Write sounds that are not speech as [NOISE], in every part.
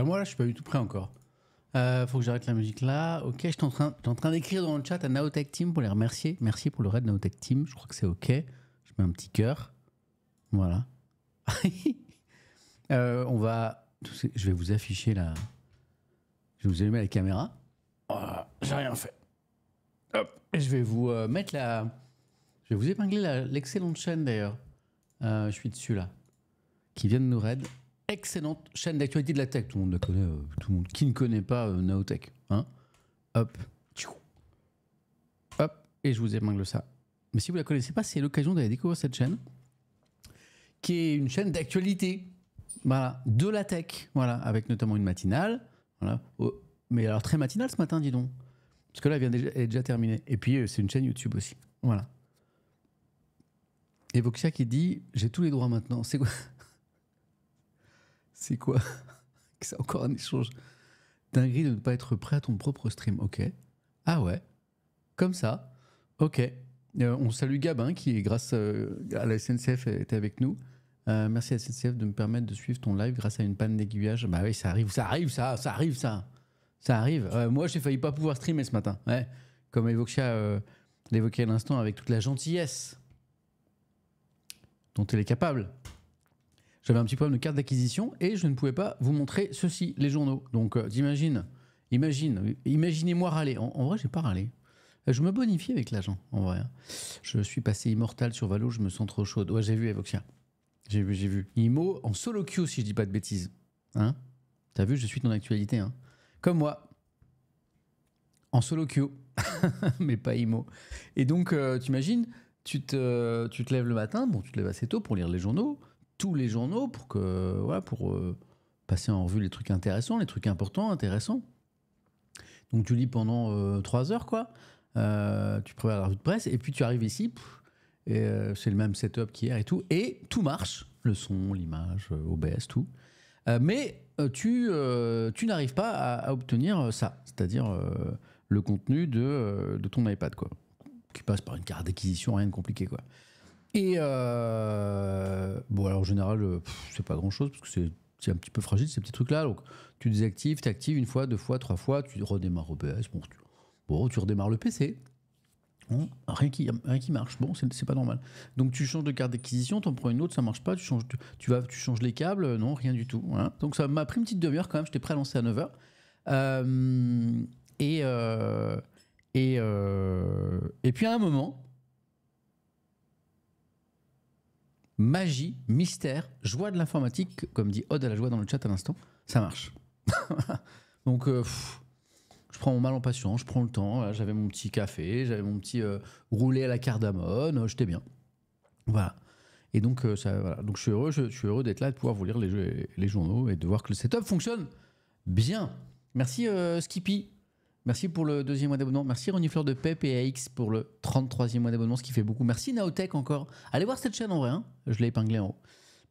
moi là, je suis pas du tout prêt encore. Euh, faut que j'arrête la musique là. Ok, je suis en train, train d'écrire dans le chat à Naotech Team pour les remercier. Merci pour le raid Naotech Team. Je crois que c'est ok. Je mets un petit cœur. Voilà. [LAUGHS] Euh, on va. Je vais vous afficher la. Je vais vous allumer la caméra. J'ai rien fait. Hop. Et je vais vous euh, mettre la. Je vais vous épingler l'excellente chaîne d'ailleurs. Euh, je suis dessus là. Qui vient de nous raid excellente chaîne d'actualité de la tech. Tout le monde la connaît, euh, tout le monde. Qui ne connaît pas euh, Naotech hein Hop. Hop. Et je vous émingle ça. Mais si vous ne la connaissez pas, c'est l'occasion d'aller découvrir cette chaîne, qui est une chaîne d'actualité. Voilà, de la tech. Voilà, avec notamment une matinale. Voilà. Oh, mais alors très matinale ce matin, dis donc. Parce que là, elle, vient déjà, est déjà terminée. Et puis, euh, c'est une chaîne YouTube aussi. Voilà. Et Voxia qui dit J'ai tous les droits maintenant. C'est quoi c'est quoi [LAUGHS] C'est encore un échange. Dinguerie de ne pas être prêt à ton propre stream. Ok. Ah ouais. Comme ça. Ok. Euh, on salue Gabin qui, grâce euh, à la SNCF, était avec nous. Euh, merci à la SNCF de me permettre de suivre ton live grâce à une panne d'aiguillage. Bah oui, ça arrive, ça arrive, ça, ça arrive, ça. Ça arrive. moi, j'ai failli pas pouvoir streamer ce matin. Ouais. Comme Evoxia l'évoquait à l'instant avec toute la gentillesse dont elle est capable j'avais un petit problème de carte d'acquisition et je ne pouvais pas vous montrer ceci, les journaux. Donc, euh, t'imagines, imagine, imaginez-moi râler. En, vrai, vrai, j'ai pas râlé. Euh, je me bonifie avec l'agent, en vrai. Hein. Je suis passé immortal sur Valo, je me sens trop chaude. Ouais, j'ai vu Evoxia. J'ai vu, j'ai vu. Imo en solo queue, si je dis pas de bêtises. Hein T'as vu, je suis ton actualité. Hein Comme moi. En solo queue. [LAUGHS] Mais pas Imo. Et donc, euh, t'imagines, tu te, tu te lèves le matin, bon, tu te lèves assez tôt pour lire les journaux tous les journaux pour que pour euh, passer en revue les trucs intéressants, les trucs importants, intéressants. Donc tu lis pendant euh, trois heures quoi. Euh, tu prépares la revue de presse et puis tu arrives ici. et c'est le même setup qu'hier et tout. Et tout marche, le son, l'image, OBS, tout. mais tu, n'arrives pas à, obtenir ça, c'est-à-dire le contenu de, ton iPad, quoi. Qui passe par une carte d'acquisition, rien de compliqué, quoi. Et euh, bon, alors en général, euh, c'est pas grand chose parce que c'est un petit peu fragile ces petits trucs-là. Donc tu désactives, tu actives une fois, deux fois, trois fois, tu redémarres OBS. Bon, tu, redémarres le PC. Hein, rien, qui, qui marche. Bon, c'est pas normal. Donc tu changes de carte d'acquisition, t'en prends une autre, ça marche pas. Tu changes, tu, vas, tu changes les câbles, euh, non, rien du tout. Hein. Donc ça m'a pris une petite demi-heure quand même. J'étais prêt à lancer à 9h. et, et, et puis à un moment, magie, mystère, joie de l'informatique, comme dit Odd à la joie dans le chat à l'instant, ça marche. [LAUGHS] Donc, euh, je prends mon mal en patience, je prends le temps. J'avais mon petit café, j'avais mon petit euh, roulé à la cardamone, euh, j'étais bien. Voilà. Et donc, ça, voilà. donc je suis heureux, je, suis heureux d'être là et de pouvoir vous lire les journaux et de voir que le setup fonctionne bien. Merci Skippy Merci pour le deuxième mois d'abonnement. Merci Renifleur de Pep et AX pour le 33e mois d'abonnement, ce qui fait beaucoup. Merci Naotech encore. Allez voir cette chaîne en vrai, hein je l'ai épinglé en haut.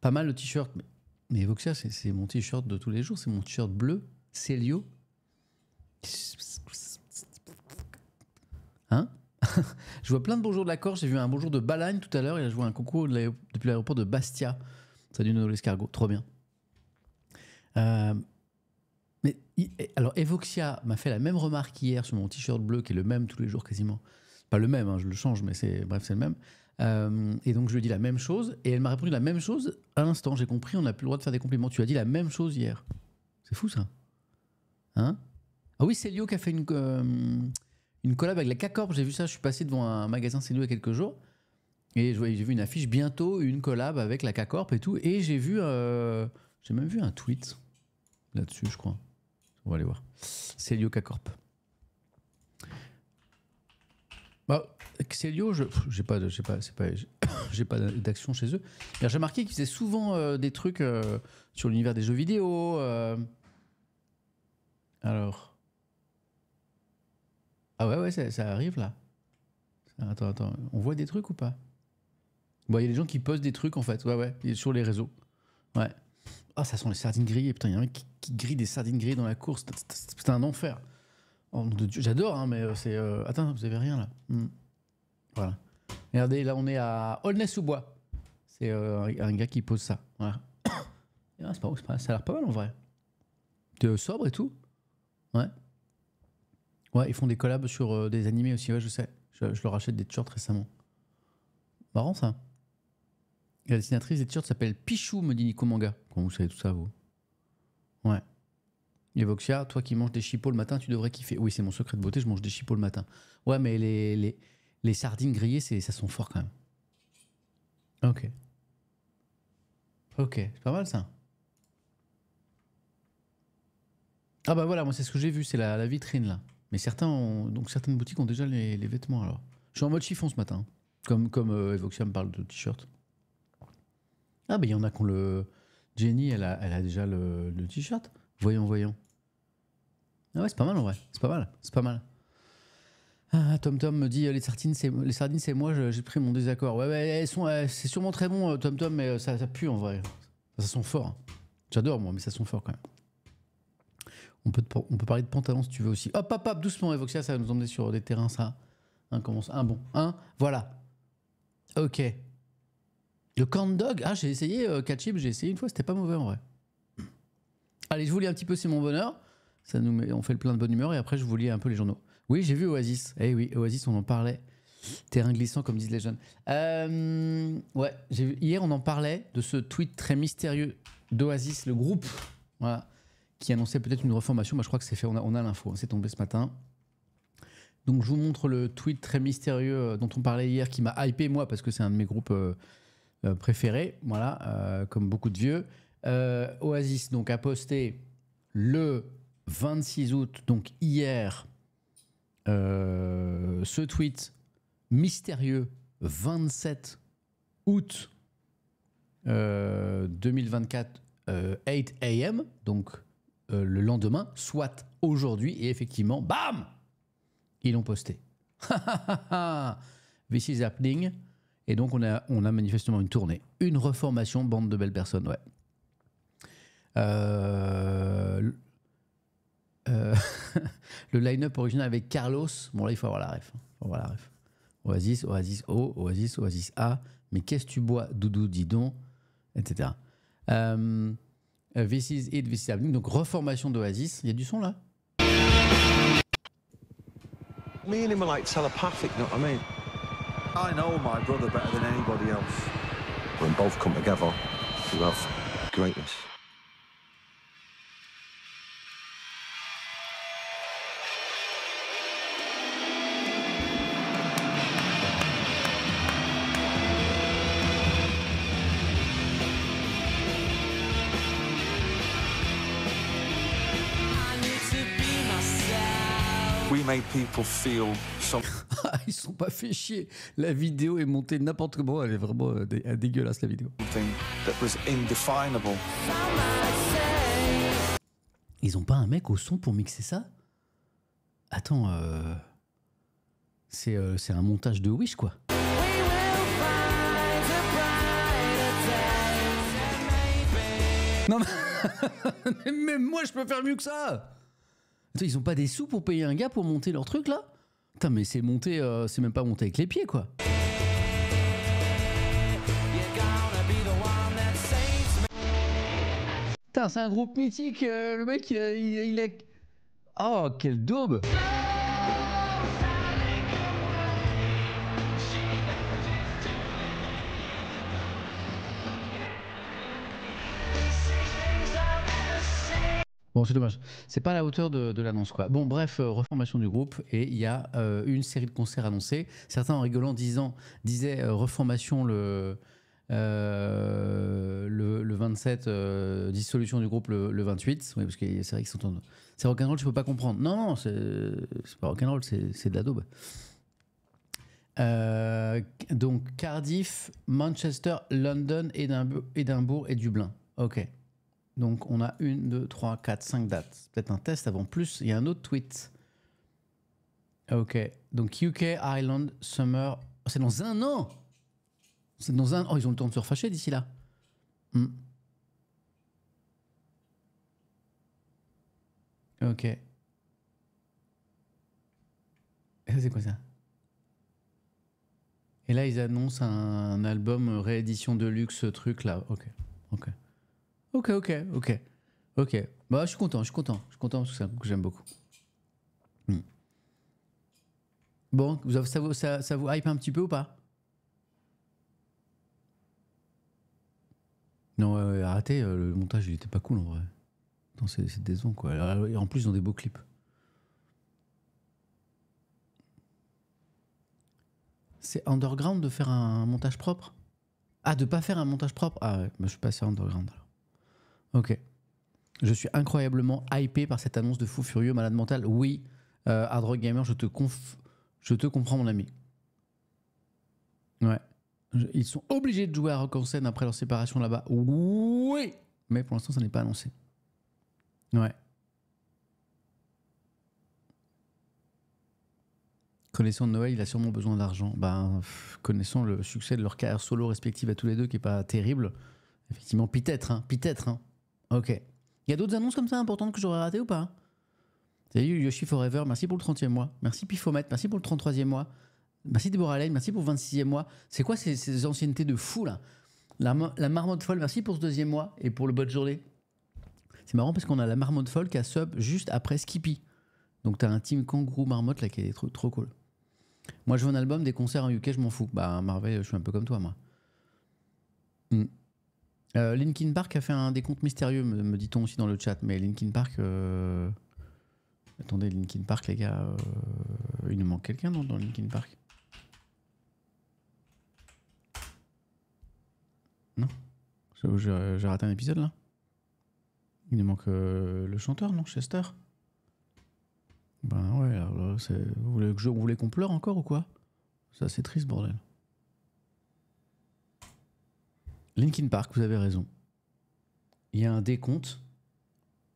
Pas mal le t-shirt, mais, mais Voxia, c'est mon t-shirt de tous les jours, c'est mon t-shirt bleu, Célio. Hein [LAUGHS] Je vois plein de bonjours de la Corse, j'ai vu un bonjour de Balagne tout à l'heure, Il a joué un coucou depuis l'aéroport de Bastia. Ça a dû nous l'escargot, trop bien. Euh, mais eh, alors, Evoxia m'a fait la même remarque hier sur mon t-shirt bleu, qui est le même tous les jours quasiment. Pas le même, hein, je le change, mais c'est bref, c'est le même. Euh, et donc, je lui dis la même chose, et elle m'a répondu la même chose à l'instant. J'ai compris, on n'a plus le droit de faire des compliments. Tu as dit la même chose hier. C'est fou, ça. Hein Ah oui, c'est Lio qui a fait une, euh, une collab avec la K-Corp. J'ai vu ça, je suis passé devant un magasin Célio il y a quelques jours. Et j'ai vu une affiche bientôt, une collab avec la K-Corp et tout. Et j'ai vu, euh, j'ai même vu un tweet là-dessus, je crois. On va aller voir. C'est Corp. Bah, Célio, je j'ai pas, j'ai pas, pas, [COUGHS] j'ai pas d'action chez eux. J'ai remarqué qu'ils faisaient souvent euh, des trucs euh, sur l'univers des jeux vidéo. Euh. Alors, ah ouais, ouais, ça, ça, arrive là. Attends, attends, on voit des trucs ou pas Bon, il y a des gens qui postent des trucs en fait. Ouais, ouais, sur les réseaux. Ouais. Ah, ça sent les sardines grillées. Putain, il y a un mec qui, grille des sardines grillées dans la course. C'est un enfer. Oh, j'adore, hein, mais euh, c'est. Euh, attends, vous avez rien là. Hmm. Voilà. Regardez, là, on est à Aulnay-sous-Bois. C'est euh, un gars qui pose ça. Voilà. [COUGHS] Ah, c'est pas, pas, ça a l'air pas mal en vrai. De sobre et tout. Ouais. Ouais, ils font des collabs sur des animés aussi. Ouais, je sais. Je, je leur achète des t-shirts récemment. Marrant ça. La dessinatrice des t-shirts s'appelle Pichou, me dit Nico Manga. Comment vous savez tout ça, vous Ouais. Evoxia, toi qui manges des chipots le matin, tu devrais kiffer. Oui, c'est mon secret de beauté, je mange des chipots le matin. Ouais, mais les, les, les sardines grillées, ça sent fort quand même. Ok. Ok, c'est pas mal ça. Ah bah voilà, moi c'est ce que j'ai vu, c'est la, la, vitrine là. Mais certains ont, donc certaines boutiques ont déjà les, les, vêtements alors. Je suis en mode chiffon ce matin, hein. comme, comme Evoxia euh, me parle de t shirts ah, ben il y en a qu'on le. Jenny, elle a, elle a déjà le, t-shirt. Voyons, voyons. Ah ouais, c'est pas mal en vrai. C'est pas mal. C'est pas mal. Ah, Tom Tom me dit euh, les sardines, c'est les sardines, c'est moi. J'ai pris mon désaccord. Ouais, ouais elles sont, c'est sûrement très bon, euh, Tom Tom, mais euh, ça, ça pue en vrai. Ça, sent fort. Hein. J'adore moi, mais ça sent fort quand même. On peut, on peut parler de pantalon si tu veux aussi. Hop, hop, hop, doucement, Evoxia, ça va nous emmener sur des terrains, ça. Un, hein, commence. Un, ah bon. Un, hein voilà. Ok. Le corn dog, ah j'ai essayé euh, Kachib, j'ai essayé une fois, c'était pas mauvais en vrai. Allez, je vous lis un petit peu, c'est mon bonheur. Ça nous met, on fait le plein de bonne humeur et après je vous lis un peu les journaux. Oui, j'ai vu Oasis. Eh oui, Oasis, on en parlait. Terrain glissant, comme disent les jeunes. Euh, ouais, vu, hier on en parlait de ce tweet très mystérieux d'Oasis, le groupe, qui annonçait peut-être une reformation. Bah, je crois que c'est fait, on a, on a l'info, hein, c'est tombé ce matin. Donc je vous montre le tweet très mystérieux euh, dont on parlait hier, qui m'a hypé moi, parce que c'est un de mes groupes. Euh, euh, préféré, voilà, euh, comme beaucoup de vieux. Euh, Oasis donc a posté le 26 août, donc hier, ce tweet mystérieux 27 août 2024 8 a.m. donc le lendemain, soit aujourd'hui, et effectivement, bam Ils l'ont posté. [LAUGHS] This is happening. Et donc, on a, on a manifestement une tournée. Une reformation, bande de belles personnes, ouais. Euh, euh, [LAUGHS] le line-up original avec Carlos. Bon, là, il faut avoir la ref. Hein. la ref. Oasis, Oasis O, Oasis, Oasis A. Mais qu'est-ce que tu bois, Doudou, dis donc Etc. Euh, this is it, this is happening. Donc, reformation d'Oasis. Il y a du son là? Me and telepathic, you I mean? I know my brother better than anybody else. When both come together, you have greatness. people [LAUGHS] Ils sont pas fait chier. La vidéo est montée n'importe comment. Elle est vraiment euh, euh, dégueulasse la vidéo. Ils ont pas un mec au son pour mixer ça Attends, euh, c'est un montage de Wish quoi. Non [LAUGHS] mais même moi je peux faire mieux que ça ils ont pas des sous pour payer un gars pour monter leur truc là Putain, mais c'est monter... Euh, c'est même pas monter avec les pieds quoi. Putain, c'est un groupe mythique. Euh, le mec, il est... Oh, quel daube! Bon, c'est dommage. C'est pas la hauteur de, l'annonce, quoi. Bon, bref, euh, reformation du groupe et il y a euh, une série de concerts annoncés. Certains en rigolant disaient euh, reformation le, le, 27, dissolution du groupe le, 28. Oui, parce que c'est vrai qu'ils s'entendent. C'est rock'n'roll, peux pas comprendre. Non, non, c'est pas rock'n'roll, c'est de la daube. donc Cardiff, Manchester, London, Édimbourg et Dublin. Ok. Donc on a une, deux, trois, quatre, cinq dates. Peut-être un test avant plus. Il y a un autre tweet. Ah, ok. Donc UK Island Summer. Oh, c'est dans un an C'est dans un. Oh, ils ont le temps de se refâcher d'ici là. Hmm. Ok. [LAUGHS] C'est quoi ça Et là, ils annoncent un album réédition de luxe, truc là. Ok. Ok. Ok, ok, ok. Ok. Bah, je suis content, je suis content. Je suis content parce que ça, que j'aime beaucoup. Hmm. Bon, ça, ça, ça vous hype un petit peu ou pas Non, arrêtez, euh, le montage il était pas cool en vrai. C'est décevant quoi. Et en plus, ils ont des beaux clips. C'est underground de faire un montage propre Ah, de pas faire un montage propre Ah ouais, je suis passé underground Ok. Je suis incroyablement hypé par cette annonce de fou furieux, malade mental. Oui, euh, Hard Gamer, je te, je te comprends, mon ami. Ouais. Ils sont obligés de jouer à Rock en scène après leur séparation là-bas. Oui Mais pour l'instant, ça n'est pas annoncé. Ouais. Connaissant Noël, il a sûrement besoin d'argent. Ben, connaissant le succès de leur carrière solo respective à tous les deux, qui est pas terrible, effectivement, peut-être, hein, peut-être, hein. Ok. Il y a d'autres annonces comme ça importantes que j'aurais ratées ou pas Salut Yoshi Forever, merci pour le 30e mois. Merci Pifomet, merci pour le 33e mois. Merci Deborah Lane, merci pour le 26e mois. C'est quoi ces, anciennetés de fou là la, marmotte folle, merci pour ce deuxième mois et pour le bonne journée. C'est marrant parce qu'on a la marmotte folle qui a sub juste après Skippy. Donc t'as un team kangourou marmotte là qui est trop, cool. Moi je veux un album, des concerts en UK, je m'en fous. Bah Marvel, je suis un peu comme toi moi. Hmm. Euh, Linkin Park a fait un décompte mystérieux, me, dit-on aussi dans le chat, mais Linkin Park. Euh, attendez, Linkin Park, les gars. Euh, il nous manque quelqu'un dans, Linkin Park Non J'ai raté un épisode là Il nous manque le chanteur, non Chester Ben ouais, alors là, vous voulez qu'on pleure encore ou quoi c'est assez triste, bordel. Linkin Park, vous avez raison. Il y a un décompte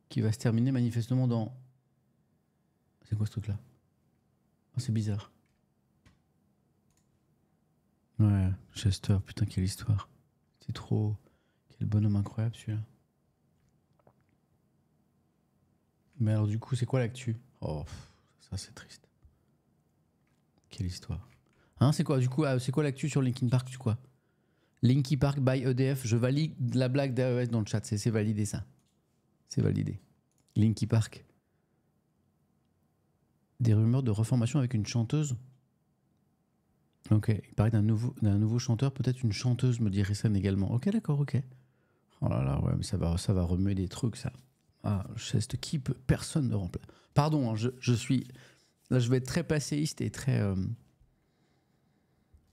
qui va se terminer manifestement dans. C'est quoi ce truc-là oh, C'est bizarre. Ouais, Chester, putain, quelle histoire. C'est trop. Quel bonhomme incroyable celui-là. Mais alors, du coup, c'est quoi l'actu Oh, ça, c'est triste. Quelle histoire. Hein, c'est quoi, du coup, ah, c'est quoi l'actu sur Linkin Park, tu quoi Linky Park by EDF, je valide la blague d'AES dans le chat, c'est validé ça. C'est validé. Linky Park. Des rumeurs de reformation avec une chanteuse Ok, il paraît d'un nouveau, nouveau chanteur, peut-être une chanteuse, me dirait ça également. Ok, d'accord, ok. Oh là là, ouais, mais ça va, ça va remuer des trucs, ça. Ah, Chester qui peut, personne ne remplace. Pardon, hein, je, suis. Là, je vais être très passéiste et très. Euh,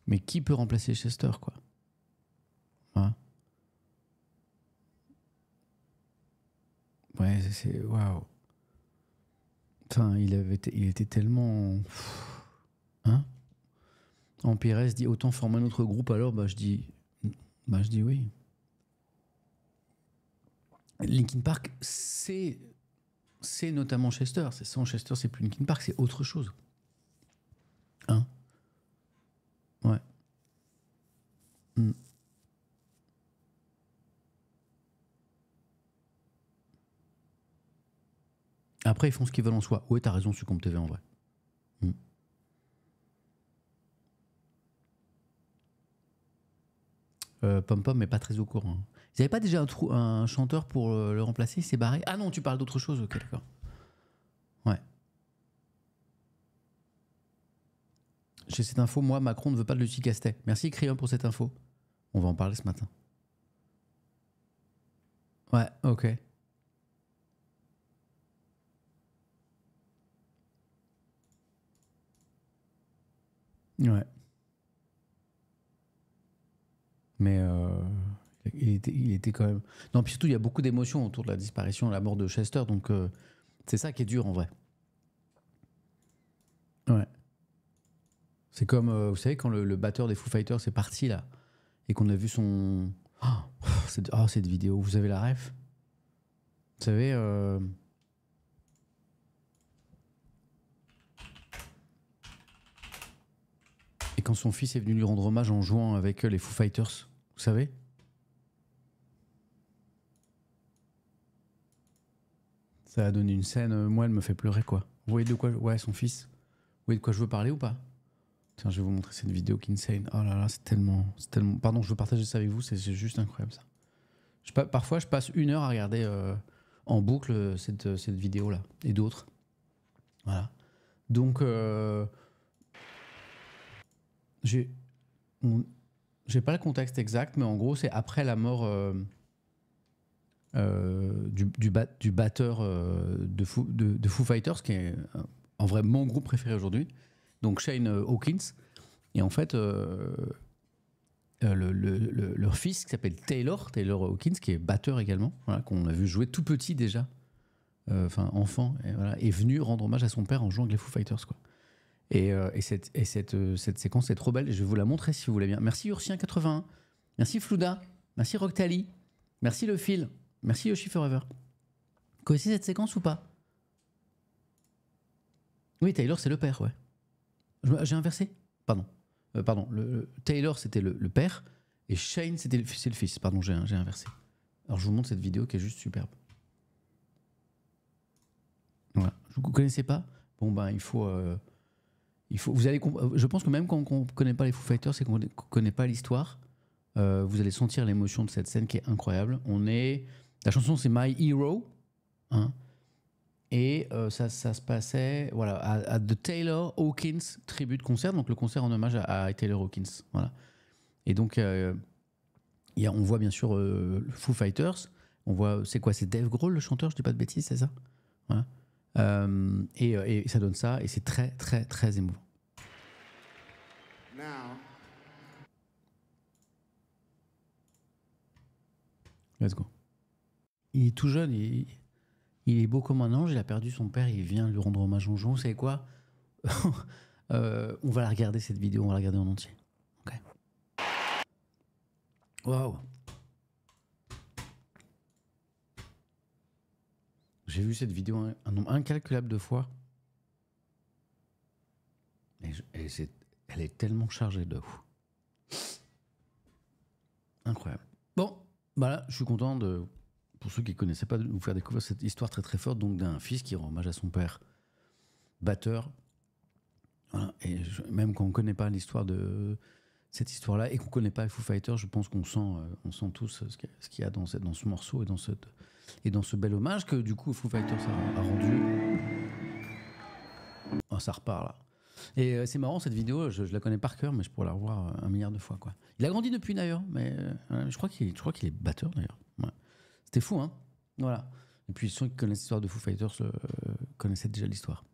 mais qui peut remplacer Chester, quoi Hein? Ouais. c'est. Waouh! il, avait il était tellement. Hein? Empires dit autant former un autre groupe alors, bah je dis. Bah je dis oui. Linkin Park, c'est. C'est notamment Chester. C'est sans Chester, c'est plus Linkin Park, c'est autre chose. Hein? Ouais. Hmm. Après, ils font ce qu'ils veulent en soi. Ouais, t'as raison, Succombe TV en vrai. Hmm. Euh, Pom Pom mais pas très au courant. Ils n'avaient pas déjà un, un, chanteur pour euh, le remplacer C'est s'est barré Ah non, tu parles d'autre chose, ok, d'accord. Ouais. J'ai cette info, moi, Macron ne veut pas de Lucie Castet. Merci, Crayon, pour cette info. On va en parler ce matin. Ouais, ok. Ouais. Mais euh, il, était, quand même. Non, puis surtout, il y a beaucoup d'émotions autour de la disparition, la mort de Chester. Donc, euh, c'est ça qui est dur en vrai. Ouais. C'est comme, euh, vous savez, quand le, batteur des Foo Fighters est parti là, et qu'on a vu son. Oh, cette, oh, cette vidéo, vous avez la ref Vous savez. quand son fils est venu lui rendre hommage en jouant avec euh, les Foo Fighters, vous savez Ça a donné une scène, euh, moi elle me fait pleurer quoi. Vous voyez de quoi Ouais, son fils. Vous voyez de quoi je veux parler ou pas Tiens, je vais vous montrer cette vidéo qui insane. Oh là là, c'est tellement, tellement. Pardon, je veux partager ça avec vous, c'est juste incroyable ça. Je, parfois, je passe une heure à regarder euh, en boucle cette, cette vidéo là et d'autres. Voilà. Donc j'ai j'ai pas le contexte exact, mais en gros, c'est après la mort euh, euh, du, du, batteur euh, de, Foo, de, Fighters, qui est en vrai mon groupe préféré aujourd'hui, donc Shane Hawkins. Et en fait, leur fils, qui s'appelle Taylor, Taylor Hawkins, qui est batteur également, qu'on a vu jouer tout petit déjà, enfin enfant, et est venu rendre hommage à son père en jouant avec les Foo Fighters. Quoi. Euh, et, cette, cette, euh, cette, séquence est trop belle. Je vais vous la montrer si vous voulez bien. Merci Ursien81. Merci Flouda. Merci Roctali. Merci Le Phil, Merci Yoshi Forever. Connaissez cette séquence ou pas Oui, Taylor, c'est le père, ouais. J'ai inversé Pardon. Euh, pardon. Le, Taylor, c'était le, père. Et Shane, c'était le, le fils. Pardon, j'ai inversé. Alors, je vous montre cette vidéo qui est juste superbe. Voilà. Vous ne connaissez pas Bon, ben, il faut. Il faut, vous allez euh, je pense que même quand on ne connaît pas les Foo Fighters et qu'on ne connaît pas l'histoire, euh, vous allez sentir l'émotion de cette scène qui est incroyable. On est, la chanson c'est My Hero, hein. et euh, ça, ça, se passait voilà, à, The Taylor Hawkins Tribute Concert, donc le concert en hommage à, Taylor Hawkins. Voilà. Et donc, y a, on voit bien sûr Foo Fighters, on voit, c'est quoi C'est Dave Grohl le chanteur, je dis pas de bêtises, c'est ça voilà. Euh, euh, et, ça donne ça, et c'est très, très, très émouvant. Let's go. Il est tout jeune, il, est beau comme un ange, il a perdu son père, il vient lui rendre hommage en jouant. Vous savez quoi [LAUGHS] euh, On va la regarder cette vidéo, on va la regarder en entier. Ok. Waouh J'ai vu cette vidéo un, nombre incalculable de fois. Et, elle est tellement chargée de fou. Incroyable. Bon, voilà, bah je suis content de, pour ceux qui ne connaissaient pas, de vous faire découvrir cette histoire très très forte, donc d'un fils qui rend hommage à son père, batteur. et même quand on ne connaît pas l'histoire de cette histoire-là et qu'on ne connaît pas Foo Fighters, je pense qu'on sent, euh, on sent tous euh, ce qu'il y a dans, cette, dans ce morceau et dans cette, et dans ce bel hommage que du coup Foo Fighters a, a rendu. Oh, ça repart là. Et euh, c'est marrant cette vidéo, je, la connais par cœur, mais je pourrais la revoir euh, un milliard de fois quoi. Il a grandi depuis d'ailleurs, mais euh, je crois qu'il, crois qu'il est batteur d'ailleurs. C'était fou hein. Voilà. Et puis ceux qui connaissent l'histoire de Foo Fighters connaissaient déjà l'histoire.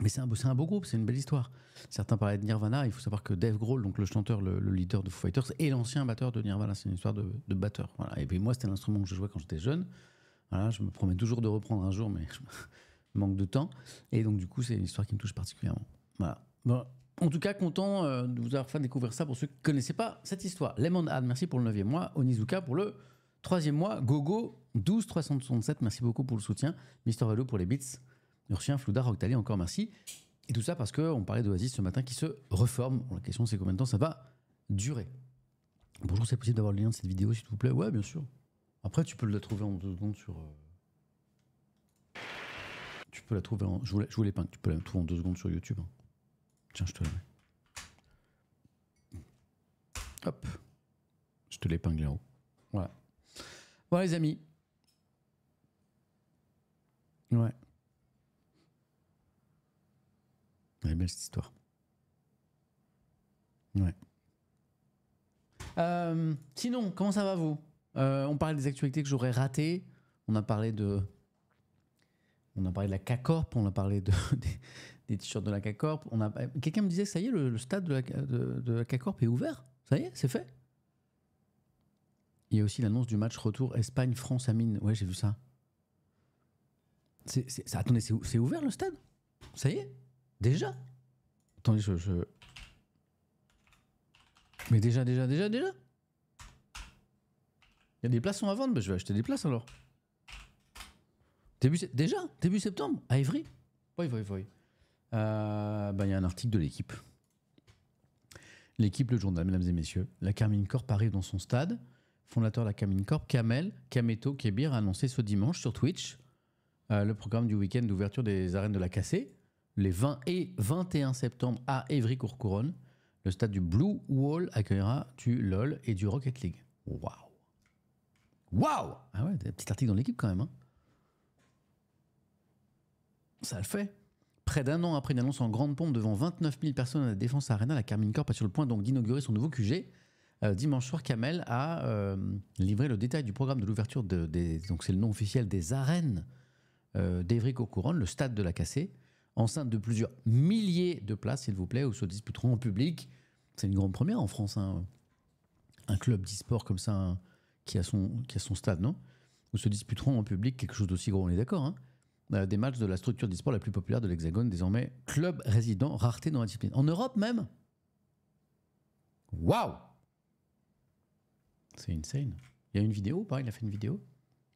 Mais c'est un, beau groupe, c'est une belle histoire. Certains parlaient de Nirvana, il faut savoir que Dave Grohl, donc le chanteur, le, leader de Foo Fighters, est l'ancien batteur de Nirvana, c'est une histoire de, batteur. Et puis moi, c'était l'instrument que je jouais quand j'étais jeune. Voilà, je me promets toujours de reprendre un jour, mais [LAUGHS] manque de temps. Et donc du coup, c'est une histoire qui me touche particulièrement. Voilà. En tout cas, content euh, de vous avoir fait découvrir ça pour ceux qui ne connaissaient pas cette histoire. Lemon Ad, merci pour le 9e mois. Onizuka pour le 3e mois. Gogo, 12367, merci beaucoup pour le soutien. Mister Valo pour les beats. Urchien, flouda Octalé, encore merci. Et tout ça parce qu'on parlait d'Oasis ce matin qui se reforme. La question, c'est combien de temps ça va durer. Bonjour, c'est possible d'avoir le lien de cette vidéo, s'il vous plaît Ouais, bien sûr. Après, tu peux la trouver en deux secondes sur. Euh, tu peux la trouver en. Je vous l'épingle, Tu peux la trouver en deux secondes sur YouTube. Hein. Tiens, je te la mets. Hop. Je te l'épingle en haut. Voilà. Voilà, les amis. Ouais. Elle est belle histoire. Ouais. Euh, sinon, comment ça va vous euh, On parlait des actualités que j'aurais ratées. On a parlé de. On a parlé de la K-Corp, on a parlé de, [LAUGHS] des, t-shirts de la K-Corp. A... Euh, quelqu'un me disait ça y est, le, stade de la, de, K-Corp est ouvert. Ça y est, c'est fait. Il y a aussi l'annonce du match retour Espagne-France amine Ouais, j'ai vu ça. ça attendez, c'est ouvert le stade Ça y est Déjà Attendez, je, Mais déjà, déjà, déjà, déjà Il y a des places à vendre, mais je vais acheter des places alors. Début, déjà, début septembre, à Ivry? Oui, oui, oui. Euh, bah, il y a un article de l'équipe. L'équipe, le journal, mesdames et messieurs. La Carmine Corp arrive dans son stade. Fondateur de la Carmine Corp, Kamel, Kameto, Kebir a annoncé ce dimanche sur Twitch euh, le programme du week-end d'ouverture des arènes de la Cassée les 20 et 21 septembre à Évry-Courcouronne. Le stade du Blue Wall accueillera du LOL et du Rocket League. Waouh Waouh Ah ouais, dans l'équipe quand même. Hein. Ça le fait. Près d'un an après une annonce en grande pompe devant 29 000 personnes à la Défense Arena, la Carmine Corp est sur le point donc d'inaugurer son nouveau QG. Euh, dimanche soir, Kamel a euh, livré le détail du programme de l'ouverture des, donc c'est le nom officiel des arènes euh, d'Evry-Courcouronne, le stade de la Cassée enceinte de plusieurs milliers de places, s'il vous plaît, où se disputeront en public. C'est une grande première en France, hein. un club d'e-sport comme ça hein, qui, a son, qui a son stade, non Où se disputeront en public quelque chose d'aussi gros, on est d'accord. Hein. Euh, des matchs de la structure d'e-sport la plus populaire de l'Hexagone, désormais club résident, rareté dans la discipline. En Europe même Waouh C'est insane. Il y a une vidéo, pareil, il a fait une vidéo,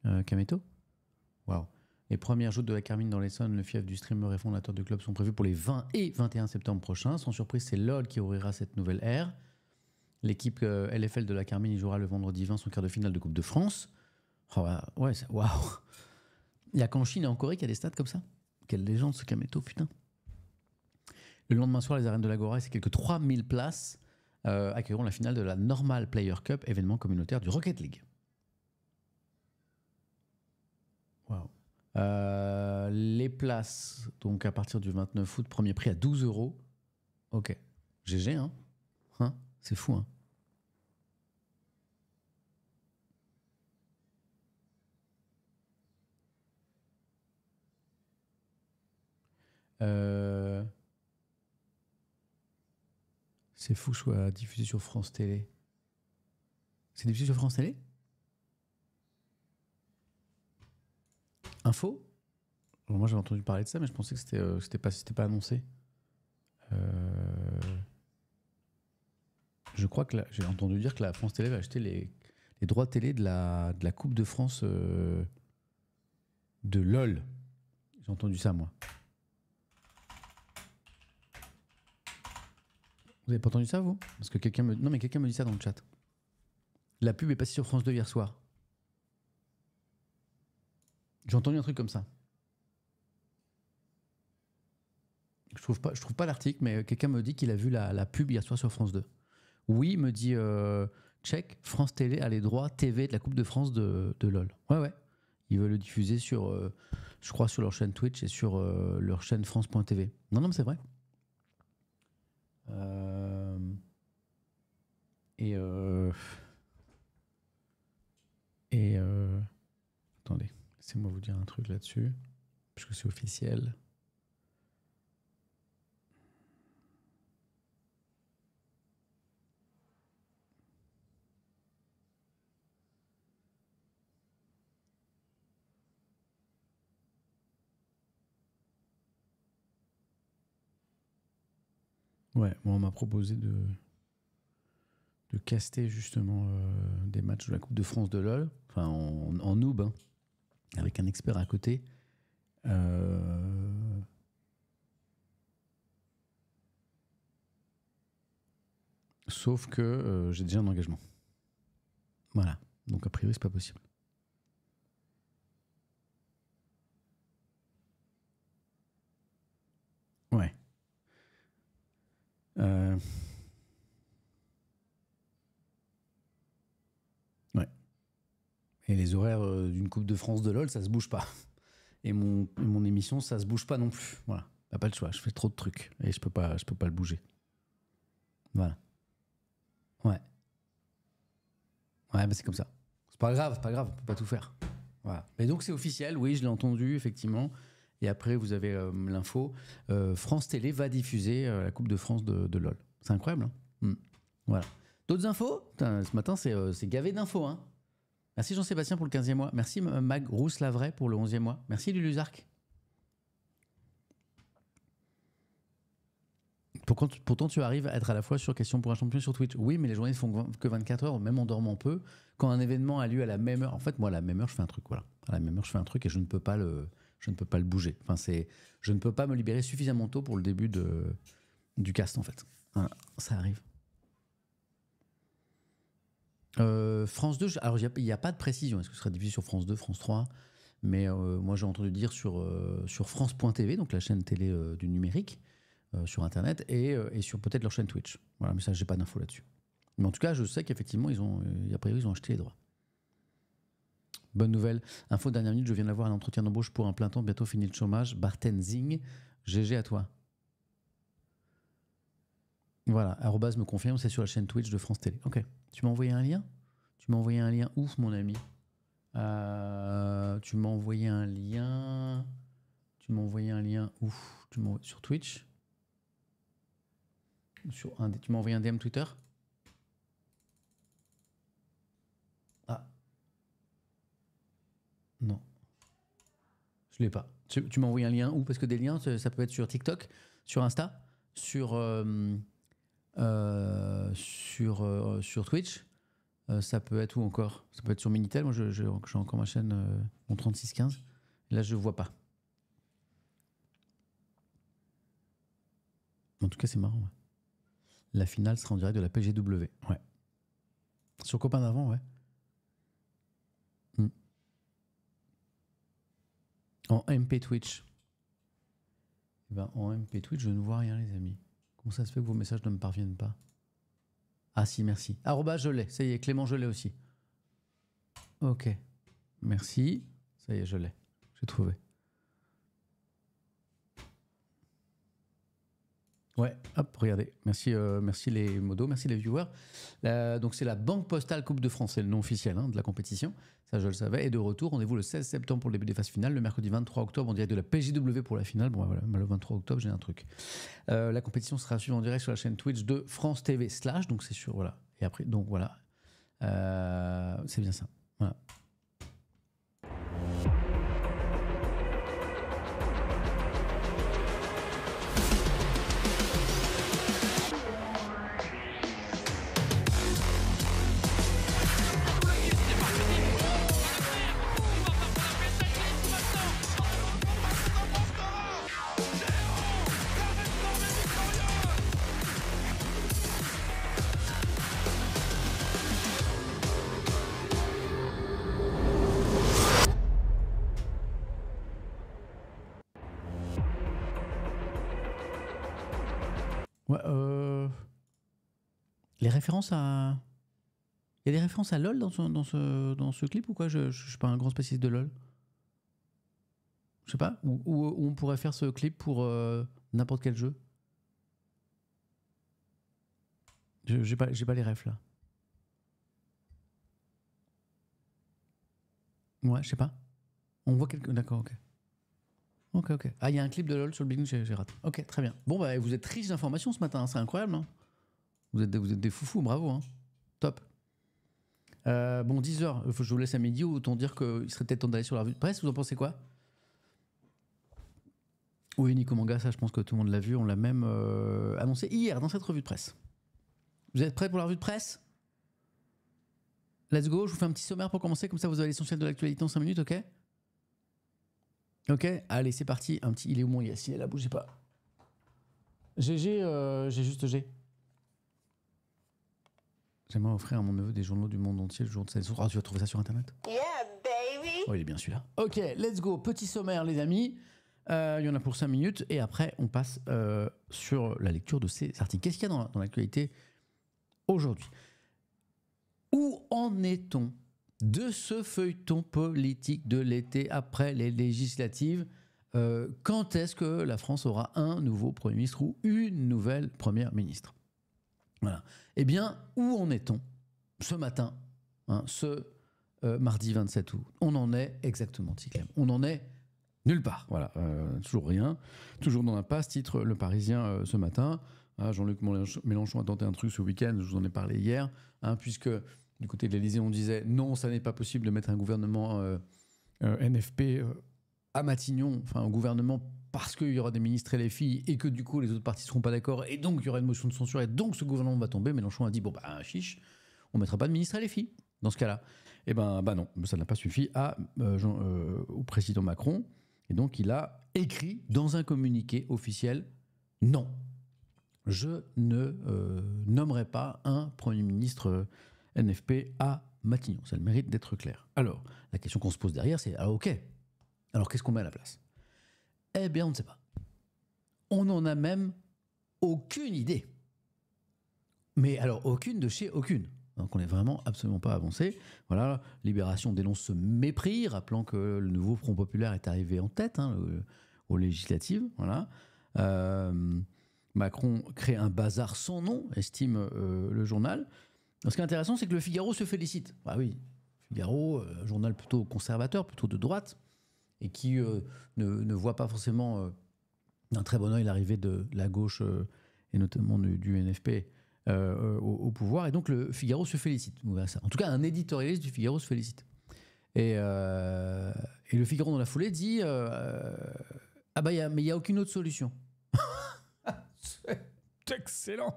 euh, Kameto Waouh les premières joutes de la Carmine dans l'Essonne, le fief du streamer et fondateur du club, sont prévues pour les 20 et 21 septembre prochains. Sans surprise, c'est LOL qui ouvrira cette nouvelle ère. L'équipe LFL euh, de la Carmine jouera le vendredi 20 son quart de finale de Coupe de France. Oh, bah, ouais, waouh Il n'y a qu'en Chine et en Corée qu'il y a des stades comme ça. Quelle légende ce Kameto, putain. Le lendemain soir, les arènes de l'Agora, c'est quelques 3000 places, euh, accueilleront la finale de la Normal Player Cup, événement communautaire du Rocket League. Euh, les places, donc à partir du 29 août, premier prix à 12 euros. Ok. GG, hein, hein C'est fou, hein euh, C'est fou que je sois diffusé sur France Télé. C'est diffusé sur France Télé Info Moi, j'avais entendu parler de ça, mais je pensais que c'était n'était euh, pas, annoncé. Euh, je crois que j'ai entendu dire que la France Télé va acheter les, droits télé de la, de la Coupe de France euh, de LOL. J'ai entendu ça, moi. Vous avez pas entendu ça, vous Parce que quelqu'un me... Non, mais quelqu'un me dit ça dans le chat. La pub est passée sur France 2 hier soir. J'ai entendu un truc comme ça. Je trouve pas, je trouve pas l'article, mais euh, quelqu'un me dit qu'il a vu la, la, pub hier soir sur France 2. Oui, me dit euh, check, France Télé a les droits TV de la Coupe de France de, LOL. Ouais, ouais. Ils veulent le diffuser sur, euh, je crois, sur leur chaîne Twitch et sur leur chaîne France.tv. Non, non, mais c'est vrai. et. et. attendez. Laissez-moi vous dire un truc là-dessus, puisque c'est officiel. Ouais, moi on m'a proposé de, de caster justement euh, des matchs de la Coupe de France de LoL, enfin en, en noob, hein avec un expert à côté. Euh, sauf que euh, j'ai déjà un engagement. Voilà. Donc a priori, c'est pas possible. Ouais. Euh... Et les horaires euh, d'une Coupe de France de LOL, ça se bouge pas. [LAUGHS] Et mon, mon émission, ça se bouge pas non plus. Voilà. a pas le choix, je fais trop de trucs et je peux pas, je peux pas le bouger. Voilà. Ouais. Ouais, bah, c'est comme ça. C'est pas grave, pas grave, on peut pas tout faire. Voilà. Mais donc c'est officiel, oui, je l'ai entendu, effectivement. Et après, vous avez euh, l'info. Euh, France Télé va diffuser la Coupe de France de, de LOL. C'est incroyable. Hein. Hmm. Voilà. D'autres infos Ce matin, c'est gavé d'infos. Hein Merci Jean-Sébastien pour le 15e mois. Merci euh, Mag Rousse-Lavray pour le 11e mois. Merci Zark. Pourtant, tu arrives à être à la fois sur Question pour un champion sur Twitch. Oui, mais les journées ne font que 24 heures, même en dormant peu. Quand un événement a lieu à la même heure, en fait, moi, à la même heure, je fais un truc. Voilà. À la même heure, je fais un truc et je ne peux pas le, je ne peux pas le bouger. Enfin, c'est, je ne peux pas me libérer suffisamment tôt pour le début de, du cast, en fait. ça arrive. Euh, France 2, alors il n'y a, pas de précision. Est-ce que ce sera diffusé sur France 2, France 3 Mais euh, moi, j'ai entendu dire sur, euh, sur France.tv, donc la chaîne télé du numérique, sur Internet, et, sur peut-être leur chaîne Twitch. Voilà, mais ça, j'ai pas d'infos là-dessus. Mais en tout cas, je sais qu'effectivement, ils ont, a priori, ils ont acheté les droits. Bonne nouvelle. Info dernière minute, je viens d'avoir un entretien d'embauche pour un plein temps, bientôt fini le chômage. Bartenzing, GG à toi. Voilà, arrobas me confirme, c'est sur la chaîne Twitch de France Télé. Ok. Tu m'as envoyé un lien Tu m'as envoyé un lien ouf, mon ami. Euh, tu m'as envoyé un lien. Tu m'as envoyé un lien ouf. sur Twitch sur un, Tu m'as envoyé un DM Twitter Ah. Non. Je ne l'ai pas. Tu, m'as envoyé un lien où Parce que des liens, ça peut être sur TikTok, sur Insta, sur. Euh, euh, sur, euh, sur Twitch. Euh, ça peut être où encore Ça peut être sur Minitel. Moi, j'ai encore ma chaîne, mon 3615. Là, je vois pas. En tout cas, c'est marrant. La finale sera en direct de la PGW. Ouais. Sur Copain d'avant, ouais. Hmm. En MP Twitch. Eh ben, en MP Twitch, je ne vois rien, les amis. Comment ça se fait que vos messages ne me parviennent pas Ah si, merci. Arroba, je l'ai. Ça y est, Clément, je l'ai aussi. Ok. Merci. Ça y est, je l'ai. J'ai trouvé. Ouais, hop, regardez. Merci, euh, merci les modos, merci les viewers. donc c'est la Banque Postale Coupe de France, c'est le nom officiel hein, de la compétition. Ça, je le savais. Et de retour, rendez-vous le 16 septembre pour le début des phases finales, le mercredi 23 octobre on dirait de la PJW pour la finale. Bon, voilà, le 23 octobre, j'ai un truc. Euh, la compétition sera suivie en direct sur la chaîne Twitch de France TV slash. Donc c'est sûr, voilà. Et après, donc voilà, euh, c'est bien ça. Voilà. Ouais, euh, Les références à. Il y a des références à LOL dans ce, dans ce, dans ce clip ou quoi je, ne suis pas un grand spécialiste de LOL. Je sais pas. Où, on pourrait faire ce clip pour euh, n'importe quel jeu J'ai pas, pas les refs là. Ouais, je sais pas. On voit quelques. D'accord, ok. Ok, ok. Ah, il y a un clip de LOL sur le Big j'ai raté. Ok, très bien. Bon, bah, vous êtes riche d'informations ce matin, hein, c'est incroyable. non hein. vous, êtes, vous êtes des foufous, bravo. Hein Top. Euh, bon, 10h, je vous laisse à midi, autant dire qu'il serait peut-être temps d'aller sur la revue de presse, vous en pensez quoi Oui, Nico Manga, ça je pense que tout le monde l'a vu, on l'a même euh, annoncé hier dans cette revue de presse. Vous êtes prêts pour la revue de presse Let's go, je vous fais un petit sommaire pour commencer, comme ça vous avez l'essentiel de l'actualité en 5 minutes, ok Ok, allez, c'est parti. Un petit. Il est où mon Yassine Là, bougez pas. GG, euh, j'ai juste G. J'aimerais offrir à mon neveu des journaux du monde entier le jour de sa naissance. Oh, tu vas trouver ça sur internet Yeah, baby Oh, il est bien celui-là. Ok, let's go. Petit sommaire, les amis. Euh, il y en a pour 5 minutes. Et après, on passe euh, sur la lecture de ces articles. Qu'est-ce qu'il y a dans, dans l'actualité aujourd'hui Où en est-on de ce feuilleton politique de l'été après les législatives. Euh, quand est-ce que la France aura un nouveau Premier ministre ou une nouvelle Première ministre Voilà. Eh bien, où en est-on ce matin, hein, ce euh, mardi 27 août On en est exactement, On en est nulle part. Voilà, euh, toujours rien. Toujours dans l'impasse, titre Le Parisien ce matin. Ah, Jean-Luc Mélenchon a tenté un truc ce week-end, je vous en ai parlé hier, hein, puisque du côté de l'Élysée, on disait non, ça n'est pas possible de mettre un gouvernement euh, euh, NFP euh, à Matignon, enfin un gouvernement parce qu'il y aura des ministres et les filles et que du coup les autres partis ne seront pas d'accord et donc il y aura une motion de censure et donc ce gouvernement va tomber. Mélenchon a dit bon bah chiche, on mettra pas de ministre filles dans ce cas-là. Eh ben bah non, ça n'a pas suffi à au président Macron et donc il a écrit dans un communiqué officiel non. Je ne nommerai pas un Premier ministre NFP à Matignon. Ça a le mérite d'être clair. Alors, la question qu'on se pose derrière, c'est ah, ok, alors qu'est-ce qu'on met à la place Eh bien, on ne sait pas. On n'en a même aucune idée. Mais alors, aucune de chez aucune. Donc on n'est vraiment absolument pas avancé. Voilà, Libération dénonce ce mépris, rappelant que le nouveau Front Populaire est arrivé en tête hein, aux législatives. Voilà. Euh, Macron crée un bazar sans nom, estime euh, le journal. Ce qui est intéressant, c'est que le Figaro se félicite. Ah oui, Figaro, euh, journal plutôt conservateur, plutôt de droite, et qui euh, ne, voit pas forcément euh, d'un très bon oeil l'arrivée de la gauche, et notamment du, NFP, au, pouvoir. Et donc le Figaro se félicite. En tout cas, un éditorialiste du Figaro se félicite. Et, le Figaro, dans la foulée, dit Ah bah, mais il n'y a aucune autre solution. [LAUGHS] C'est excellent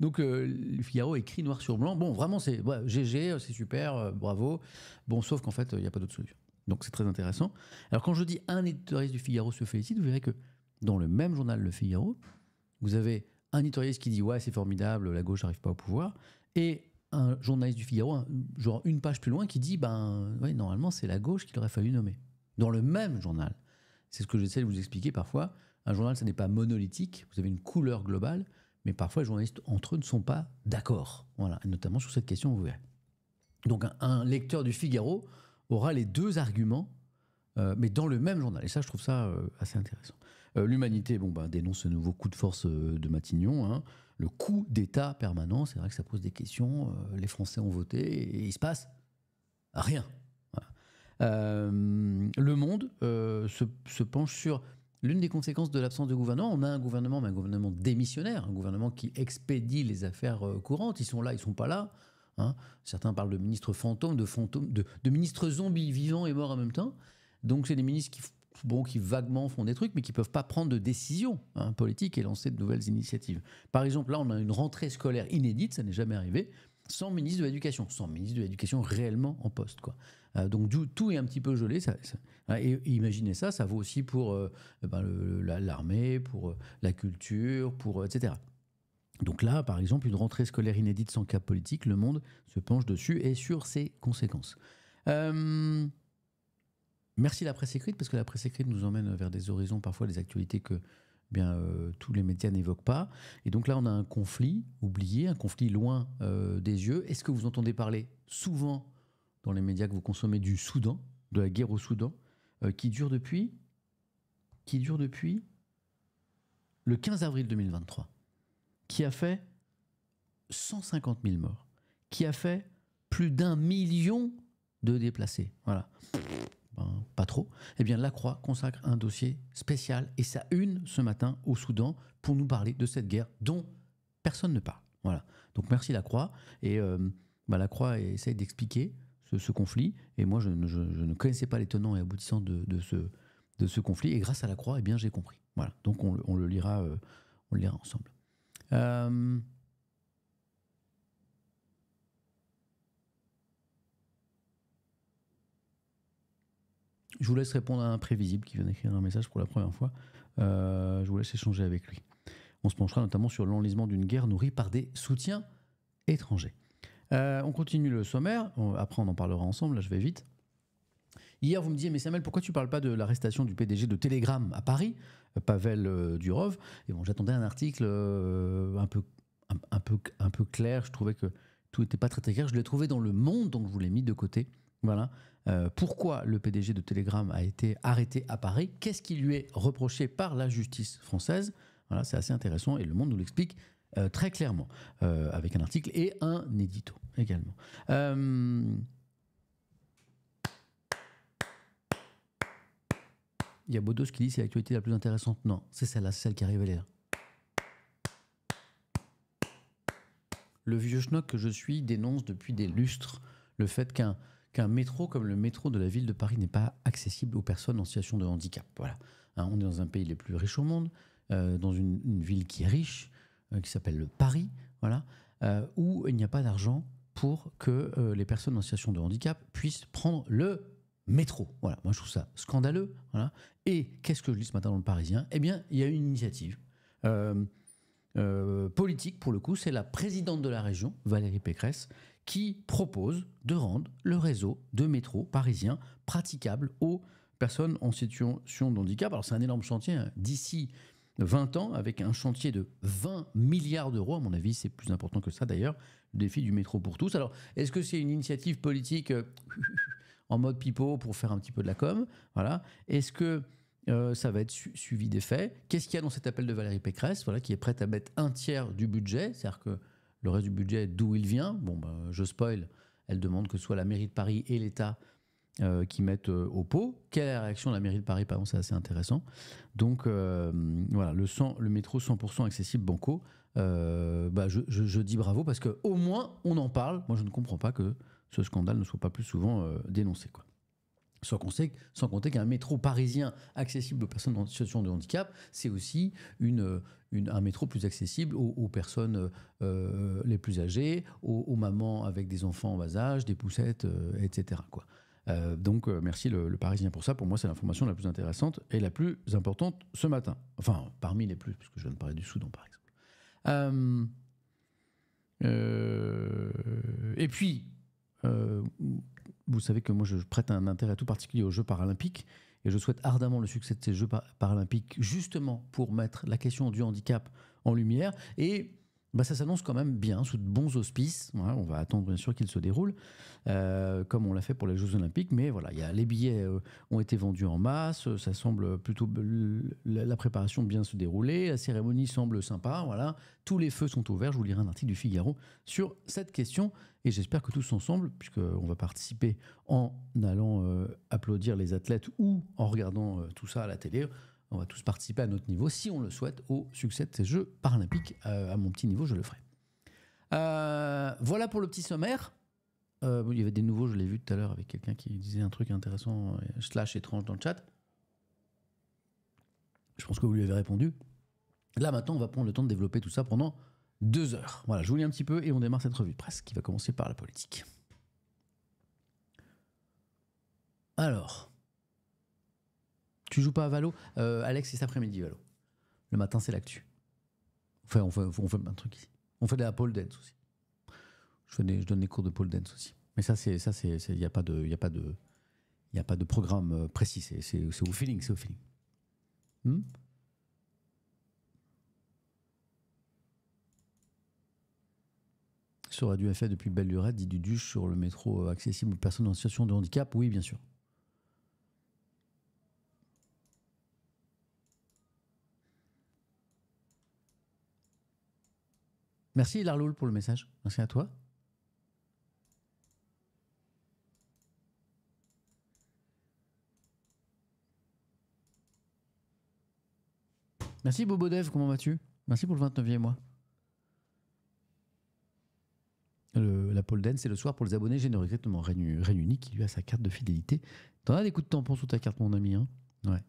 donc euh, le Figaro écrit noir sur blanc. Bon, vraiment, c'est GG, c'est super, euh, bravo. Bon, sauf qu'en fait, il euh, n'y a pas d'autre solution. Donc c'est très intéressant. Alors quand je dis un éditorialiste du Figaro se félicite, vous verrez que dans le même journal Le Figaro, vous avez un éditorialiste qui dit ouais c'est formidable, la gauche n'arrive pas au pouvoir, et un journaliste du Figaro, genre une page plus loin, qui dit ben normalement c'est la gauche qu'il aurait fallu nommer. Dans le même journal. C'est ce que j'essaie de vous expliquer parfois. Un journal, ce n'est pas monolithique, vous avez une couleur globale mais parfois les journalistes entre eux ne sont pas d'accord. Voilà, notamment sur cette question, vous verrez. Donc un, lecteur du Figaro aura les deux arguments, euh, mais dans le même journal. Et ça, je trouve ça euh, assez intéressant. Euh, l'humanité, bon, ben, dénonce ce nouveau coup de force de Matignon, hein. le coup d'État permanent. C'est vrai que ça pose des questions. les Français ont voté et, il se passe rien. le Monde se, se penche sur L'une des conséquences de l'absence de gouvernement, on a un gouvernement, mais un gouvernement démissionnaire, un gouvernement qui expédie les affaires euh, courantes. Ils sont là, ils sont pas là. Hein. Certains parlent de ministres fantômes, de fantômes, de, ministres zombies vivants et morts en même temps. Donc c'est des ministres qui, bon, qui vaguement font des trucs, mais qui peuvent pas prendre de décisions hein, politiques et lancer de nouvelles initiatives. Par exemple, là, on a une rentrée scolaire inédite, ça n'est jamais arrivé, sans ministre de l'Éducation, sans ministre de l'Éducation réellement en poste, quoi. Euh, donc tout est un petit peu gelé. Hein, et imaginez ça, ça vaut aussi pour euh, eh ben, l'armée, pour euh, la culture, pour etc. Donc là, par exemple, une rentrée scolaire inédite sans cap politique, le monde se penche dessus et sur ses conséquences. merci la presse écrite, parce que la presse écrite nous emmène vers des horizons, parfois des actualités que bien, tous les médias n'évoquent pas. Et donc là, on a un conflit oublié, un conflit loin des yeux. Est-ce que vous entendez parler souvent dans les médias que vous consommez du Soudan, de la guerre au Soudan, euh, qui dure depuis qui dure depuis le 15 avril 2023, qui a fait 150 000 morts, qui a fait plus d'un million de déplacés. Voilà. Ben, pas trop. Eh bien, La Croix consacre un dossier spécial et ça une ce matin au Soudan pour nous parler de cette guerre dont personne ne parle. Voilà. Donc merci La Croix. Et euh, ben, La Croix essaye d'expliquer ce, conflit. Et moi, je, ne connaissais pas les tenants et aboutissants de, ce, de ce conflit. Et grâce à la croix, et eh bien, j'ai compris. Voilà. Donc, on, le lira, euh, on le lira ensemble. Euh, je vous laisse répondre à un prévisible qui vient d'écrire un message pour la première fois. Euh, je vous laisse échanger avec lui. On se penchera notamment sur l'enlisement d'une guerre nourrie par des soutiens étrangers. Euh, on continue le sommaire. après, on en parlera ensemble. Là, je vais vite. Hier, vous me disiez, mais Samuel, pourquoi tu parles pas de l'arrestation du PDG de Telegram à Paris, euh, Pavel euh, Durov Et bon, j'attendais un article un, peu, un, peu, un peu clair. Je trouvais que tout n'était pas très, clair. Je l'ai trouvé dans Le Monde, donc je vous l'ai mis de côté. Voilà. pourquoi le PDG de Telegram a été arrêté à Paris Qu'est-ce qui lui est reproché par la justice française Voilà, c'est assez intéressant et le monde nous l'explique euh, très clairement, euh, avec un article et un édito également. Euh, il y a Baudos qui dit c'est l'actualité la plus intéressante. Non, c'est celle-là, c'est celle qui arrive, à l'air. Le vieux schnock que je suis dénonce depuis des lustres le fait qu'un qu'un métro comme le métro de la ville de Paris n'est pas accessible aux personnes en situation de handicap. Voilà. Hein, on est dans un pays les plus riches au monde, dans une, une, ville qui est riche, euh, qui s'appelle le Paris, voilà, euh, où il n'y a pas d'argent pour que euh, les personnes en situation de handicap puissent prendre le métro. Voilà, moi je trouve ça scandaleux. Voilà. Et qu'est-ce que je lis ce matin dans le Parisien Eh bien, il y a une initiative politique, pour le coup, c'est la présidente de la région, Valérie Pécresse, qui propose de rendre le réseau de métro parisien praticable aux personnes en situation de handicap. Alors c'est un énorme chantier. Hein. D'ici 20 ans avec un chantier de 20 milliards d'euros. À mon avis, c'est plus important que ça d'ailleurs, le défi du métro pour tous. Alors, est-ce que c'est une initiative politique euh, [LAUGHS] en mode pipeau pour faire un petit peu de la com Voilà. Est-ce que euh, ça va être suivi des faits Qu'est-ce qu'il y a dans cet appel de Valérie Pécresse, voilà, qui est prête à mettre un tiers du budget, c'est-à-dire que le reste du budget, d'où il vient Bon, ben je spoil. Elle demande que ce soit la mairie de Paris et l'État euh, qui mettent euh, au pot. Quelle est la réaction de la mairie de Paris c'est assez intéressant. Donc euh, voilà, le, métro 100% accessible banco, bah, je, dis bravo parce qu'au moins on en parle. Moi je ne comprends pas que ce scandale ne soit pas plus souvent dénoncé. Sans, compter, sans compter qu'un métro parisien accessible aux personnes en situation de handicap, c'est aussi un métro plus accessible aux, personnes les plus âgées, aux, mamans avec des enfants en bas âge, des poussettes, etc. Euh, donc euh, merci le, Parisien pour ça. Pour moi, c'est l'information la plus intéressante et la plus importante ce matin. Enfin, parmi les plus, puisque je viens de parler du Soudan, par exemple. Euh, et puis, vous savez que moi, je prête un intérêt tout particulier aux Jeux paralympiques et je souhaite ardemment le succès de ces Jeux paralympiques, justement pour mettre la question du handicap en lumière et bah, ça s'annonce quand même bien, sous de bons auspices. on va attendre bien sûr qu'il se déroule, euh, comme on l'a fait pour les Jeux Olympiques. Mais voilà, y a, les billets euh, ont été vendus en masse, ça semble plutôt la préparation bien se dérouler, la cérémonie semble sympa. Voilà, tous les feux sont ouverts. Je vous lirai un article du Figaro sur cette question, et j'espère que tous ensemble, puisqu'on va participer en allant euh, applaudir les athlètes ou en regardant tout ça à la télé, on va tous participer à notre niveau, si on le souhaite, au succès de ces Jeux paralympiques. Euh, à mon petit niveau, je le ferai. Euh, voilà pour le petit sommaire. Euh, il y avait des nouveaux, je l'ai vu tout à l'heure avec quelqu'un qui disait un truc intéressant, slash étrange dans le chat. Je pense que vous lui avez répondu. Là, maintenant, on va prendre le temps de développer tout ça pendant deux heures. Voilà, je vous lis un petit peu et on démarre cette revue de presse qui va commencer par la politique. Alors, tu joues pas à Valo euh, Alex, c'est cet après-midi Valo. Le matin, c'est l'actu. Enfin, on fait, on fait un truc ici. On fait de la pole dance aussi. Je, je donne des cours de pole dance aussi. Mais ça, c'est ça, c'est il n'y a pas de, il a pas de, il a pas de programme euh, précis. C'est au feeling, c'est au feeling. Hmm du fait depuis belle lurette, dit Duduche, sur le métro euh, accessible aux personnes en situation de handicap. Oui, bien sûr. Merci Larloul pour le message. Merci à toi. Merci Bobo comment vas-tu Merci pour le 29e mois. la pole c'est le soir pour les abonnés généreux. Exactement, mon Unique qui lui a sa carte de fidélité. T'en as des coups de tampon sous ta carte, mon ami. Hein? ouais.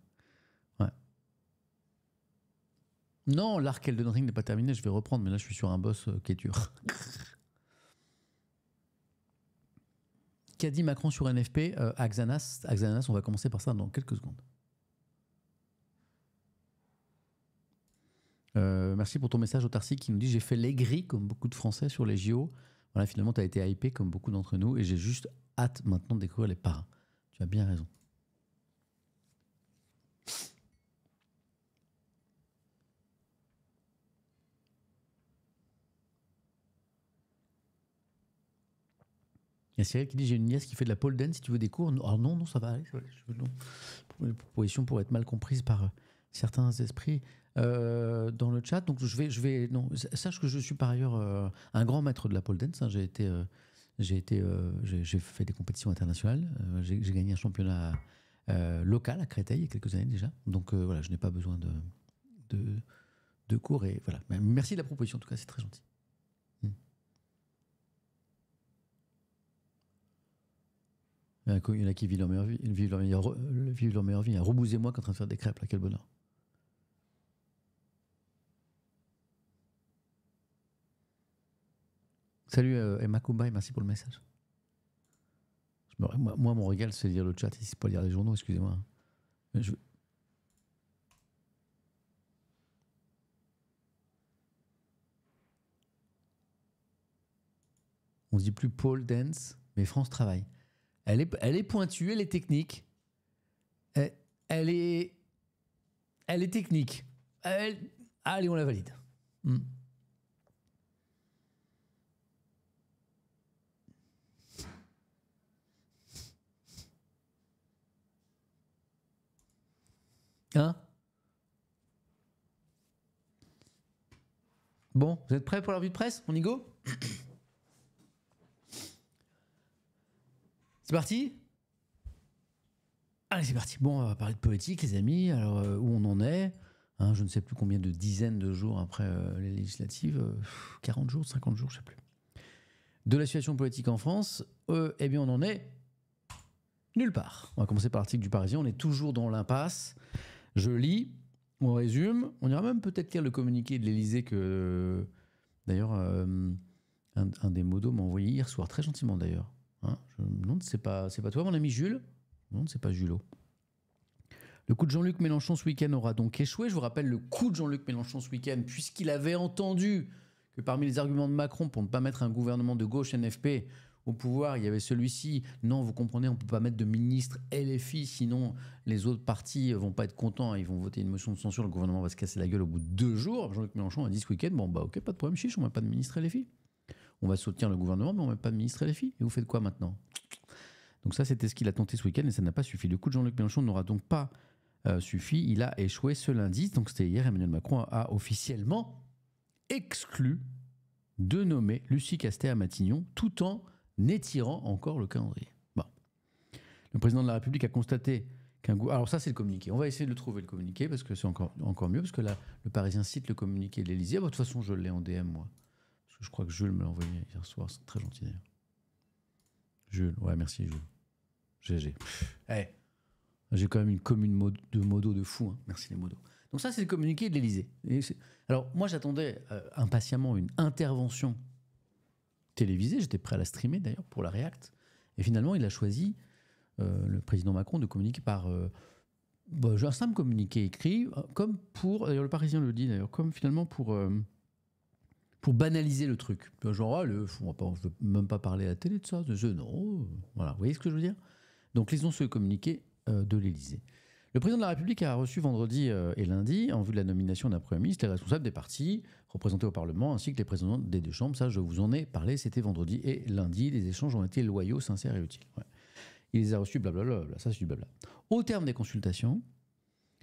Non, l'arc de Ring n'est pas terminé, je vais reprendre, mais là je suis sur un boss euh, qui est dur. Qu'a dit Macron sur NFP euh, Axanas, Axanas, on va commencer par ça dans quelques secondes. Euh, merci pour ton message Tarsi qui nous dit j'ai fait l'aigri comme beaucoup de Français sur les JO. Voilà, finalement, tu as été hypé comme beaucoup d'entre nous et j'ai juste hâte maintenant de découvrir les paras. » Tu as bien raison. Il y a Cyril qui dit J'ai une nièce qui fait de la pole dance, si tu veux des cours. Alors non, non, ça va aller. Je veux, proposition pour être mal comprise par euh, certains esprits euh, dans le chat. Donc je vais. Je vais non, sache que je suis par ailleurs euh, un grand maître de la pole dance. Hein. J'ai été. j'ai été, j'ai fait des compétitions internationales. j'ai gagné un championnat local à Créteil il y a quelques années déjà. Donc voilà, je n'ai pas besoin de, de, de cours et voilà. Merci de la proposition en tout cas, c'est très gentil. Il y en a qui vivent leur meilleure vie. Vivent leur meilleure, vivent leur meilleure vie. Hein. Rebousez-moi qu'en train de faire des crêpes, là, quel bonheur. Salut euh, merci pour le message. Moi, mon régal, c'est lire le chat, c'est pas lire les journaux, excusez-moi. On euh, On dit plus Paul dance, mais France travaille. Elle est, elle est pointue, elle est technique. Euh, elle, est. Elle est technique. allez, on la valide. Hmm. Hein Bon, vous êtes prêts pour la revue de presse On y go C'est parti Allez, c'est parti. Bon, on va parler de politique, les amis. Alors, euh, où on en est hein, Je ne sais plus combien de dizaines de jours après euh, les législatives. 40 euh, jours, 50 jours, je ne sais plus. De la situation politique en France, eh bien, on en est nulle part. On va commencer par l'article du Parisien. On est toujours dans l'impasse. Je lis, on résume. On ira même peut-être lire le communiqué de l'Élysée que, d'ailleurs, un, des modos m'a envoyé hier soir, très gentiment d'ailleurs. Non, hein, je c'est pas, c'est pas toi, mon ami Jules non c'est pas Julo Le coup de Jean-Luc Mélenchon ce week-end aura donc échoué. Je vous rappelle le coup de Jean-Luc Mélenchon ce week-end, puisqu'il avait entendu que parmi les arguments de Macron pour ne pas mettre un gouvernement de gauche NFP au pouvoir, il y avait celui-ci. Non, vous comprenez, on ne peut pas mettre de ministre LFI, sinon les autres partis vont pas être contents, hein. ils vont voter une motion de censure, le gouvernement va se casser la gueule au bout de deux jours. Jean-Luc Mélenchon a dit ce week-end, bon bah ok, pas de problème, chiche, on met pas de ministre LFI on va soutenir le gouvernement, mais on ne va pas ministrer les filles. Et vous faites quoi maintenant Donc ça, c'était ce qu'il a tenté ce week-end et ça n'a pas suffi. Le coup de Jean-Luc Mélenchon n'aura donc pas euh, suffi. Il a échoué ce lundi. Donc c'était hier, Emmanuel Macron a officiellement exclu de nommer Lucie Castet à Matignon, tout en étirant encore le calendrier. Bon. Le président de la République a constaté qu'un goût. Alors, ça, c'est le communiqué. On va essayer de le trouver, le communiqué, parce que c'est encore, encore mieux, parce que là, le Parisien cite le communiqué de l'Élysée. de toute façon, je l'ai en DM, moi. Je crois que Jules me l'a envoyé hier soir, c'est très gentil d'ailleurs. Jules, ouais, merci Jules. GG. Hey, eh, J'ai quand même une commune de modo de fou, hein. merci les modos. Donc ça, c'est le communiqué de l'Elysée. Alors moi, j'attendais euh, impatiemment une intervention télévisée, j'étais prêt à la streamer d'ailleurs pour la React, et finalement, il a choisi, euh, le président Macron, de communiquer par... Euh, bah, un simple communiqué écrit, euh, comme pour, d'ailleurs le Parisien le dit d'ailleurs, comme finalement pour pour banaliser le truc. Ben, genre, ah, le, on ne veut même pas parler à la télé de ça, de non. Voilà, vous voyez ce que je veux dire Donc lisons se communiqué euh, de l'Élysée. Le président de la République a reçu vendredi euh, et lundi, en vue de la nomination d'un Premier ministre, les responsables des partis représentés au Parlement ainsi que les présidents des deux chambres. Ça, je vous en ai parlé, c'était vendredi et lundi. Les échanges ont été loyaux, sincères et utiles. Il les a reçus, blablabla, ça c'est du blabla. Au terme des consultations,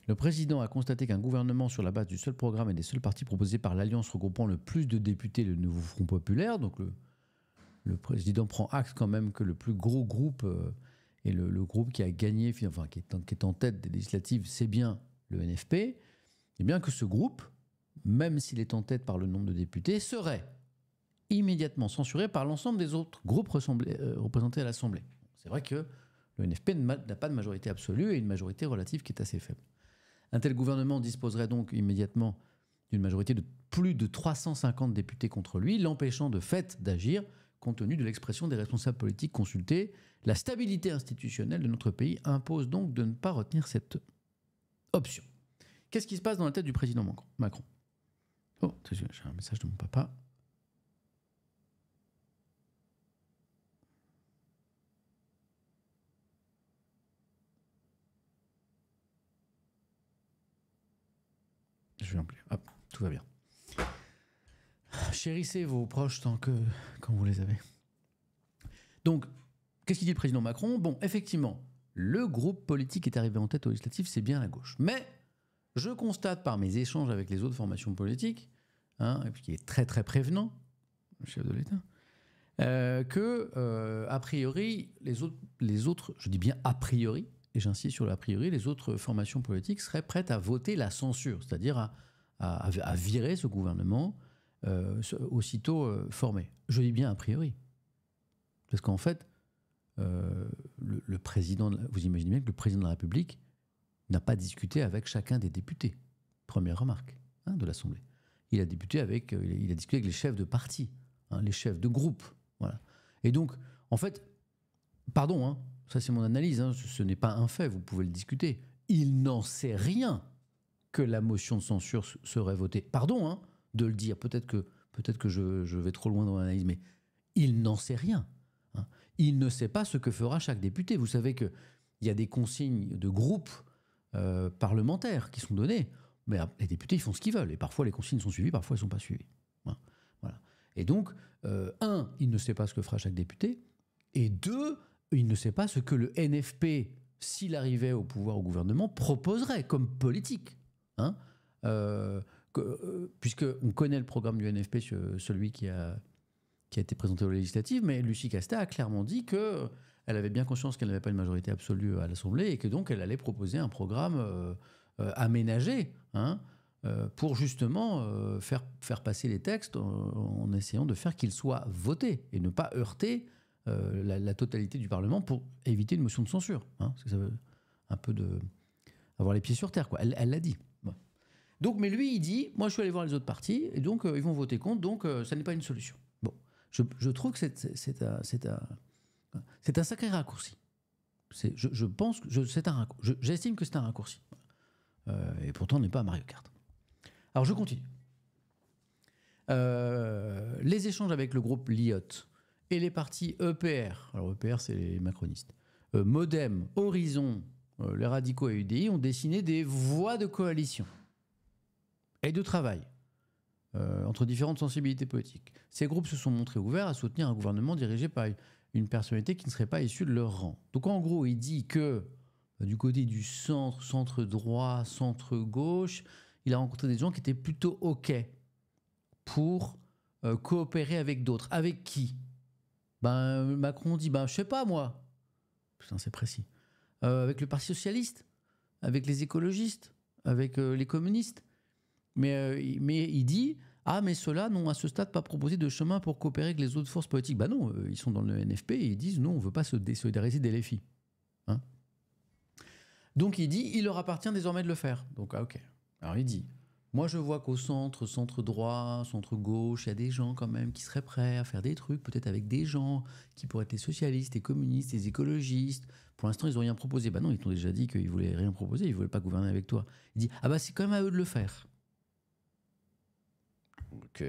le président a constaté qu'un gouvernement sur la base du seul programme et des seuls partis proposés par l'alliance regroupant le plus de députés, le nouveau Front populaire, donc le, président prend acte quand même que le plus gros groupe euh, et le, groupe qui a gagné, enfin qui est en, tête des législatives, c'est bien le NFP, et eh bien que ce groupe, même s'il est en tête par le nombre de députés, serait immédiatement censuré par l'ensemble des autres groupes euh, représentés à l'Assemblée. C'est vrai que le NFP n'a pas de majorité absolue et une majorité relative qui est assez faible. Un tel gouvernement disposerait donc immédiatement d'une majorité de plus de 350 députés contre lui, l'empêchant de fait d'agir compte tenu de l'expression des responsables politiques consultés. La stabilité institutionnelle de notre pays impose donc de ne pas retenir cette option. Qu'est-ce qui se passe dans la tête du président Macron oh, J'ai un message de mon papa. Je viens en Hop, tout va bien. Chérissez vos proches tant que quand vous les avez. Donc, qu'est-ce qu'il dit le président Macron Bon, effectivement, le groupe politique est arrivé en tête au législatif, c'est bien la gauche. Mais je constate par mes échanges avec les autres formations politiques, hein, et puis qui est très très prévenant, le chef de l'État, euh, que, euh, a priori, les autres, les autres, je dis bien a priori, et j'insiste sur l'a priori, les autres formations politiques seraient prêtes à voter la censure, c'est-à-dire à, virer ce gouvernement euh, aussitôt euh, formé. Je dis bien a priori. Parce qu'en fait, euh, le, président, vous imaginez bien que le président de la République n'a pas discuté avec chacun des députés. Première remarque hein, de l'Assemblée. Il a discuté avec les chefs de parti, hein, les chefs de groupe, voilà. Et donc, en fait, pardon, hein, ça c'est mon analyse, hein. ce n'est pas un fait, vous pouvez le discuter, il n'en sait rien que la motion de censure serait votée. Pardon hein, de le dire, peut-être que, peut que je, vais trop loin dans l'analyse, mais il n'en sait rien. Hein. Il ne sait pas ce que fera chaque député. Vous savez qu'il y a des consignes de groupes euh, parlementaires qui sont données, mais les députés ils font ce qu'ils veulent, et parfois les consignes sont suivies, parfois elles ne sont pas suivies. Voilà. Et donc, euh, un, il ne sait pas ce que fera chaque député, et deux, il ne sait pas ce que le NFP, s'il arrivait au pouvoir au gouvernement, proposerait comme politique. Hein. Euh, euh, Puisqu'on connaît le programme du NFP, celui qui a, été présenté aux législatives, mais Lucie Casta a clairement dit qu'elle avait bien conscience qu'elle n'avait pas une majorité absolue à l'Assemblée et que donc elle allait proposer un programme euh, aménagé hein, pour justement faire, passer les textes en, en essayant de faire qu'ils soient votés et ne pas heurter euh, la, totalité du Parlement pour éviter une motion de censure. Hein, parce que ça veut un peu de avoir les pieds sur terre, quoi. Elle l'a dit. Donc, mais lui, il dit, moi, je suis allé voir les autres partis, et donc euh, ils vont voter contre, donc euh, ça n'est pas une solution. Bon, je, trouve que c'est un, sacré raccourci. Je, pense que c'est un J'estime que c'est un raccourci. et pourtant, on n'est pas à Mario Kart. Alors, je continue. les échanges avec le groupe Lyot et les partis EPR, alors EPR c'est les macronistes, euh, Modem, Horizon, euh, les radicaux et UDI ont dessiné des voies de coalition et de travail euh, entre différentes sensibilités politiques. Ces groupes se sont montrés ouverts à soutenir un gouvernement dirigé par une personnalité qui ne serait pas issue de leur rang. Donc en gros, il dit que du côté du centre, centre droit, centre gauche, il a rencontré des gens qui étaient plutôt OK pour coopérer avec d'autres. Avec qui ben, Macron dit, ben, je sais pas, moi. c'est précis. Euh, avec le Parti Socialiste, avec les écologistes, avec euh, les communistes. Mais, euh, mais il dit, ah, mais ceux-là n'ont à ce stade pas proposé de chemin pour coopérer avec les autres forces politiques. Ben non, ils sont dans le NFP et ils disent, non, on ne veut pas se désolidariser des LFI. Hein Donc il dit, il leur appartient désormais de le faire. Donc, ah, ok. Alors il dit, moi, je vois qu'au centre, centre droit, centre gauche, il y a des gens quand même qui seraient prêts à faire des trucs, peut-être avec des gens qui pourraient être les socialistes, les communistes, les écologistes. Pour l'instant, ils n'ont rien proposé. Ben non, ils t'ont déjà dit qu'ils voulaient rien proposer, ils voulaient pas gouverner avec toi. Il dit ah bah c'est quand même à eux de le faire. Ok.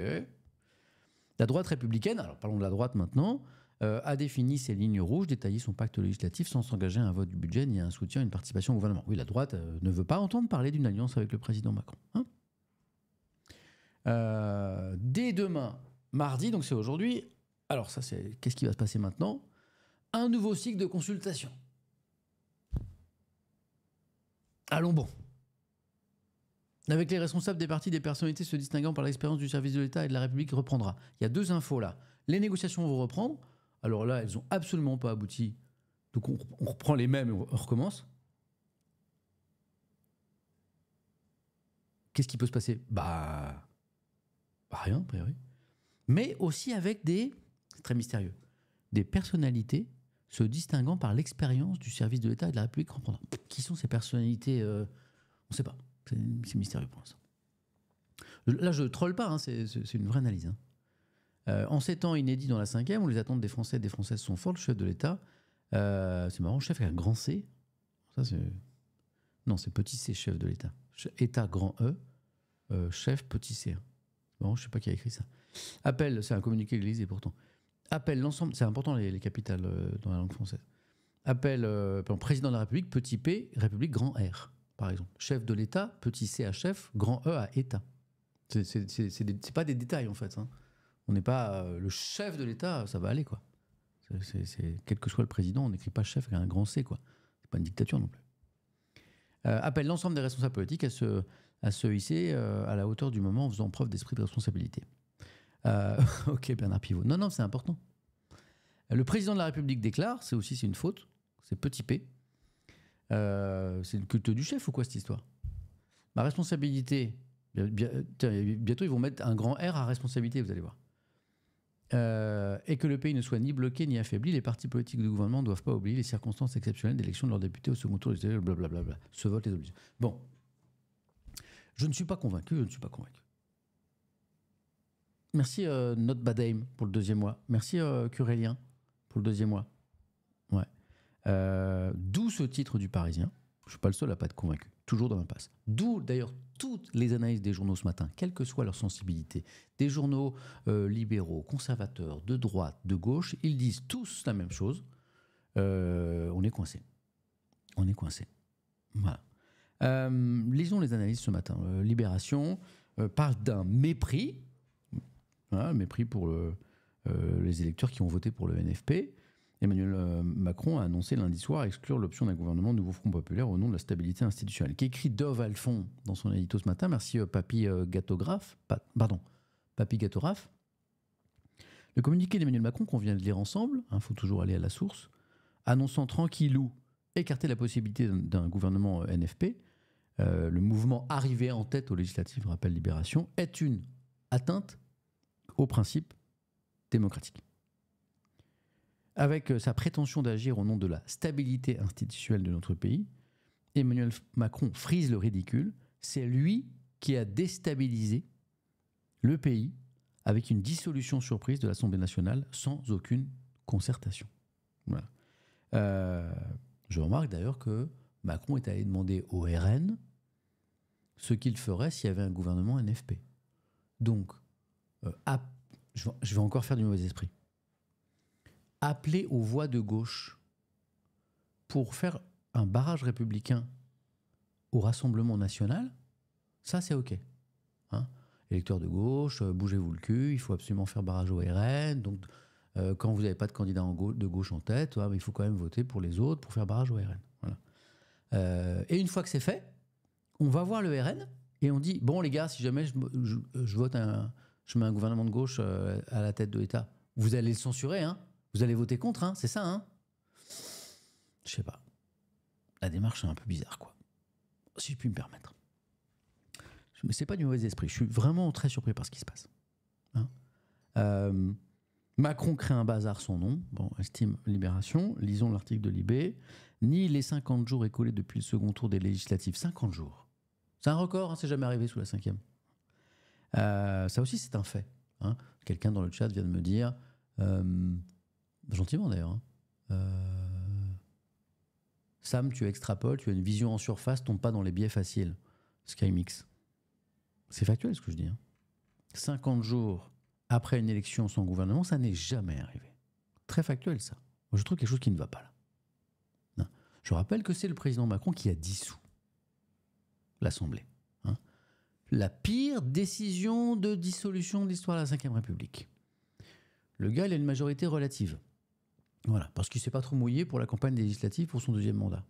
La droite républicaine, alors parlons de la droite maintenant, euh, a défini ses lignes rouges, détaillé son pacte législatif sans s'engager à un vote du budget ni à un soutien, une participation au gouvernement. Oui, la droite euh, ne veut pas entendre parler d'une alliance avec le président Macron. Hein euh, dès demain, mardi, donc c'est aujourd'hui, alors ça c'est qu'est-ce qui va se passer maintenant Un nouveau cycle de consultation. Allons bon. Avec les responsables des partis, des personnalités se distinguant par l'expérience du service de l'État et de la République reprendra. Il y a deux infos là. Les négociations vont reprendre. Alors là, elles n'ont absolument pas abouti. Donc on, reprend les mêmes et on recommence. Qu'est-ce qui peut se passer Bah, bah, rien, a priori. Mais aussi avec des. C'est très mystérieux. Des personnalités se distinguant par l'expérience du service de l'État et de la République Qui sont ces personnalités euh, On ne sait pas. C'est mystérieux pour l'instant. Là, je ne troll pas, hein, c'est une vraie analyse. Hein. Euh, en ces temps inédits dans la cinquième, où les attentes des Français et des Françaises sont fortes, le chef de l'État, euh, c'est marrant, chef avec un grand C. Ça, Non, c'est petit c, chef de l'État. État grand E, chef petit c. Hein. Bon, je sais pas qui a écrit ça. Appel, c'est un communiqué de l'Église et pourtant. Appel, l'ensemble, c'est important les, capitales euh, dans la langue française. Appel, euh, président de la République, petit p, République, grand R, par exemple. Chef de l'État, petit c à chef, grand E à État. n'est pas des détails en fait. Hein. On n'est pas euh, le chef de l'État, ça va aller quoi. quel que soit le président, on n'écrit pas chef avec un grand C quoi. C'est pas une dictature non plus. Appel, l'ensemble des responsables politiques à se à se hisser euh, à la hauteur du moment en faisant preuve d'esprit de responsabilité. Euh, [LAUGHS] ok, Bernard Pivot. Non, non, c'est important. Le président de la République déclare, c'est aussi une faute, c'est petit p. Euh, c'est le culte du chef ou quoi cette histoire Ma responsabilité, bientôt ils vont mettre un grand R à responsabilité, vous allez voir. et que le pays ne soit ni bloqué ni affaibli, les partis politiques du gouvernement ne doivent pas oublier les circonstances exceptionnelles d'élection de leurs députés au second tour, blablabla. Ce vote est obligé. Bon, je ne suis pas convaincu, je ne suis pas convaincu. Merci euh, Not pour le deuxième mois. Merci euh, Curélien pour le deuxième mois. Ouais. Euh, d'où ce titre du Parisien. Je ne suis pas le seul à pas être convaincu. Toujours dans l'impasse. D'où d'ailleurs toutes les analyses des journaux ce matin, quelle que soit leur sensibilité, des journaux euh, libéraux, conservateurs, de droite, de gauche, ils disent tous la même chose. Euh, on est coincé. On est coincé. Voilà. Euh, lisons les analyses ce matin. Euh, Libération euh, parle d'un mépris, mépris pour les électeurs qui ont voté pour le NFP. Emmanuel Macron a annoncé lundi soir exclure l'option d'un gouvernement nouveau Front Populaire au nom de la stabilité institutionnelle. Qu'écrit Dove Alphon dans son édito ce matin Merci Papy Gatographe. pardon, Papy Gatographe. Le communiqué d'Emmanuel Macron, qu'on vient de lire ensemble, il hein, faut toujours aller à la source, annonçant tranquillou écarter la possibilité d'un gouvernement NFP, euh, le mouvement arrivé en tête aux législatives, rappel Libération, est une atteinte au principe démocratique. Avec euh, sa prétention d'agir au nom de la stabilité institutionnelle de notre pays, Emmanuel Macron frise le ridicule. C'est lui qui a déstabilisé le pays avec une dissolution surprise de l'Assemblée nationale sans aucune concertation. Euh, je remarque d'ailleurs que Macron est allé demander au RN ce qu'il ferait s'il y avait un gouvernement NFP. Donc, euh, je, vais encore faire du mauvais esprit. Appeler aux voix de gauche pour faire un barrage républicain au Rassemblement national, ça c'est OK. Hein Électeurs de gauche, euh, bougez-vous le cul, il faut absolument faire barrage au RN. Donc, euh, quand vous n'avez pas de candidat gauche, de gauche en tête, il faut quand même voter pour les autres pour faire barrage au RN. Euh, et une fois que c'est fait, on va voir le RN et on dit bon les gars, si jamais je, vote un, je mets un gouvernement de gauche euh, à la tête de l'État, vous allez le censurer, hein Vous allez voter contre, hein, C'est ça, hein Je sais pas. La démarche est un peu bizarre, quoi. Si je puis me permettre. Mais c'est pas du mauvais esprit. Je suis vraiment très surpris par ce qui se passe. Hein. Euh, Macron crée un bazar son nom, bon, estime Libération, lisons l'article de Libé, ni les 50 jours écoulés depuis le second tour des législatives. 50 jours. C'est un record, ça hein, c'est jamais arrivé sous la cinquième. Euh, ça aussi, c'est un fait. Hein. Quelqu'un dans le chat vient de me dire, euh, gentiment d'ailleurs, hein, euh, Sam, tu extrapoles, tu as une vision en surface, tombe pas dans les biais faciles. Skymix. C'est factuel ce que je dis. 50 jours après une élection sans gouvernement, ça n'est jamais arrivé. Très factuel ça. je trouve quelque chose qui ne va pas là. je rappelle que c'est le président Macron qui a dissous l'Assemblée. Hein. la pire décision de dissolution de l'histoire de la Ve République. Le gars, il a une majorité relative. Voilà, parce qu'il ne s'est pas trop mouillé pour la campagne législative pour son deuxième mandat.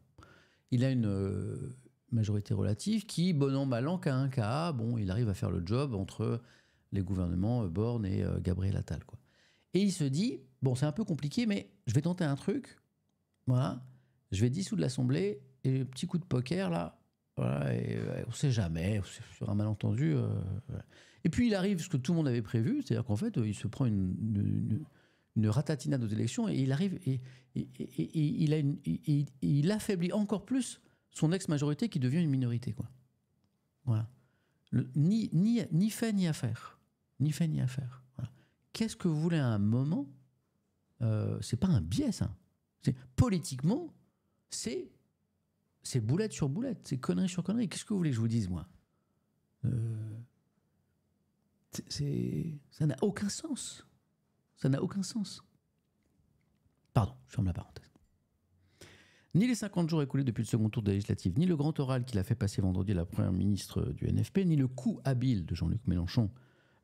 Il a une euh, majorité relative qui, bon an, mal an, cas un cas bon, il arrive à faire le job entre les gouvernements euh, Borne et euh, Gabriel Attal. Quoi. Et il se dit, bon, c'est un peu compliqué, mais je vais tenter un truc. Voilà, je vais dissoudre l'Assemblée et petit coup de poker là. Euh, on ne sait jamais, sur un malentendu. Et puis il arrive ce que tout le monde avait prévu, c'est-à-dire qu'en fait, il se prend une, une, une, ratatinade aux élections et il arrive et, il, a il affaiblit encore plus son ex-majorité qui devient une minorité. Quoi. Voilà. ni, ni, ni fait ni affaire ni fait ni à faire. Qu'est-ce que vous voulez à un moment euh, C'est pas un biais, ça. C'est, politiquement, c'est, c'est boulette sur boulette, c'est connerie sur connerie. Qu'est-ce que vous voulez que je vous dise, moi euh, c'est, Ça n'a aucun sens. Ça n'a aucun sens. Pardon, je ferme la parenthèse. Ni les 50 jours écoulés depuis le second tour la législative, ni le grand oral qu'il a fait passer vendredi à la première ministre du NFP, ni le coup habile de Jean-Luc Mélenchon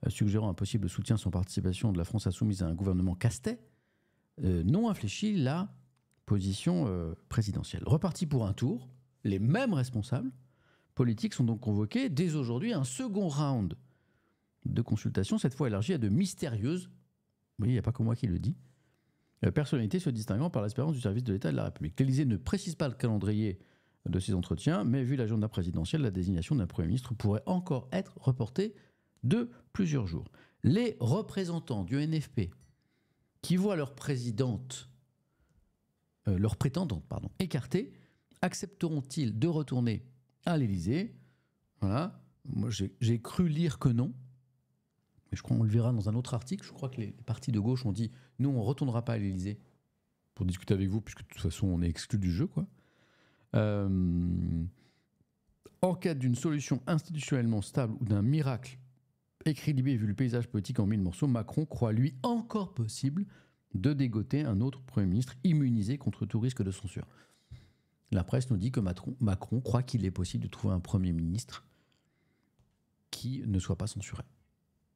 euh, suggérant un possible soutien sans participation de la France insoumise à un gouvernement castet, euh, non n'ont infléchi la position euh, présidentielle. Reparti pour un tour, les mêmes responsables politiques sont donc convoqués dès aujourd'hui un second round de consultations, cette fois élargie à de mystérieuses, vous voyez, il n'y a pas que moi qui le dis, personnalités se distinguant par l'espérance du service de l'État et de la République. L'Élysée ne précise pas le calendrier de ces entretiens, mais vu l'agenda présidentiel, la désignation d'un Premier ministre pourrait encore être reportée de plusieurs jours. Les représentants du NFP qui voient leur présidente, euh, leur prétendante, pardon, écartée, accepteront-ils de retourner à l'Élysée Voilà. Moi, j'ai cru lire que non. Mais je crois qu'on le verra dans un autre article. Je crois que les, partis de gauche ont dit nous, on ne retournera pas à l'Élysée pour discuter avec vous, puisque de toute façon, on est exclu du jeu, quoi. Euh, en cas d'une solution institutionnellement stable ou d'un miracle écrit Libé, vu le paysage politique en mille morceaux, Macron croit lui encore possible de dégoter un autre Premier ministre immunisé contre tout risque de censure. La presse nous dit que Macron croit qu'il est possible de trouver un Premier ministre qui ne soit pas censuré.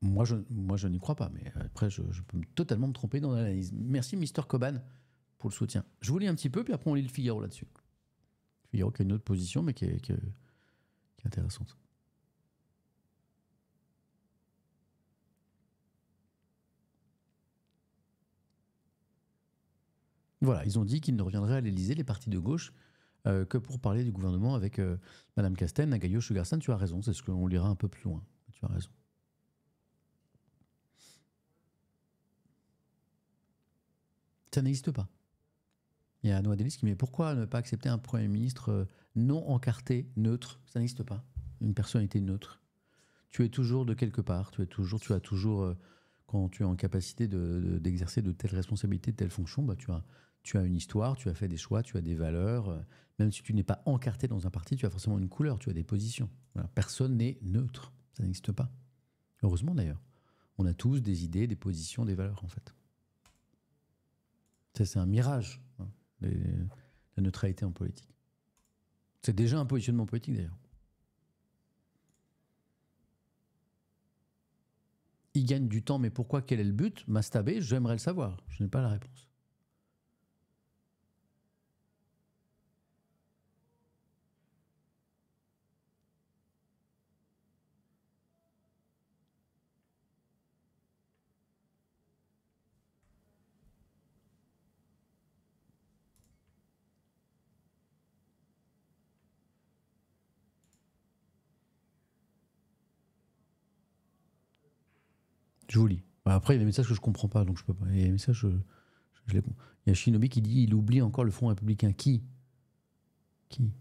Moi, je, moi, je n'y crois pas, mais après, je, peux totalement me tromper dans l'analyse. Merci, Mr Coban, pour le soutien. Je vous lis un petit peu, puis après, on lit le Figaro là-dessus. Figaro qui a une autre position, mais qui est intéressante. Voilà, ils ont dit qu'ils ne reviendraient à l'Elysée, les partis de gauche, euh, que pour parler du gouvernement avec Mme euh, Madame Casten, Nagayo, Sugarsan. Tu as raison, c'est ce qu'on lira un peu plus loin. Tu as raison. Ça n'existe pas. Il y a Noah Delis qui me dit pourquoi ne pas accepter un Premier ministre euh, non encarté, neutre Ça n'existe pas. Une personnalité neutre. Tu es toujours de quelque part, tu, es toujours, tu as toujours, quand tu es en capacité d'exercer de, telles responsabilités, de telles fonctions, bah, tu as tu as une histoire, tu as fait des choix, tu as des valeurs. Euh, même si tu n'es pas encarté dans un parti, tu as forcément une couleur, tu as des positions. Personne n'est neutre. Ça n'existe pas. Heureusement d'ailleurs. On a tous des idées, des positions, des valeurs en fait. Ça, c'est un mirage, hein, de la neutralité en politique. C'est déjà un positionnement politique d'ailleurs. Il gagne du temps, mais pourquoi Quel est le but Mastabé, j'aimerais le savoir. Je n'ai pas la réponse. Je vous lis. Bah, après, il y a des messages que je ne comprends pas, donc je peux pas. Il y a les Il y a Shinobi qui dit il oublie encore le Front républicain. Qui Qui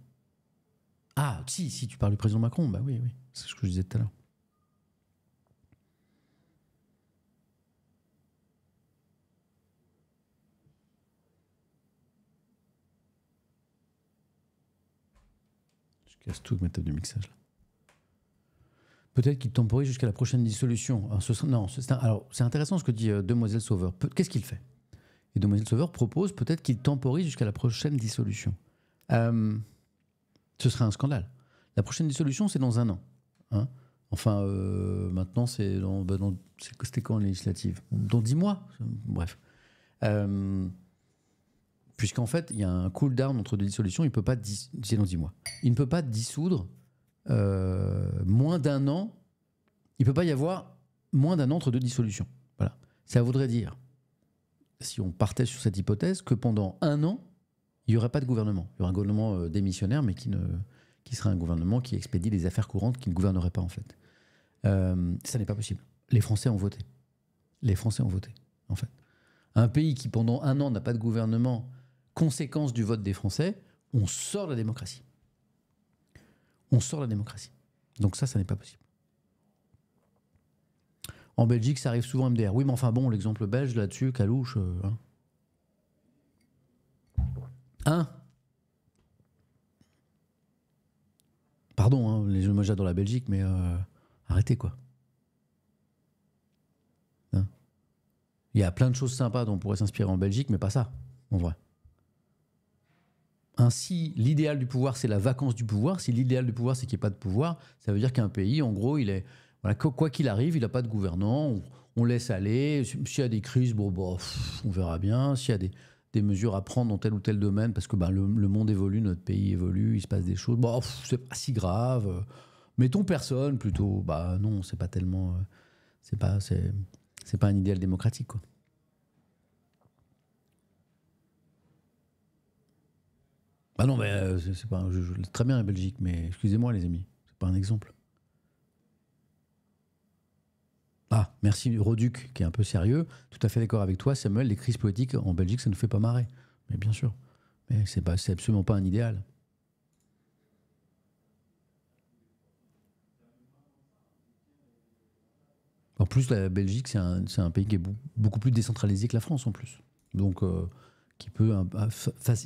Ah, si, si, tu parles du président Macron. Bah oui, oui. C'est ce que je disais tout à l'heure. Je casse tout avec ma table de mixage là. Peut-être qu'il temporise jusqu'à la prochaine dissolution. ce, non, c'est, alors, c'est intéressant ce que dit euh, Demoiselle Sauveur. qu'est-ce qu'il fait Et Demoiselle Sauveur propose peut-être qu'il temporise jusqu'à la prochaine dissolution. Euh, ce serait un scandale. La prochaine dissolution, c'est dans un an. Hein. enfin, euh, maintenant, c'est dans, bah, c'est, c'était quand la législative Dans dix mois Bref. Puisqu'en fait, il y a un cool down entre deux dissolutions, il peut pas dans dix mois. Il ne peut pas dissoudre euh, moins d'un an, il ne peut pas y avoir moins d'un an entre deux dissolutions. Voilà. Ça voudrait dire, si on partait sur cette hypothèse, que pendant un an, il n'y aurait pas de gouvernement. Il y aurait un gouvernement euh, démissionnaire, mais qui, ne, qui serait un gouvernement qui expédie les affaires courantes, qui ne gouvernerait pas en fait. Euh, ça n'est pas possible. Les Français ont voté. Les Français ont voté, en fait. Un pays qui pendant un an n'a pas de gouvernement, conséquence du vote des Français, on sort de la démocratie on sort la démocratie. Donc ça, ça n'est pas possible. En Belgique, ça arrive souvent MDR. Oui, mais enfin bon, l'exemple belge là-dessus, Calouche. Euh, hein, hein Pardon, hein, les, moi dans la Belgique, mais euh, arrêtez quoi. Hein Il y a plein de choses sympas dont on pourrait s'inspirer en Belgique, mais pas ça, en vrai. Ainsi, hein, l'idéal du pouvoir, c'est la vacance du pouvoir. Si l'idéal du pouvoir, c'est qu'il n'y ait pas de pouvoir, ça veut dire qu'un pays, en gros, il est. quoi qu'il arrive, il n'a pas de gouvernant, on, laisse aller. S'il y a des crises, bon, bah, on verra bien. S'il y a des, mesures à prendre dans tel ou tel domaine, parce que bah, le, monde évolue, notre pays évolue, il se passe des choses, bon, bah, c'est pas si grave. Mettons personne plutôt. Bah non, c'est pas tellement. Euh, c'est pas, c'est, pas un idéal démocratique, quoi. Ah non, mais euh, c'est pas. Je, très bien la Belgique, mais excusez-moi, les amis, c'est pas un exemple. Ah, merci Roduc, qui est un peu sérieux. Tout à fait d'accord avec toi, Samuel. Les crises politiques en Belgique, ça ne fait pas marrer. Mais bien sûr. Mais c'est absolument pas un idéal. En plus, la Belgique, c'est un, pays qui est beaucoup plus décentralisé que la France, en plus. Donc, euh, qui peut ah,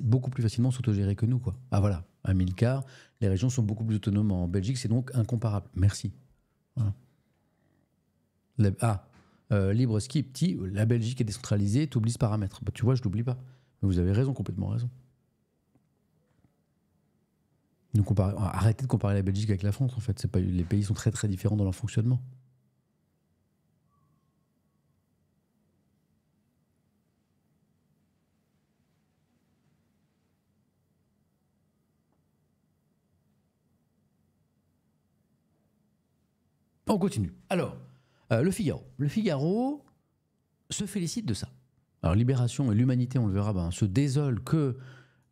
beaucoup plus facilement s'autogérer que nous. Quoi. Ah voilà, à 1000 quarts, les régions sont beaucoup plus autonomes. En Belgique, c'est donc incomparable. Merci. Voilà. ah, euh, libre ski, petit, la Belgique est décentralisée, tu oublies ce paramètre. Bah, tu vois, je l'oublie pas. vous avez raison, complètement raison. arrêtez de comparer la Belgique avec la France, en fait. Pas, les pays sont très très différents dans leur fonctionnement. On continue. Alors, euh, le Figaro. Le Figaro se félicite de ça. Alors, Libération et l'humanité, on le verra, ben, se désolent que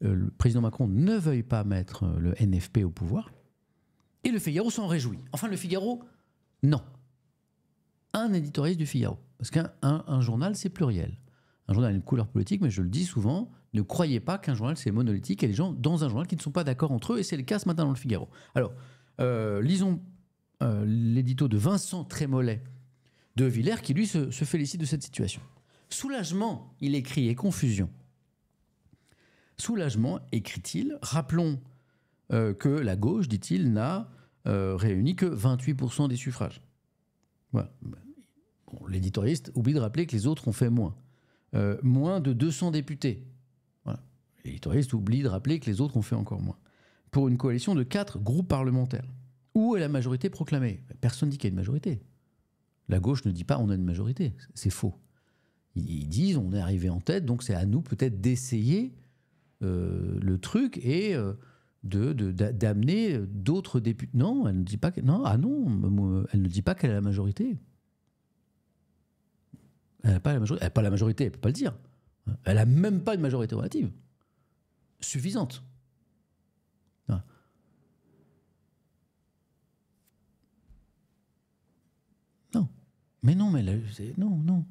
euh, le président Macron ne veuille pas mettre euh, le NFP au pouvoir. Et le Figaro s'en réjouit. Enfin, le Figaro, non. Un éditorialiste du Figaro. Parce qu'un journal, c'est pluriel. Un journal a une couleur politique, mais je le dis souvent, ne croyez pas qu'un journal, c'est monolithique. Il y a des gens dans un journal qui ne sont pas d'accord entre eux, et c'est le cas ce matin dans le Figaro. Alors, lisons euh, l'édito de Vincent Trémollet de Villers qui, lui, se, félicite de cette situation. Soulagement, il écrit, et confusion. Soulagement, écrit-il, rappelons euh, que la gauche, dit-il, n'a euh, réuni que 28% des suffrages. L'éditorialiste oublie de rappeler que les autres ont fait moins. moins de 200 députés. L'éditorialiste oublie de rappeler que les autres ont fait encore moins. Pour une coalition de quatre groupes parlementaires. Où est la majorité proclamée Personne ne dit qu'il y a une majorité. La gauche ne dit pas on a une majorité. C'est faux. Ils disent on est arrivé en tête, donc c'est à nous peut-être d'essayer euh, le truc et euh, d'amener d'autres députés. Non, elle ne dit pas que, non, ah non, elle ne dit pas qu'elle a la majorité. Elle n'a pas la majorité. Elle ne pas la majorité, peut pas le dire. Elle n'a même pas une majorité relative suffisante. Mais non, mais non, non.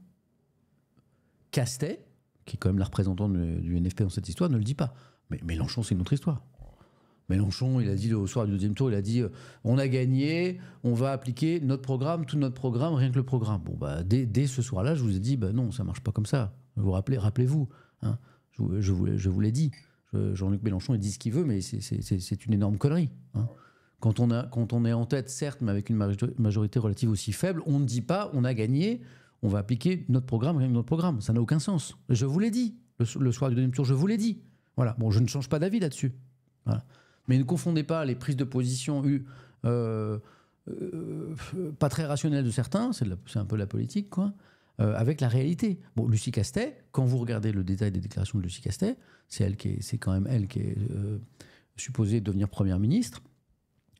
Castet, qui est quand même la représentante du, NFP dans cette histoire, ne le dit pas. Mais Mélenchon, c'est une autre histoire. Mélenchon, il a dit au soir du deuxième tour, il a dit euh, on a gagné, on va appliquer notre programme, tout notre programme, rien que le programme. Bon, bah, dès, ce soir-là, je vous ai dit bah, non, ça marche pas comme ça. Vous rappelez, rappelez-vous, hein. je, vous, l'ai dit. Jean-Luc Mélenchon, il dit ce qu'il veut, mais c'est une énorme connerie. Hein. Quand on, a, quand on est en tête, certes, mais avec une majorité relative aussi faible, on ne dit pas on a gagné, on va appliquer notre programme, notre programme. Ça n'a aucun sens. Je vous l'ai dit, le, soir du deuxième tour, je vous l'ai dit. Voilà, bon, je ne change pas d'avis là-dessus. Voilà. Mais ne confondez pas les prises de position euh, euh, pas très rationnelles de certains, c'est un peu la politique, quoi, euh, avec la réalité. Bon, Lucie Castet, quand vous regardez le détail des déclarations de Lucie Castet, c'est elle qui c'est quand même elle qui est supposée devenir première ministre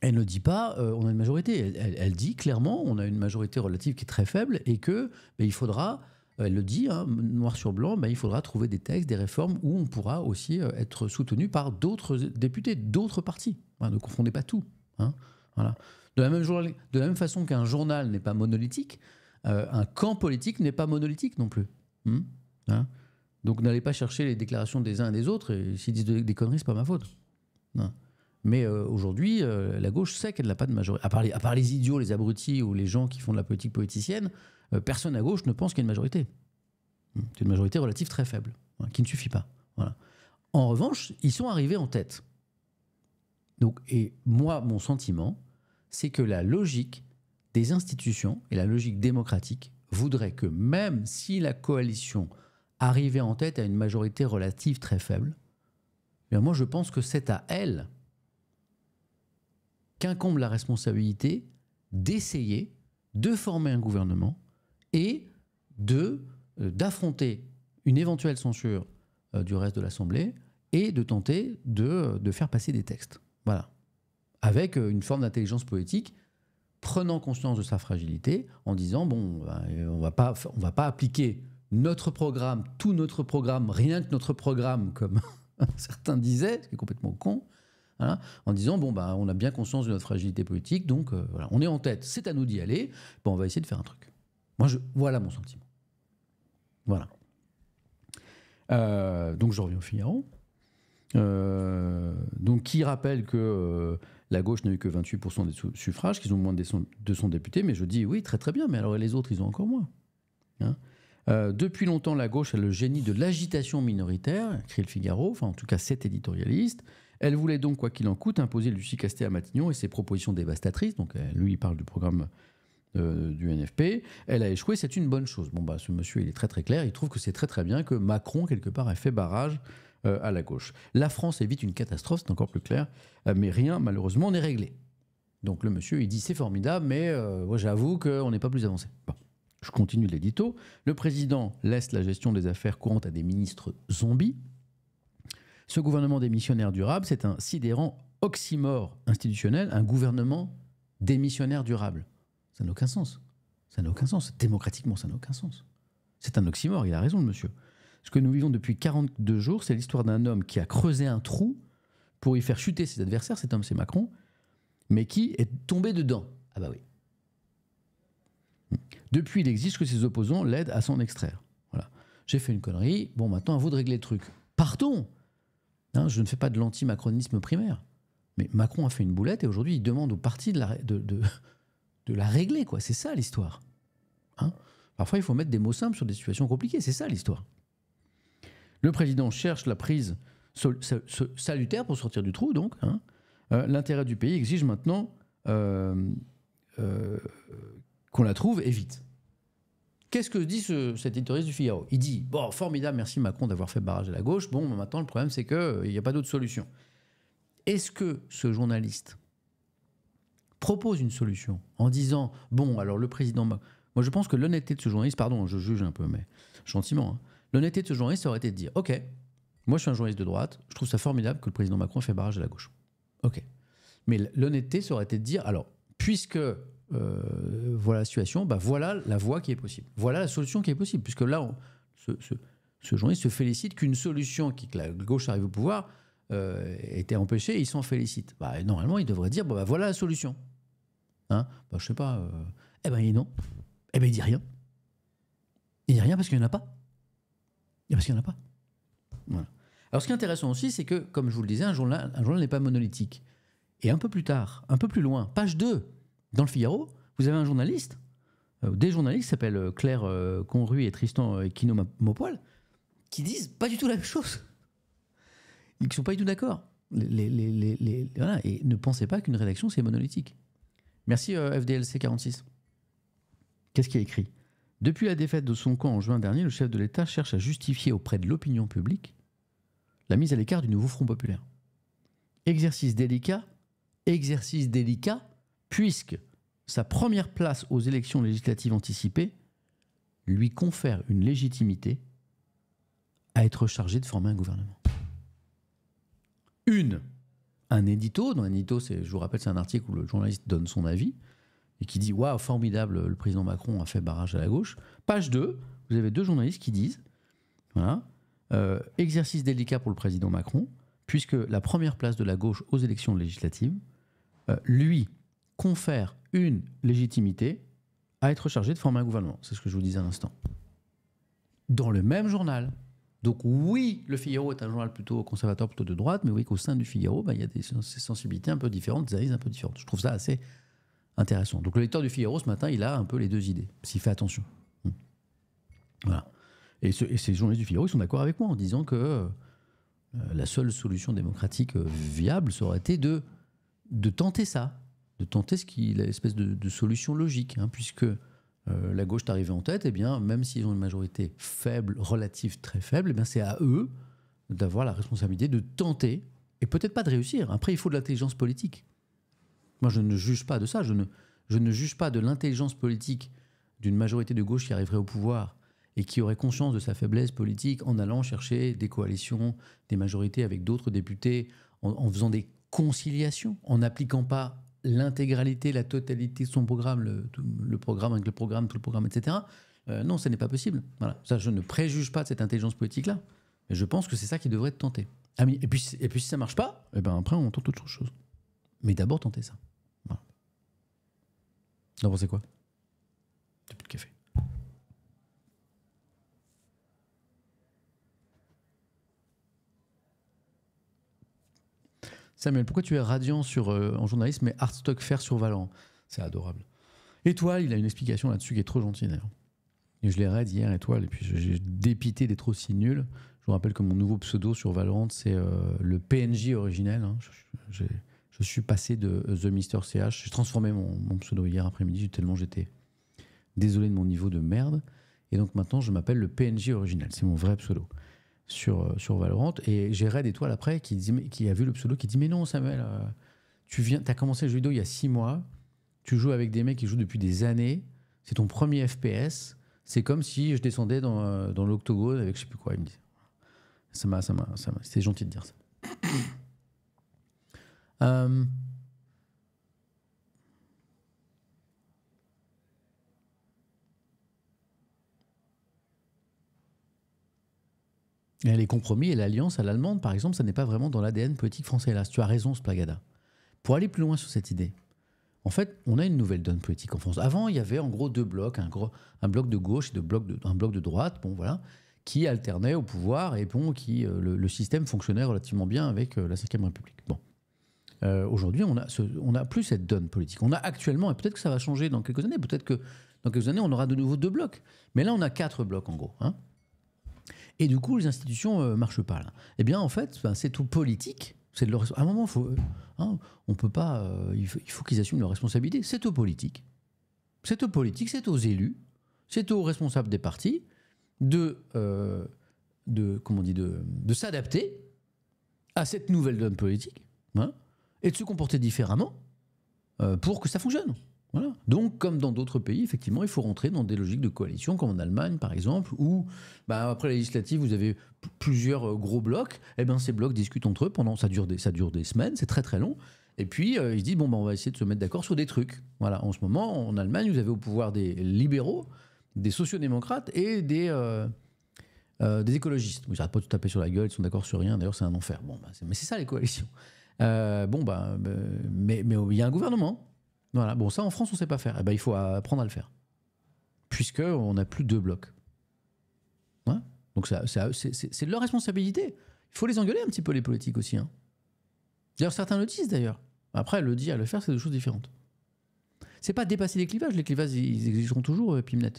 elle ne dit pas euh, on a une majorité. Elle, dit clairement on a une majorité relative qui est très faible et que ben, il faudra, euh, elle le dit hein, noir sur blanc, ben, il faudra trouver des textes, des réformes où on pourra aussi euh, être soutenu par d'autres députés, d'autres partis. Hein, ne confondez pas tout. Hein, voilà. De la même, façon qu'un journal n'est pas monolithique, un camp politique n'est pas monolithique non plus. Donc n'allez pas chercher les déclarations des uns et des autres. Et s'ils disent des conneries, c'est pas ma faute. Non. Mais euh, aujourd'hui, euh, la gauche sait qu'elle n'a pas de majorité. À part, les, idiots, les abrutis ou les gens qui font de la politique politicienne, euh, personne à gauche ne pense qu'il y a une majorité. Hum, c'est une majorité relative très faible, hein, qui ne suffit pas. En revanche, ils sont arrivés en tête. Donc, et moi, mon sentiment, c'est que la logique des institutions et la logique démocratique voudrait que même si la coalition arrivait en tête à une majorité relative très faible, eh moi je pense que c'est à elle incombe la responsabilité d'essayer de former un gouvernement et de euh, d'affronter une éventuelle censure euh, du reste de l'Assemblée et de tenter de, euh, faire passer des textes. Voilà. Avec une forme d'intelligence poétique, prenant conscience de sa fragilité, en disant, bon, on va pas, va pas appliquer notre programme, tout notre programme, rien que notre programme, comme [LAUGHS] certains disaient, ce qui est complètement con, Hein, en disant bon bah on a bien conscience de notre fragilité politique, donc euh, voilà, on est en tête, c'est à nous d'y aller, on va essayer de faire un truc. Moi je voilà mon sentiment. Voilà. Euh, donc je reviens au Figaro. Euh, donc qui rappelle que la gauche n'a eu que 28% des suffrages, qu'ils ont moins de 200 députés, mais je dis oui très très bien, mais alors les autres ils ont encore moins. Hein. depuis longtemps, la gauche a le génie de l'agitation minoritaire, écrit le Figaro, enfin en tout cas cet éditorialiste. Elle voulait donc, quoi qu'il en coûte, imposer Lucie Castet à Matignon et ses propositions dévastatrices. Donc lui, il parle du programme euh, du NFP. Elle a échoué, c'est une bonne chose. Bon, bah, ce monsieur, il est très très clair. Il trouve que c'est très très bien que Macron, quelque part, ait fait barrage euh, à la gauche. La France évite une catastrophe, c'est encore plus clair. Euh, mais rien, malheureusement, n'est réglé. Donc le monsieur, il dit c'est formidable, mais moi j'avoue qu'on n'est pas plus avancé. Bon. Je continue l'édito. Le président laisse la gestion des affaires courantes à des ministres zombies. Ce gouvernement démissionnaire durable, c'est un sidérant oxymore institutionnel, un gouvernement démissionnaire durable. Ça n'a aucun sens. Ça n'a aucun sens. Démocratiquement, ça n'a aucun sens. C'est un oxymore, il a raison, le monsieur. Ce que nous vivons depuis 42 jours, c'est l'histoire d'un homme qui a creusé un trou pour y faire chuter ses adversaires, cet homme c'est Macron, mais qui est tombé dedans. Ah bah oui. Depuis, il existe que ses opposants l'aident à s'en extraire. Voilà. J'ai fait une connerie, bon maintenant à vous de régler le truc. Partons je ne fais pas de l'anti-macronisme primaire. Mais Macron a fait une boulette et aujourd'hui, il demande aux partis [LAUGHS] de la, régler. quoi. C'est ça l'histoire. Hein Parfois, il faut mettre des mots simples sur des situations compliquées. C'est ça l'histoire. Le président cherche la prise salutaire pour sortir du trou, donc. Hein. Euh, l'intérêt du pays exige maintenant euh, euh, qu'on la trouve et vite. Qu'est-ce que dit cet éditorialiste du Figaro Il dit Bon, formidable, merci Macron d'avoir fait barrage à la gauche. Bon, maintenant, le problème, c'est qu'il euh, n'y a pas d'autre solution. Est-ce que ce journaliste propose une solution en disant Bon, alors le président. Macron... » Moi, je pense que l'honnêteté de ce journaliste, pardon, je juge un peu, mais gentiment, hein, l'honnêteté de ce journaliste aurait été de dire Ok, moi, je suis un journaliste de droite, je trouve ça formidable que le président Macron fait barrage à la gauche. Ok. Mais l'honnêteté, ça aurait été de dire alors, puisque euh, voilà la situation, bah voilà la voie qui est possible. Voilà la solution qui est possible. Puisque là, ce, ce, journaliste se félicite qu'une solution qui, que la gauche arrive au pouvoir euh, était empêchée, ils il s'en félicite. Bah, normalement, il devrait dire, bah, voilà la solution. Hein bah, je sais pas. Euh, eh ben, il non. Eh ben, il dit rien. Il dit rien parce qu'il n'y en a pas. parce qu'il n'y en a pas. Voilà. Alors, ce qui est intéressant aussi, c'est que, comme je vous le disais, un journal, un journal n'est pas monolithique. Et un peu plus tard, un peu plus loin, page 2 dans le Figaro, vous avez un journaliste, euh, des journalistes s'appellent euh, Claire Conruy euh, Conru et Tristan et qui disent pas du tout la même chose. Ils ne sont pas du tout d'accord. Et ne pensez pas qu'une rédaction, c'est monolithique. Merci FDLC 46. Qu'est-ce qui a écrit Depuis la défaite de son camp en juin dernier, le chef de l'État cherche à justifier auprès de l'opinion publique la mise à l'écart du nouveau Front populaire. Exercice délicat, exercice délicat puisque sa première place aux élections législatives anticipées lui confère une légitimité à être chargé de former un gouvernement. Une, un édito, dans un édito, je vous rappelle, c'est un article où le journaliste donne son avis et qui dit Waouh, formidable, le président Macron a fait barrage à la gauche. Page 2, vous avez deux journalistes qui disent Voilà, euh, exercice délicat pour le président Macron, puisque la première place de la gauche aux élections législatives, euh, lui, confère une légitimité à être chargé de former un gouvernement. C'est ce que je vous disais à l'instant. Dans le même journal. Donc oui, le Figaro est un journal plutôt conservateur, plutôt de droite, mais oui qu'au sein du Figaro, bah, il y a des sensibilités un peu différentes, des analyses un peu différentes. Je trouve ça assez intéressant. Donc le lecteur du Figaro ce matin, il a un peu les deux idées, s'il fait attention. Hmm. Voilà. Et, ces journalistes du Figaro, ils sont d'accord avec moi en disant que euh, la seule solution démocratique euh, viable, serait aurait été de, de tenter ça, de tenter ce qui, l'espèce de, de solution logique, hein, puisque euh, la gauche est arrivée en tête, et eh bien, même s'ils ont une majorité faible, relative très faible, et eh bien, c'est à eux d'avoir la responsabilité de tenter, et peut-être pas de réussir. Après, il faut de l'intelligence politique. Moi, je ne juge pas de ça. Je ne, je ne juge pas de l'intelligence politique d'une majorité de gauche qui arriverait au pouvoir et qui aurait conscience de sa faiblesse politique en allant chercher des coalitions, des majorités avec d'autres députés, en faisant des conciliations, en n'appliquant pas l'intégralité, la totalité de son programme, le, programme avec le programme, tout le programme, etc. Euh, non, ce n'est pas possible. Voilà. Ça, je ne préjuge pas de cette intelligence politique-là. Mais je pense que c'est ça qui devrait être tenté. Ah, et, puis, et puis si ça marche pas, et eh ben après on tente autre chose. Mais d'abord tenter ça. Voilà. D'abord c'est quoi plus de café. Samuel, pourquoi tu es radiant sur, euh, en journalisme mais Artstock faire sur Valorant C'est adorable. Étoile, il a une explication là-dessus qui est trop gentille d'ailleurs. Et je l'ai raid hier, Étoile, et puis j'ai dépité d'être aussi nul. Je vous rappelle que mon nouveau pseudo sur Valorant, c'est euh, le PNJ original. Hein. Je, suis passé de The Mister CH. J'ai transformé mon, mon, pseudo hier après-midi, tellement j'étais désolé de mon niveau de merde. Et donc maintenant, je m'appelle le PNJ original. C'est mon vrai pseudo sur, euh, sur Valorant. Et j'ai Red Étoile après qui, dit, qui a vu le pseudo qui dit Mais non, Samuel, euh, tu viens, as commencé le jeu vidéo il y a six mois, tu joues avec des mecs qui jouent depuis des années, c'est ton premier FPS, c'est comme si je descendais dans, euh, dans l'octogone avec je sais plus quoi. Il me dit Ça m'a, ça m'a, c'était gentil de dire ça. [CLEARS THROAT] les compromis et l'alliance à l'allemande, par exemple, ça n'est pas vraiment dans l'ADN politique français, là. Tu as raison, Splagada. Pour aller plus loin sur cette idée, en fait, on a une nouvelle donne politique en France. Avant, il y avait en gros deux blocs, un, bloc de gauche et de bloc un bloc de droite, bon voilà, qui alternaient au pouvoir et bon, qui euh, le, système fonctionnait relativement bien avec euh, la Ve République. Bon. Euh, aujourd'hui, on n'a plus cette donne politique. On a actuellement, et peut-être que ça va changer dans quelques années, peut-être que dans quelques années, on aura de nouveau deux blocs. Mais là, on a quatre blocs en gros. Hein et du coup les institutions ne euh, marchent pas là. Eh bien en fait, ben, c'est tout politique. C'est de leur... À un moment, faut, euh, hein, on peut pas, euh, il faut, qu'ils assument leurs responsabilités. C'est aux politiques. C'est aux politiques, c'est aux élus, c'est aux responsables des partis de, de, comment dit, de, de s'adapter à cette nouvelle donne politique hein, et de se comporter différemment pour que ça fonctionne. Donc, comme dans d'autres pays, effectivement, il faut rentrer dans des logiques de coalition, comme en Allemagne, par exemple, où, bah, après la législative, vous avez plusieurs euh, gros blocs. Et eh bien ces blocs discutent entre eux pendant, ça dure des, ça dure des semaines, c'est très très long. Et puis, euh, ils se disent, bon, ben on va essayer de se mettre d'accord sur des trucs. Voilà. En ce moment, en Allemagne, vous avez au pouvoir des libéraux, des sociodémocrates et des, euh, des écologistes. Ils n'arrêtent pas de taper sur la gueule, ils sont d'accord sur rien. D'ailleurs, c'est un enfer. Bon, bah, mais c'est ça les coalitions. bon, ben, mais oh, il y a un gouvernement. Bon, ça en France, on sait pas faire. Eh ben, il faut apprendre à le faire. Puisqu'on n'a plus deux blocs. Hein Donc ça, c'est de leur responsabilité. Il faut les engueuler un petit peu, les politiques aussi. Hein. D'ailleurs, certains le disent d'ailleurs. Après, le dire et le faire, c'est deux choses différentes. C'est pas dépasser les clivages. Les clivages, ils existeront toujours, euh, Pimnet.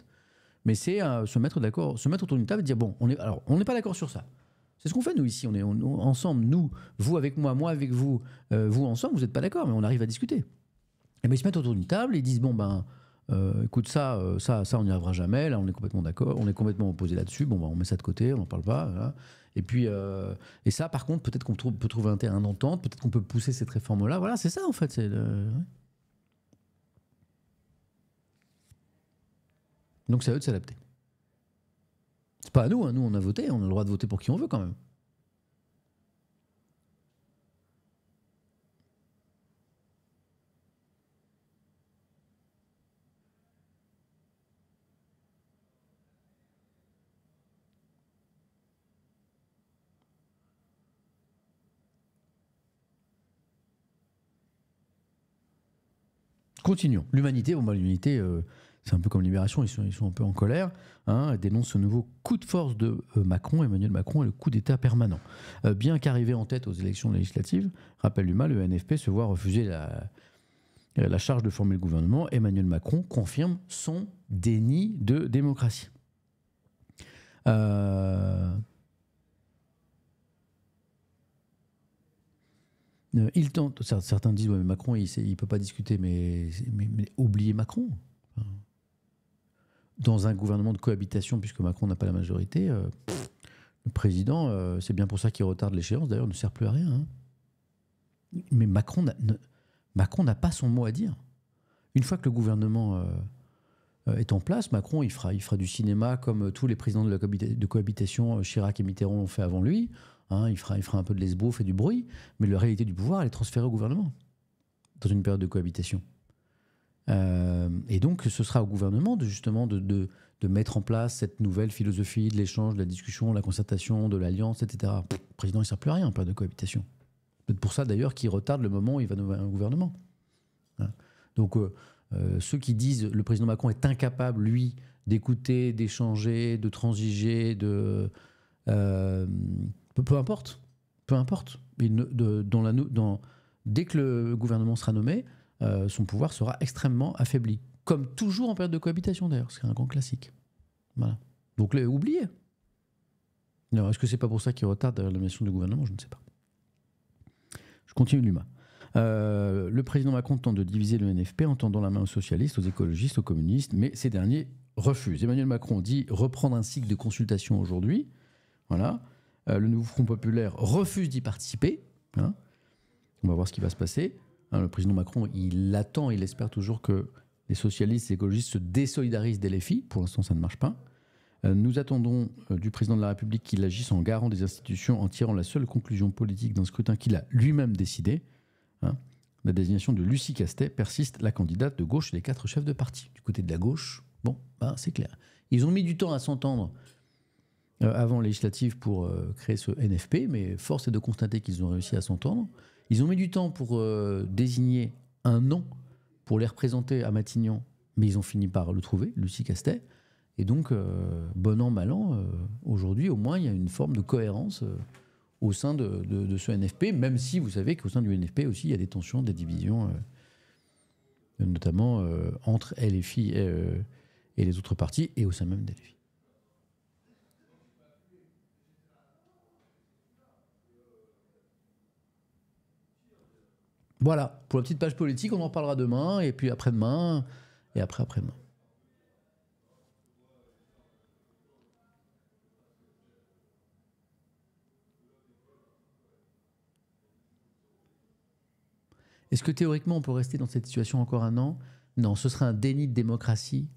Mais c'est euh, se mettre d'accord, se mettre autour d'une table et dire bon, on est, alors, on n'est pas d'accord sur ça. C'est ce qu'on fait nous ici. On est ensemble, nous, vous avec moi, moi avec vous, euh, vous ensemble. Vous n'êtes pas d'accord, mais on arrive à discuter. Et eh bien, ils se mettent autour d'une table et ils disent bon, ben. Euh, écoute, ça, euh, ça, ça, on n'y arrivera jamais. Là, on est complètement d'accord, on est complètement opposé là-dessus. Bon, ben, on met ça de côté, on n'en parle pas. Et puis, euh, et ça, par contre, peut-être qu'on peut trouver un terrain d'entente, peut-être qu'on peut pousser cette réforme-là. Voilà, c'est ça, en fait. Donc, c'est à eux de s'adapter. C'est pas à nous, hein, nous, on a voté, on a le droit de voter pour qui on veut quand même. Continuons. L'humanité, bon, bah, l'humanité, euh, c'est un peu comme Libération, ils sont, ils sont un peu en colère, hein, dénonce ce nouveau coup de force de euh, Macron, Emmanuel Macron, et le coup d'État permanent. Euh, bien qu'arrivé en tête aux élections législatives, rappelle mal, le NFP se voit refuser la, la charge de former le gouvernement. Emmanuel Macron confirme son déni de démocratie. Euh, Euh, certains disent, ouais, mais Macron, il ne peut pas discuter, mais, oublier oubliez Macron. dans un gouvernement de cohabitation, puisque Macron n'a pas la majorité, euh, le président, euh, c'est bien pour ça qu'il retarde l'échéance, d'ailleurs, ne sert plus à rien. Hein. Mais Macron n'a, Macron n'a pas son mot à dire. Une fois que le gouvernement est en place, Macron, il fera, il fera du cinéma comme tous les présidents de, la de cohabitation, Chirac et Mitterrand l'ont fait avant lui. Hein, il, fera, un peu de l'esbrouf et du bruit, mais la réalité du pouvoir, elle est transférée au gouvernement dans une période de cohabitation. Euh, et donc, ce sera au gouvernement de justement de, mettre en place cette nouvelle philosophie de l'échange, de la discussion, de la concertation, de l'alliance, etc. le président, il ne sert plus à rien en période de cohabitation. C'est pour ça d'ailleurs qu'il retarde le moment où il va nommer un gouvernement. Hein. Donc, euh, euh, ceux qui disent le président Macron est incapable, lui, d'écouter, d'échanger, de transiger, de peu, importe. Peu importe. dans la, dans, dès que le gouvernement sera nommé, euh, son pouvoir sera extrêmement affaibli. Comme toujours en période de cohabitation, d'ailleurs, c'est un grand classique. Voilà. Donc, l'oublier. Non, est-ce que c'est pas pour ça qu'il retarde euh, la nomination du gouvernement Je ne sais pas. Je continue l'humain. Euh, le président Macron tente de diviser le NFP en tendant la main aux socialistes, aux écologistes, aux communistes, mais ces derniers refusent. Emmanuel Macron dit reprendre un cycle de consultation aujourd'hui. Voilà. Euh, le nouveau Front populaire refuse d'y participer. Hein. On va voir ce qui va se passer. Hein. le président Macron, il attend, il espère toujours que les socialistes et écologistes se désolidarisent des LFI. Pour l'instant, ça ne marche pas. Euh, nous attendons euh, du président de la République qu'il agisse en garant des institutions, en tirant la seule conclusion politique d'un scrutin qu'il a lui-même décidé. Hein. La désignation de Lucie Castet persiste la candidate de gauche des quatre chefs de parti. Du côté de la gauche, bon, ben, c'est clair. Ils ont mis du temps à s'entendre euh, avant législative pour euh, créer ce NFP, mais force est de constater qu'ils ont réussi à s'entendre. Ils ont mis du temps pour euh, désigner un nom pour les représenter à Matignon, mais ils ont fini par le trouver, Lucie Castet. Et donc, bon an, mal an, aujourd'hui, au moins, il y a une forme de cohérence au sein de, ce NFP, même si vous savez qu'au sein du NFP aussi, il y a des tensions, des divisions, notamment entre LFI et, et les autres partis, et au sein même de LFI. Voilà, pour la petite page politique, on en parlera demain, et puis après-demain, et après après-demain. Est-ce que théoriquement on peut rester dans cette situation encore un an Non, ce serait un déni de démocratie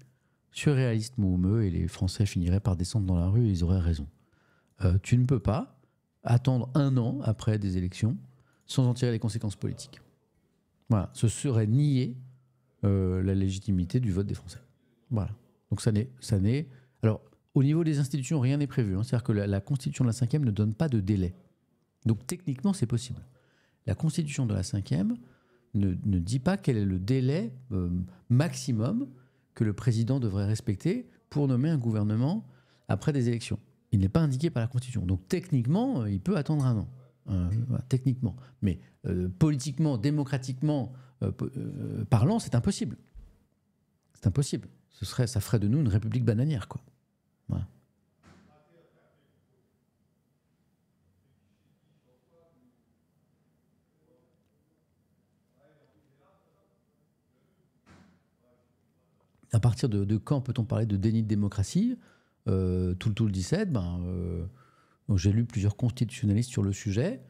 surréaliste, moumeux, et les Français finiraient par descendre dans la rue et ils auraient raison. Euh, tu ne peux pas attendre un an après des élections sans en tirer les conséquences politiques. Voilà, ce serait nier euh, la légitimité du vote des Français. Voilà. Donc ça n'est, ça n'est. Alors, au niveau des institutions, rien n'est prévu. Hein. C'est-à-dire que la, Constitution de la Cinquième ne donne pas de délai. Donc techniquement, c'est possible. La Constitution de la Cinquième ne, ne dit pas quel est le délai euh, maximum que le président devrait respecter pour nommer un gouvernement après des élections. Il n'est pas indiqué par la Constitution. Donc techniquement, euh, il peut attendre un an. Euh, techniquement. Mais euh, politiquement, démocratiquement euh, parlant, c'est impossible. C'est impossible. Ce serait, ça ferait de nous une république bananière, quoi. À partir de, quand peut-on parler de déni de démocratie euh, tout, tout le 17, ben, j'ai lu plusieurs constitutionnalistes sur le sujet.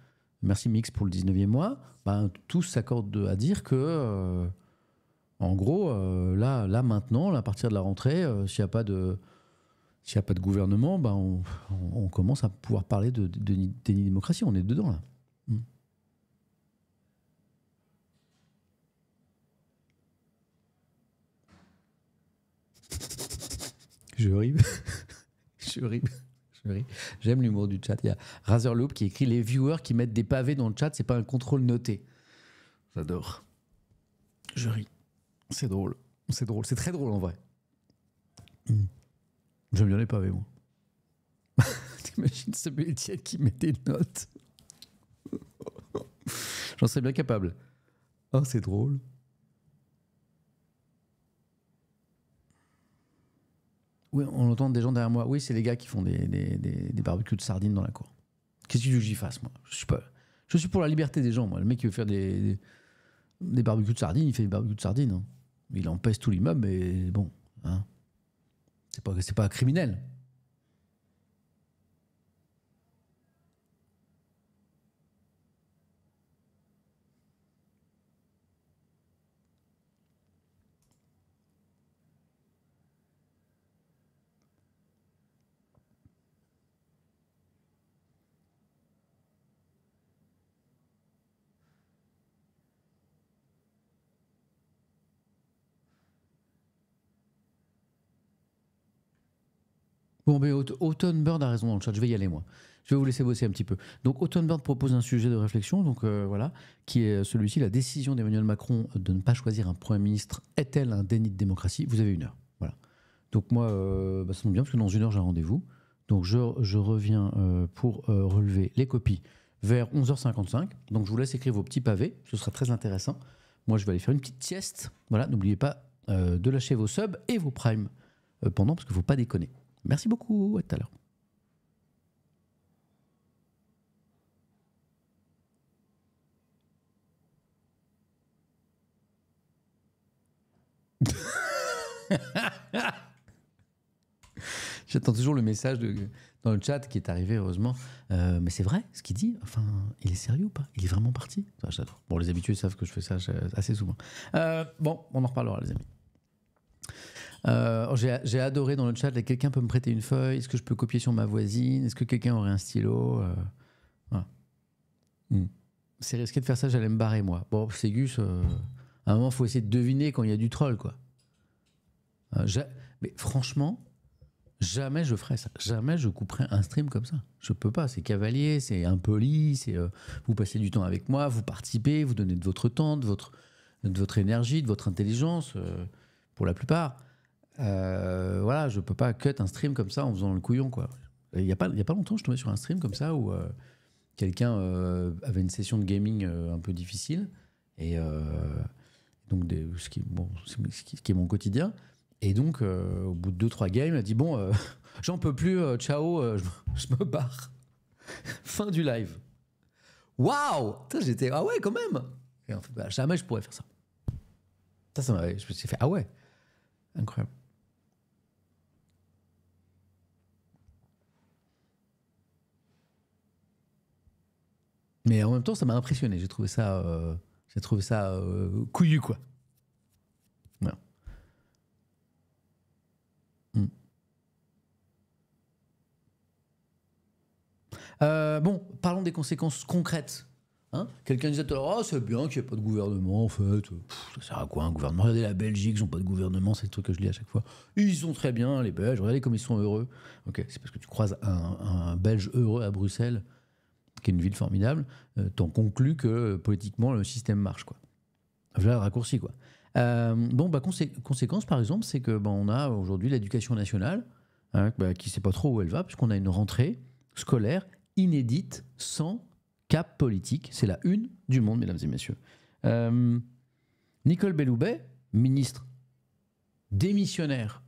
Merci Mix pour le 19e mois. Ben, tous s'accordent à dire que, euh, en gros, euh, là, là maintenant, à partir de la rentrée, euh, s'il n'y a pas de a pas de gouvernement, ben on, commence à pouvoir parler de, de, démocratie. On est dedans là. Hmm. Je ris. [LAUGHS] Je rive. J'aime l'humour du chat. Il y a Razorloop qui écrit Les viewers qui mettent des pavés dans le chat, c'est pas un contrôle noté. J'adore. Je ris. C'est drôle. C'est drôle. C'est très drôle en vrai. Hmm. J'aime bien les pavés, moi. [LAUGHS] T'imagines ce métier qui met des notes [LAUGHS] J'en serais bien capable. Oh, c'est drôle. Oui, on entend des gens derrière moi. Oui, c'est les gars qui font des, barbecues de sardines dans la cour. Qu'est-ce que j'y fasse, moi Je suis Je suis pour la liberté des gens, moi. Le mec qui veut faire des, des, barbecues de sardines, il fait des barbecues de sardines. Hein. Il empêche tout l'immeuble, mais bon. Hein. C'est pas, pas criminel. Bon, mais Autumn Bird a raison dans le chat, je vais y aller moi. Je vais vous laisser bosser un petit peu. Donc, Autumn Bird propose un sujet de réflexion, donc euh, voilà, qui est celui-ci la décision d'Emmanuel Macron de ne pas choisir un Premier ministre est-elle un déni de démocratie Vous avez une heure. Voilà. Donc, moi, euh, bah, ça tombe bien, parce que dans une heure, j'ai un rendez-vous. Donc, je, reviens euh, pour euh, relever les copies vers 11h55. Donc, je vous laisse écrire vos petits pavés, ce sera très intéressant. Moi, je vais aller faire une petite sieste. Voilà, n'oubliez pas de lâcher vos subs et vos primes pendant, parce qu'il ne faut pas déconner. Merci beaucoup, à tout à l'heure. [LAUGHS] J'attends toujours le message de, dans le chat qui est arrivé, heureusement. Euh, mais c'est vrai ce qu'il dit. Enfin, il est sérieux ou pas Il est vraiment parti Bon, les habitués savent que je fais ça assez souvent. Euh, bon, on en reparlera, les amis. Euh, j'ai adoré dans le chat, quelqu'un peut me prêter une feuille Est-ce que je peux copier sur ma voisine Est-ce que quelqu'un aurait un stylo euh, hmm. C'est risqué de faire ça, j'allais me barrer moi. Bon, c'est euh, à un moment, il faut essayer de deviner quand il y a du troll, quoi. mais franchement, jamais je ferais ça. Jamais je couperais un stream comme ça. Je peux pas, c'est cavalier, c'est impoli, c'est vous passez du temps avec moi, vous participez, vous donnez de votre temps, de votre énergie, de votre intelligence, pour la plupart. Euh, voilà, je peux pas cut un stream comme ça en faisant le couillon, quoi. Il y a, pas, y a pas longtemps, je tombais sur un stream comme ça où euh, quelqu'un euh, avait une session de gaming un peu difficile, et donc des, ce, qui, est mon quotidien. Et donc, au bout de 2-3 games, il a dit Bon, [LAUGHS] j'en peux plus, ciao, [LAUGHS] je, me barre. [LAUGHS] fin du live. Waouh J'étais Ah ouais, quand même et en fait, bah, Jamais je pourrais faire ça. Ça, ça m'avait. Je me suis fait Ah ouais Incroyable. Mais en même temps, ça m'a impressionné. J'ai trouvé ça, euh, j'ai trouvé ça euh, couillu, quoi. Hmm. Euh, bon, parlons des conséquences concrètes. Hein. Quelqu'un disait alors, oh, c'est bien qu'il n'y ait pas de gouvernement, en fait. ça sert à quoi un gouvernement Regardez la Belgique, ils n'ont pas de gouvernement, c'est le truc que je lis à chaque fois. Ils sont très bien, les Belges, regardez comme ils sont heureux. c'est parce que tu croises un Belge heureux à Bruxelles qui est une ville formidable, euh, t'en conclus que euh, politiquement le système marche. Quoi. Voilà raccourci. Quoi. Euh, bon, bah, conséquence, par exemple, c'est que bah, on a aujourd'hui l'éducation nationale hein, bah, qui ne sait pas trop où elle va, puisqu'on a une rentrée scolaire inédite, sans cap politique. C'est la une du monde, mesdames et messieurs. Nicole Belloubet, ministre démissionnaire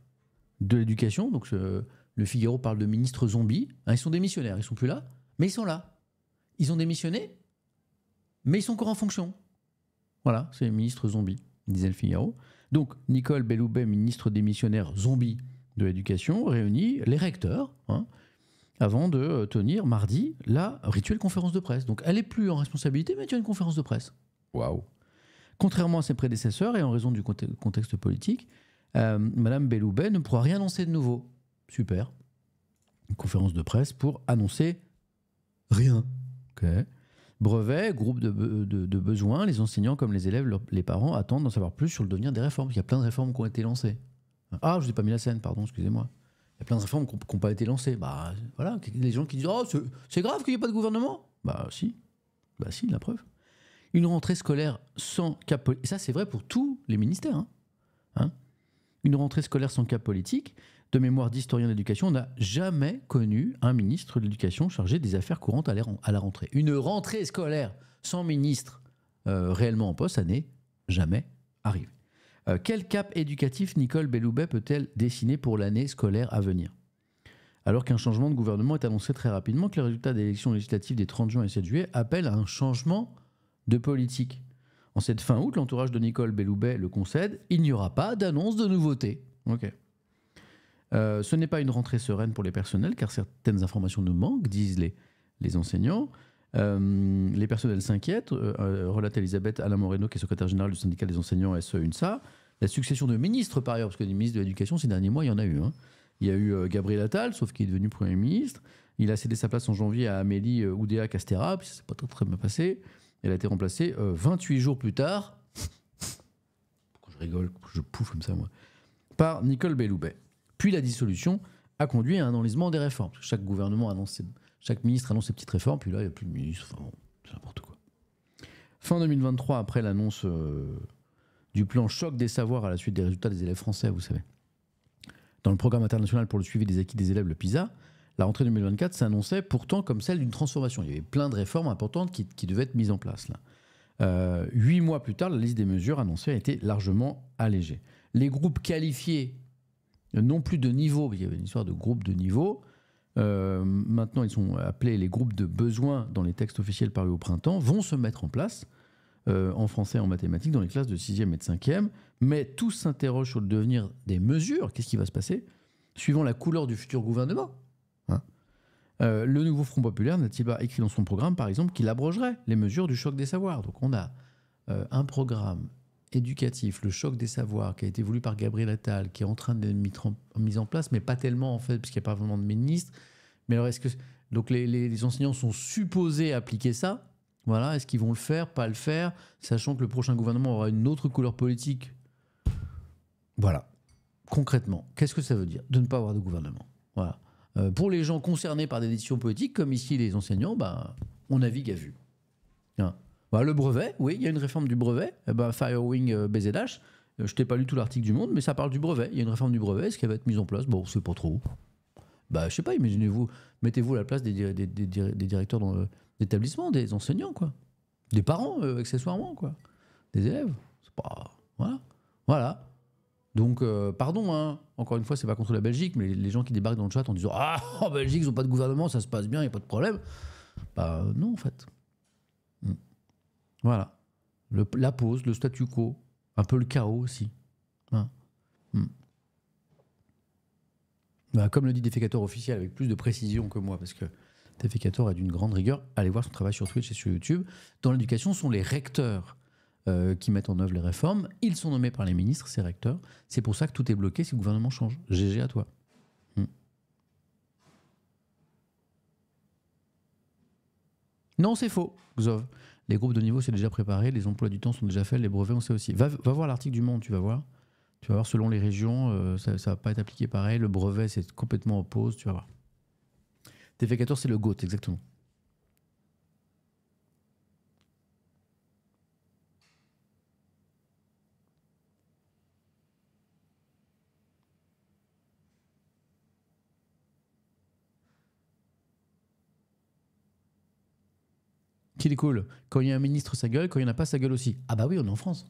de l'éducation, donc le Figaro parle de ministre zombie, hein, ils sont démissionnaires, ils sont plus là, mais ils sont là. Ils ont démissionné, mais ils sont encore en fonction. Voilà, c'est le ministre zombie, disait le Figaro. Donc, Nicole Belloubet, ministre démissionnaire zombie de l'éducation, réunit les recteurs hein, avant de euh, tenir mardi la rituelle conférence de presse. Donc, elle n'est plus en responsabilité, mais tu as une conférence de presse. Waouh Contrairement à ses prédécesseurs et en raison du contexte politique, euh, Madame Belloubet ne pourra rien annoncer de nouveau. Super. Une conférence de presse pour annoncer rien brevets, Brevet, groupe de, besoins, les enseignants comme les élèves, les parents attendent d'en savoir plus sur le devenir des réformes. Il y a plein de réformes qui ont été lancées. Ah, je vous ai pas mis la scène, pardon, excusez-moi. Il y a plein de réformes qui n'ont pas été lancées. Bah voilà, les gens qui disent Oh, c'est grave qu'il n'y ait pas de gouvernement Bah si, bah si, la preuve. Une rentrée scolaire sans cap politique. Ça, c'est vrai pour tous les ministères. Hein. Hein. Une rentrée scolaire sans cap politique, de mémoire d'historien d'éducation, on n'a jamais connu un ministre de l'éducation chargé des affaires courantes à la rentrée. Une rentrée scolaire sans ministre euh, réellement en poste, ça n'est jamais arrivé. Euh, quel cap éducatif Nicole Belloubet peut-elle dessiner pour l'année scolaire à venir alors qu'un changement de gouvernement est annoncé très rapidement, que les résultats des élections législatives des 30 juin et 7 juillet appellent à un changement de politique. En cette fin août, l'entourage de Nicole Belloubet le concède, il n'y aura pas d'annonce de nouveauté. Ok euh, ce n'est pas une rentrée sereine pour les personnels, car certaines informations nous manquent, disent les, enseignants. Euh, les personnels s'inquiètent, euh, relate Elisabeth Alain Moreno, qui est secrétaire générale du syndicat des enseignants SEUNSA La succession de ministres, par ailleurs, parce que des ministres de l'Éducation, ces derniers mois, il y en a eu. Hein. Il y a eu Gabriel Attal, sauf qu'il est devenu Premier ministre. Il a cédé sa place en janvier à Amélie Oudéa Castera, puis ça s'est pas très, très bien passé. Elle a été remplacée 28 jours plus tard. Pourquoi je rigole Je pouffe comme ça, moi. Par Nicole Belloubet. Puis la dissolution a conduit à un enlisement des réformes. Chaque gouvernement annonce chaque ministre annonce ses petites réformes, puis là, il n'y a plus de ministre. Enfin, bon, c'est n'importe quoi. Fin 2023, après l'annonce euh, du plan choc des savoirs à la suite des résultats des élèves français, vous savez. Dans le programme international pour le suivi des acquis des élèves, le PISA, la rentrée 2024 s'annonçait pourtant comme celle d'une transformation. Il y avait plein de réformes importantes qui, devaient être mises en place. Là. Euh, huit mois plus tard, la liste des mesures annoncées a été largement allégée. Les groupes qualifiés non plus de niveau, il y avait une histoire de groupe de niveau. Euh, maintenant, ils sont appelés les groupes de besoins dans les textes officiels parus au printemps, vont se mettre en place euh, en français en mathématiques dans les classes de 6e et de 5e, mais tout s'interroge sur le devenir des mesures, qu'est-ce qui va se passer, suivant la couleur du futur gouvernement. Hein euh, le nouveau Front populaire n'a-t-il pas écrit dans son programme, par exemple, qu'il abrogerait les mesures du choc des savoirs Donc on a un programme éducatif, le choc des savoirs qui a été voulu par Gabriel Attal, qui est en train d'être mis en place, mais pas tellement en fait, puisqu'il n'y a pas vraiment de ministre. Mais alors, est-ce que donc les, enseignants sont supposés appliquer ça Voilà, est-ce qu'ils vont le faire, pas le faire, sachant que le prochain gouvernement aura une autre couleur politique Voilà. Concrètement, qu'est-ce que ça veut dire de ne pas avoir de gouvernement Voilà. Euh, pour les gens concernés par des décisions politiques, comme ici les enseignants, bah, on navigue à vue. Hein. Bah, le brevet, oui, il y a une réforme du brevet. Eh ben, Firewing BZH, euh, euh, je t'ai pas lu tout l'article du Monde, mais ça parle du brevet. Il y a une réforme du brevet, est-ce qu'elle va être mise en place Bon, c'est pas trop. Bah, je sais pas, imaginez-vous, mettez-vous à la place des, directeurs d'établissements, des enseignants, quoi. Des parents, euh, accessoirement, quoi. Des élèves. C'est pas. Voilà. Voilà. Donc, pardon, hein. encore une fois, c'est pas contre la Belgique, mais les gens qui débarquent dans le chat en disant Ah, en Belgique, ils n'ont pas de gouvernement, ça se passe bien, il n'y a pas de problème. Bah, non, en fait. Voilà. la pause, le statu quo, un peu le chaos aussi. Hein. Hmm. Bah, comme le dit Defecator officiel avec plus de précision que moi, parce que Defecator est d'une grande rigueur. Allez voir son travail sur Twitch et sur YouTube. Dans l'éducation, ce sont les recteurs euh, qui mettent en œuvre les réformes. Ils sont nommés par les ministres, ces recteurs. C'est pour ça que tout est bloqué si le gouvernement change. GG à toi. Hmm. Non, c'est faux, Xov. Les groupes de niveau, c'est déjà préparé, les emplois du temps sont déjà faits, les brevets, on sait aussi. Va, voir l'article du Monde, tu vas voir. Tu vas voir, selon les régions, euh, ça ne va pas être appliqué pareil. Le brevet, c'est complètement en pause. tu vas voir. TF14, c'est le GOAT, exactement. qu'il est cool. Quand il y a un ministre, sa gueule. Quand il n'y en a pas, sa gueule aussi. Ah bah oui, on est en France.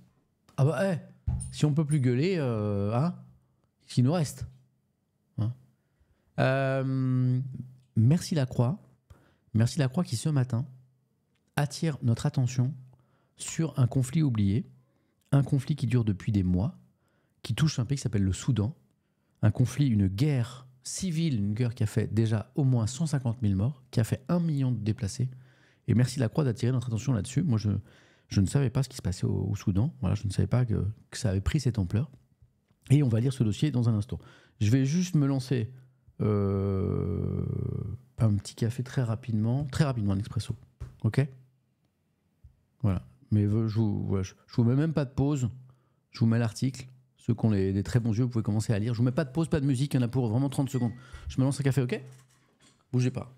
Ah bah, eh, si on peut plus gueuler, euh, hein, qu'il nous reste. Hein euh, merci la Croix. Merci la Croix qui, ce matin, attire notre attention sur un conflit oublié, un conflit qui dure depuis des mois, qui touche un pays qui s'appelle le Soudan, un conflit, une guerre civile, une guerre qui a fait déjà au moins 150 000 morts, qui a fait un million de déplacés, et merci la Croix d'attirer notre attention là-dessus. Moi, je, ne savais pas ce qui se passait au, Soudan. Voilà, je ne savais pas que, ça avait pris cette ampleur. Et on va lire ce dossier dans un instant. Je vais juste me lancer euh, un petit café très rapidement, très rapidement, un expresso. OK Voilà. Mais je vous, je, vous mets même pas de pause. Je vous mets l'article. Ceux qui ont les, des très bons yeux, vous pouvez commencer à lire. Je vous mets pas de pause, pas de musique. Il y en a pour vraiment 30 secondes. Je me lance un café, OK Bougez pas.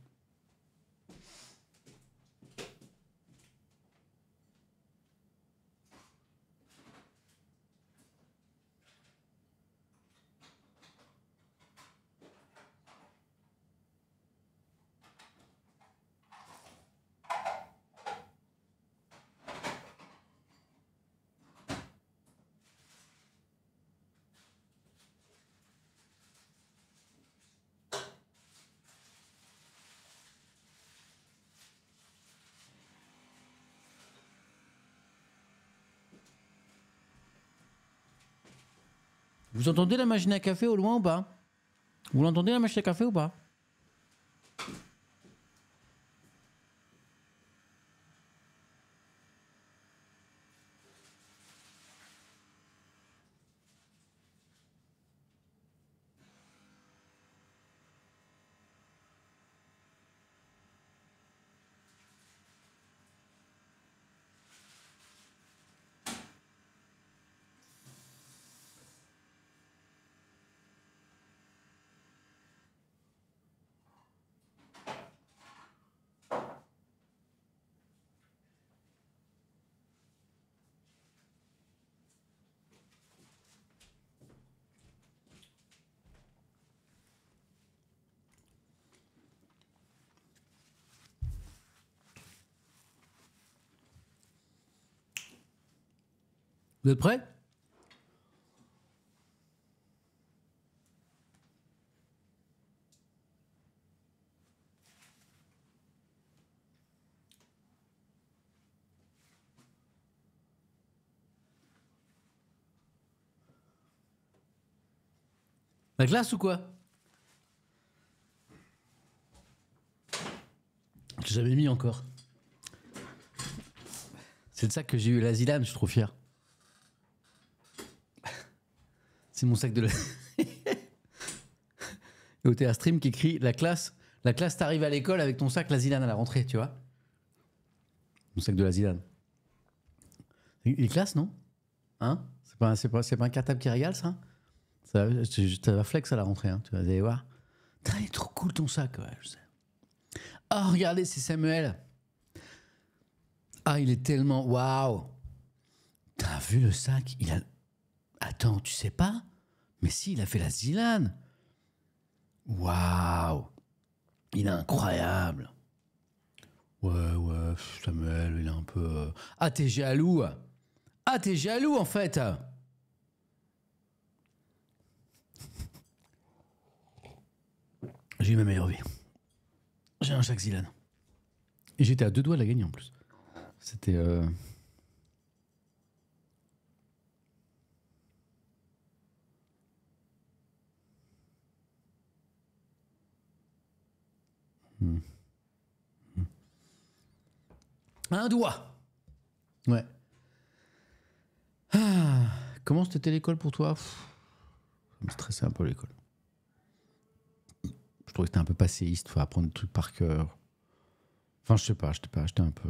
Vous entendez la machine à café au loin ou pas Vous l'entendez la machine à café ou pas Vous êtes prêts La glace ou quoi Je jamais mis encore. C'est de ça que j'ai eu zilane, je suis trop fier. mon sac de la... [LAUGHS] Et au stream qui écrit la classe, la classe t'arrive à l'école avec ton sac la zilane à la rentrée, tu vois. Mon sac de la zilane. Il classe, non Hein C'est pas, pas, pas un cartable qui régale, ça Ça, va flex à la rentrée, hein. tu vas aller voir. trop cool ton sac, je sais. oh, regardez, c'est Samuel. Ah, il est tellement. Waouh T'as vu le sac Il a. Attends, tu sais pas mais si, il a fait la Zilane Waouh Il est incroyable Ouais, ouais, Samuel, il est un peu. Euh. Ah, t'es jaloux Ah, t'es jaloux en fait J'ai eu ma meilleure vie. J'ai un Jacques Zilane. Et j'étais à deux doigts de la gagner en plus. C'était. Euh, Hmm. Un doigt. Ouais. Ah, comment c'était l'école pour toi Ça me stressait un peu l'école. Je trouvais que c'était un peu passéiste, faut apprendre des trucs par cœur. Enfin, je sais pas, j'étais pas, un peu.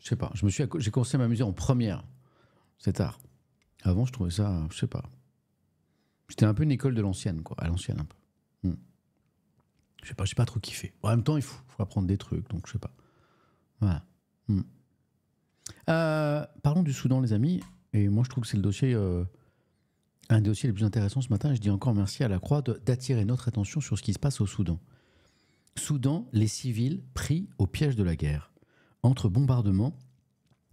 Je sais pas, je me suis, j'ai commencé à m'amuser en première. C'est tard. Avant, je trouvais ça, je sais pas. J'étais un peu une école de l'ancienne, quoi, à l'ancienne un peu. Hmm. Je sais pas, j'ai pas trop kiffé. En même temps, il faut, apprendre des trucs, donc je sais pas. Voilà. Hmm. Euh, parlons du Soudan, les amis. Et moi, je trouve que c'est le dossier, euh, un des dossiers les plus intéressants ce matin. je dis encore merci à la Croix d'attirer notre attention sur ce qui se passe au Soudan. Soudan, les civils pris au piège de la guerre. Entre bombardements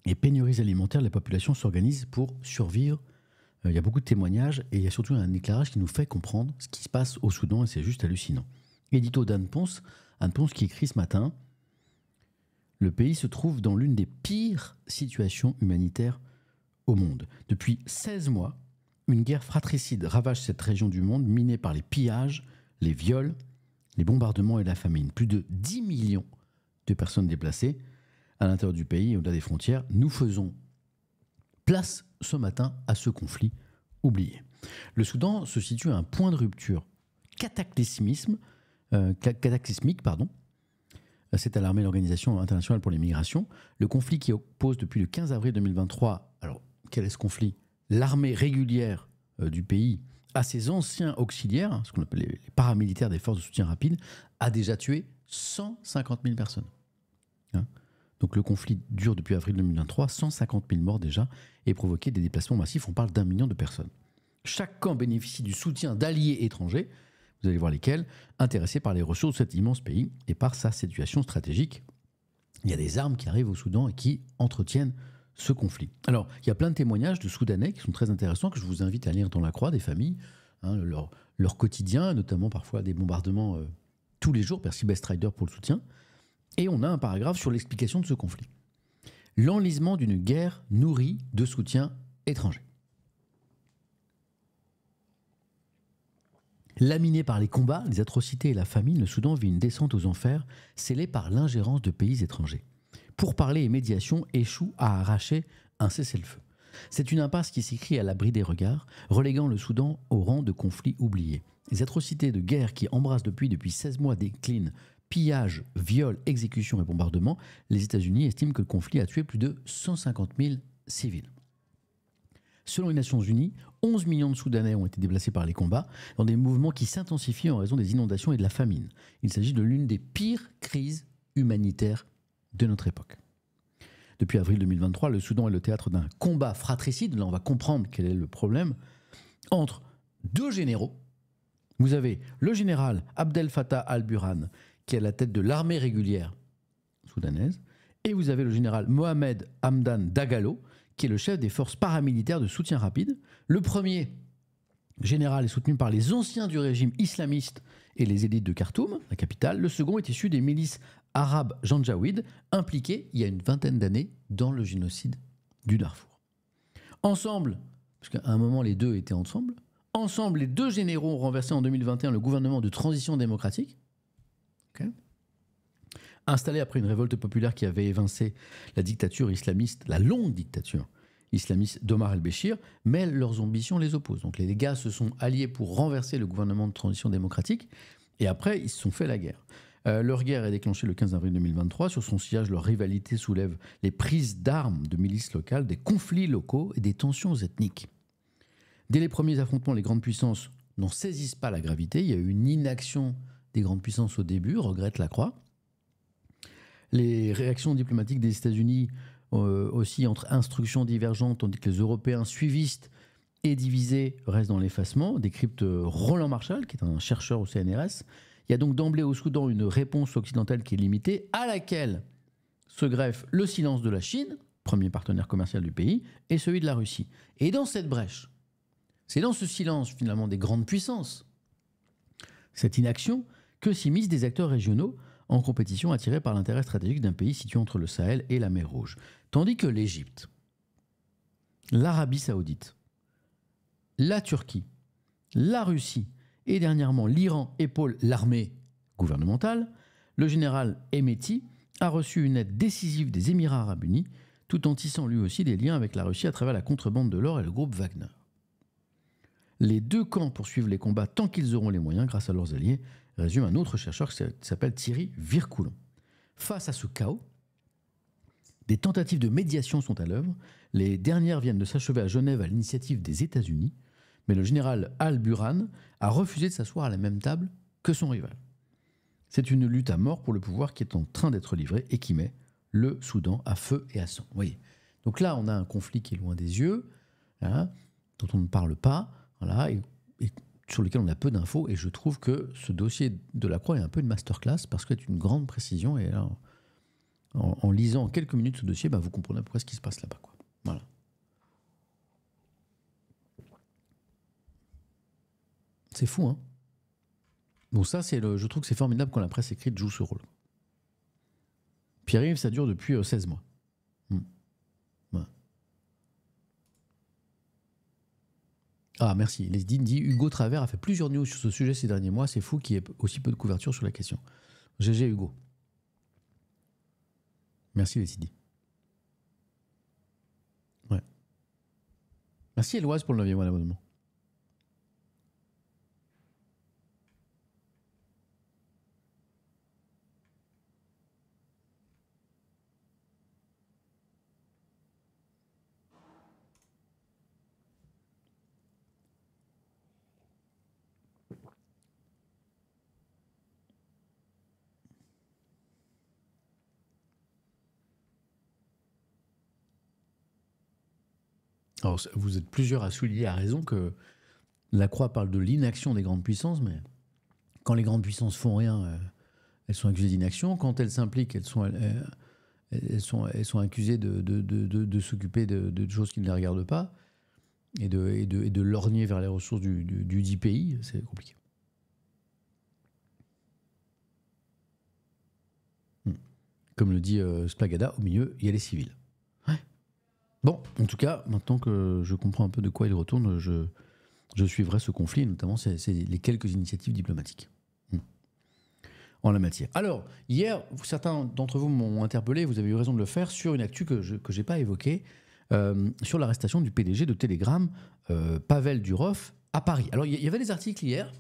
et pénuries alimentaires, la population s'organise pour survivre. Euh, il y a beaucoup de témoignages et il y a surtout un éclairage qui nous fait comprendre ce qui se passe au Soudan et c'est juste hallucinant. Édito d'Anne Ponce, Anne Ponce qui écrit ce matin Le pays se trouve dans l'une des pires situations humanitaires au monde. Depuis 16 mois, une guerre fratricide ravage cette région du monde minée par les pillages, les viols, les bombardements et la famine. Plus de 10 millions de personnes déplacées à l'intérieur du pays et au-delà des frontières. Nous faisons place ce matin à ce conflit oublié. Le Soudan se situe à un point de rupture cataclysmisme euh, cataclysmique, pardon. Euh, c'est à l'armée l'Organisation internationale pour les migrations. Le conflit qui oppose depuis le 15 avril 2023, alors quel est ce conflit L'armée régulière euh, du pays à ses anciens auxiliaires, ce qu'on appelle les paramilitaires des forces de soutien rapide, a déjà tué 150 000 personnes. Hein Donc le conflit dure depuis avril 2023, 150 000 morts déjà, et provoqué des déplacements massifs, on parle d'un million de personnes. Chaque camp bénéficie du soutien d'alliés étrangers, vous allez voir lesquels, intéressés par les ressources de cet immense pays et par sa situation stratégique. Il y a des armes qui arrivent au Soudan et qui entretiennent ce conflit. Alors, il y a plein de témoignages de Soudanais qui sont très intéressants, que je vous invite à lire dans la croix des familles, hein, leur, quotidien, notamment parfois des bombardements euh, tous les jours, merci Best Rider pour le soutien. Et on a un paragraphe sur l'explication de ce conflit. L'enlisement d'une guerre nourrie de soutien étranger. Laminé par les combats, les atrocités et la famine, le Soudan vit une descente aux enfers, scellée par l'ingérence de pays étrangers. Pour parler et médiation échoue à arracher un cessez-le-feu. C'est une impasse qui s'écrit à l'abri des regards, reléguant le Soudan au rang de conflit oublié. Les atrocités de guerre qui embrassent depuis depuis 16 mois déclinent pillages, viols, exécutions et bombardements. Les États-Unis estiment que le conflit a tué plus de 150 000 civils. Selon les Nations Unies, 11 millions de Soudanais ont été déplacés par les combats, dans des mouvements qui s'intensifient en raison des inondations et de la famine. Il s'agit de l'une des pires crises humanitaires de notre époque. Depuis avril 2023, le Soudan est le théâtre d'un combat fratricide, là on va comprendre quel est le problème, entre deux généraux. Vous avez le général Abdel Fattah al-Burhan, qui est à la tête de l'armée régulière soudanaise, et vous avez le général Mohamed Hamdan Dagalo, qui est le chef des forces paramilitaires de soutien rapide. Le premier, général, est soutenu par les anciens du régime islamiste et les élites de Khartoum, la capitale. Le second est issu des milices arabes janjaouides impliquées il y a une vingtaine d'années dans le génocide du Darfour. Ensemble, parce qu'à un moment les deux étaient ensemble, ensemble les deux généraux ont renversé en 2021 le gouvernement de transition démocratique installés après une révolte populaire qui avait évincé la dictature islamiste, la longue dictature islamiste d'Omar el-Béchir, mais leurs ambitions les opposent. Donc les gars se sont alliés pour renverser le gouvernement de transition démocratique, et après, ils se sont fait la guerre. Euh, leur guerre est déclenchée le 15 avril 2023. Sur son sillage, leur rivalité soulève les prises d'armes de milices locales, des conflits locaux et des tensions ethniques. Dès les premiers affrontements, les grandes puissances n'en saisissent pas la gravité. Il y a eu une inaction des grandes puissances au début, regrette la Croix les réactions diplomatiques des États-Unis euh, aussi entre instructions divergentes, tandis que les Européens suivistes et divisés restent dans l'effacement, décrypte euh, Roland Marshall, qui est un chercheur au CNRS. Il y a donc d'emblée au Soudan une réponse occidentale qui est limitée, à laquelle se greffe le silence de la Chine, premier partenaire commercial du pays, et celui de la Russie. Et dans cette brèche, c'est dans ce silence finalement des grandes puissances, cette inaction, que s'immiscent des acteurs régionaux en compétition attirée par l'intérêt stratégique d'un pays situé entre le Sahel et la mer Rouge. Tandis que l'Égypte, l'Arabie saoudite, la Turquie, la Russie et dernièrement l'Iran épaulent l'armée gouvernementale, le général Emeti a reçu une aide décisive des Émirats arabes unis, tout en tissant lui aussi des liens avec la Russie à travers la contrebande de l'or et le groupe Wagner. Les deux camps poursuivent les combats tant qu'ils auront les moyens grâce à leurs alliés, résume un autre chercheur qui s'appelle Thierry Vircoulon. Face à ce chaos, des tentatives de médiation sont à l'œuvre. Les dernières viennent de s'achever à Genève à l'initiative des États-Unis, mais le général Al Buran a refusé de s'asseoir à la même table que son rival. C'est une lutte à mort pour le pouvoir qui est en train d'être livré et qui met le Soudan à feu et à sang. voyez. Donc là, on a un conflit qui est loin des yeux, hein, dont on ne parle pas, sur lequel on a peu d'infos. Et je trouve que ce dossier de la Croix est un peu une masterclass parce qu'il est une grande précision. Et en, lisant en quelques minutes ce dossier, bah, vous comprenez pourquoi ce qui se passe là-bas. Quoi. Voilà. C'est fou, hein Bon, ça, c'est le, je trouve que c'est formidable quand la presse écrite joue ce rôle. Pierre-Yves, ça dure depuis 16 euh, mois. Ah, merci. Lesdine dit Hugo Travers a fait plusieurs news sur ce sujet ces derniers mois. C'est fou qu'il y ait aussi peu de couverture sur la question. GG Hugo. Merci Lesdine. Ouais. Merci Eloise pour le 9e d'abonnement. Alors, vous êtes plusieurs à souligner à raison que la Croix parle de l'inaction des grandes puissances, mais quand les grandes puissances font rien, euh, elles sont accusées d'inaction. Quand elles s'impliquent, elles sont, euh, elles, sont, elles sont accusées de, de, s'occuper de, choses qui ne les regardent pas et de, et de, lorgner vers les ressources du, du, dit pays. C'est compliqué. Hmm. Comme le dit euh, Spagada, au milieu, il y a les civils. Bon, en tout cas, maintenant que je comprends un peu de quoi il retourne, je, je suivrai ce conflit, notamment les quelques initiatives diplomatiques hmm. en la matière. Alors, hier, certains d'entre vous m'ont interpellé, vous avez eu raison de le faire, sur une actu que je n'ai pas évoquée, euh, sur l'arrestation du PDG de Telegram, euh, Pavel Durov, à Paris. Alors, il y, avait des articles hier,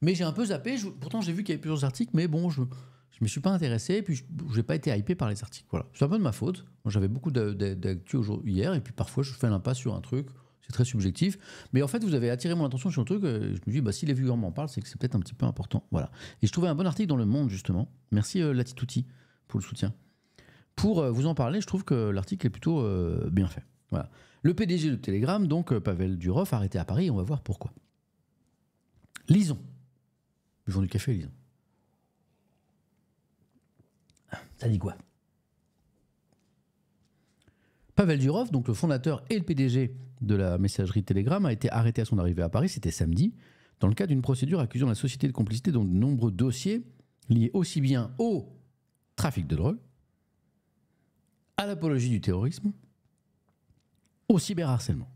mais j'ai un peu zappé, pourtant j'ai vu qu'il y avait plusieurs articles, mais bon, je je me suis pas intéressé, et puis je n'ai pas été hypé par les articles. Voilà. C'est un peu de ma faute. J'avais beaucoup d'actu hier, et puis parfois je fais l'impasse sur un truc, c'est très subjectif. Mais en fait, vous avez attiré mon attention sur un truc, euh, je me dis, bah, si les viewers m'en parlent, c'est que c'est peut-être un petit peu important. Voilà. Et je trouvais un bon article dans Le Monde, justement. Merci euh, Latitouti pour le soutien. Pour euh, vous en parler, je trouve que l'article est plutôt bien fait. Voilà. Le PDG de Telegram, donc Pavel Durov, arrêté à Paris, on va voir pourquoi. Lisons. Buvons du café, lisons. Ça dit quoi Pavel Durov, donc le fondateur et le PDG de la messagerie Telegram, a été arrêté à son arrivée à Paris, c'était samedi, dans le cadre d'une procédure accusant la société de complicité dans de nombreux dossiers liés aussi bien au trafic de drogue, à l'apologie du terrorisme, au cyberharcèlement.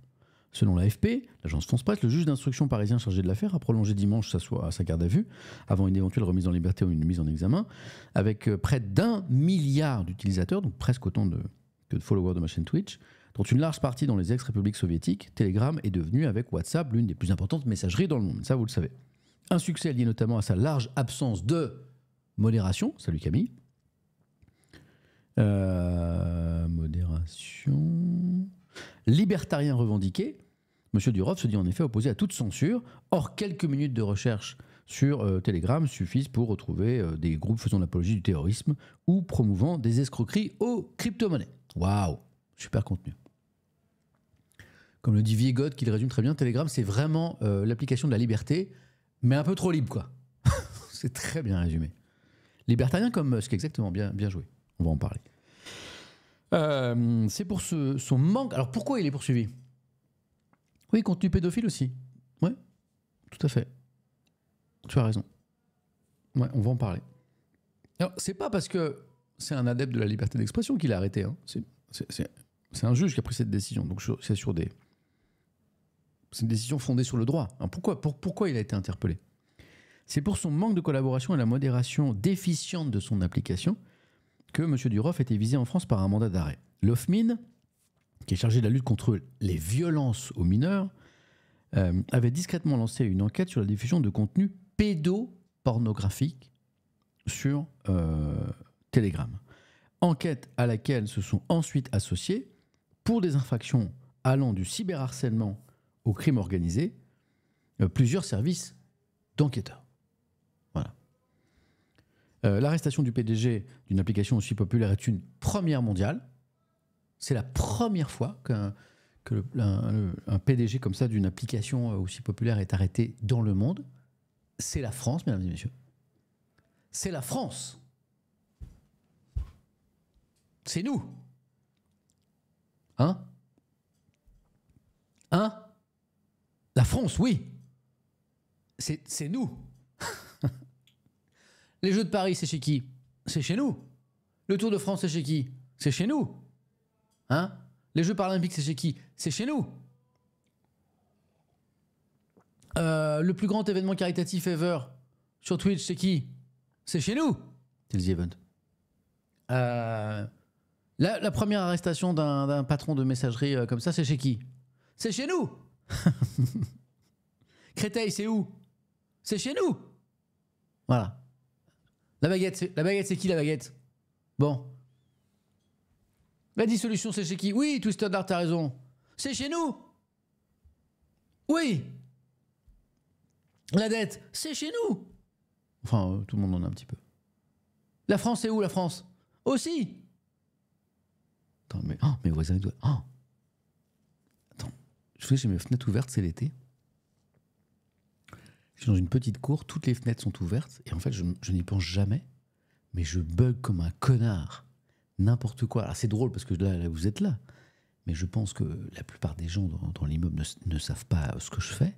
Selon l'AFP, l'agence France-Presse, le juge d'instruction parisien chargé de l'affaire a prolongé dimanche sa, sa garde à vue avant une éventuelle remise en liberté ou une mise en examen, avec euh, près d'un milliard d'utilisateurs, donc presque autant de, que de followers de ma chaîne Twitch, dont une large partie dans les ex-républiques soviétiques. Telegram est devenu, avec WhatsApp, l'une des plus importantes messageries dans le monde. Ça, vous le savez. Un succès lié notamment à sa large absence de modération. Salut Camille. Euh, modération. Libertarien revendiqué, Monsieur Durov se dit en effet opposé à toute censure. Or, quelques minutes de recherche sur euh, Telegram suffisent pour retrouver euh, des groupes faisant l'apologie du terrorisme ou promouvant des escroqueries aux crypto-monnaies. Waouh Super contenu. Comme le dit Viegot, qui le résume très bien, Telegram, c'est vraiment euh, l'application de la liberté, mais un peu trop libre, quoi. [LAUGHS] c'est très bien résumé. Libertarien comme Musk, exactement, bien, bien joué. On va en parler. c'est pour son manque. Alors pourquoi il est poursuivi oui, contenu pédophile aussi. Oui, tout à fait. Tu as raison. Ouais, on va en parler. Alors, c'est pas parce que c'est un adepte de la liberté d'expression qu'il a arrêté. Hein. C'est un juge qui a pris cette décision. Donc, c'est sur des. C'est une décision fondée sur le droit. pourquoi, pourquoi il a été interpellé C'est pour son manque de collaboration et la modération déficiente de son application que M. Duroff était visé en France par un mandat d'arrêt. L'OFMIN, qui est chargé de la lutte contre les violences aux mineurs, euh, avait discrètement lancé une enquête sur la diffusion de contenus pédopornographique sur euh, Telegram. Enquête à laquelle se sont ensuite associés, pour des infractions allant du cyberharcèlement au crime organisé, euh, plusieurs services d'enquêteurs. Voilà. L'arrestation du PDG d'une application aussi populaire est une première mondiale c'est la première fois qu'un que un, PDG comme ça d'une application euh, aussi populaire est arrêté dans le monde. C'est la France, mesdames et messieurs. C'est la France. C'est nous. Hein Hein La France, oui. C'est nous. [LAUGHS] Les Jeux de Paris, c'est chez qui C'est chez nous. Le Tour de France, c'est chez qui C'est chez nous. Hein? Les Jeux paralympiques, c'est chez qui C'est chez nous. Euh, le plus grand événement caritatif ever sur Twitch, c'est qui C'est chez nous. The Event. Euh, la, première arrestation d'un patron de messagerie euh, comme ça, c'est chez qui C'est chez nous. [LAUGHS] Créteil, c'est où C'est chez nous. Voilà. La baguette, la baguette, c'est qui la baguette Bon, la dissolution, c'est chez qui Oui, Twisted Dart, t'as raison. C'est chez nous Oui La dette, c'est chez nous Enfin, euh, tout le monde en a un petit peu. La France, c'est où la France Aussi Attends, mais oh, mes voisins, ils doivent. Oh. Attends, je sais, j'ai mes fenêtres ouvertes, c'est l'été. Je suis dans une petite cour, toutes les fenêtres sont ouvertes, et en fait, je, je n'y pense jamais, mais je bug comme un connard n'importe quoi. Alors c'est drôle parce que là, vous êtes là, mais je pense que la plupart des gens dans, l'immeuble ne, savent pas euh, ce que je fais.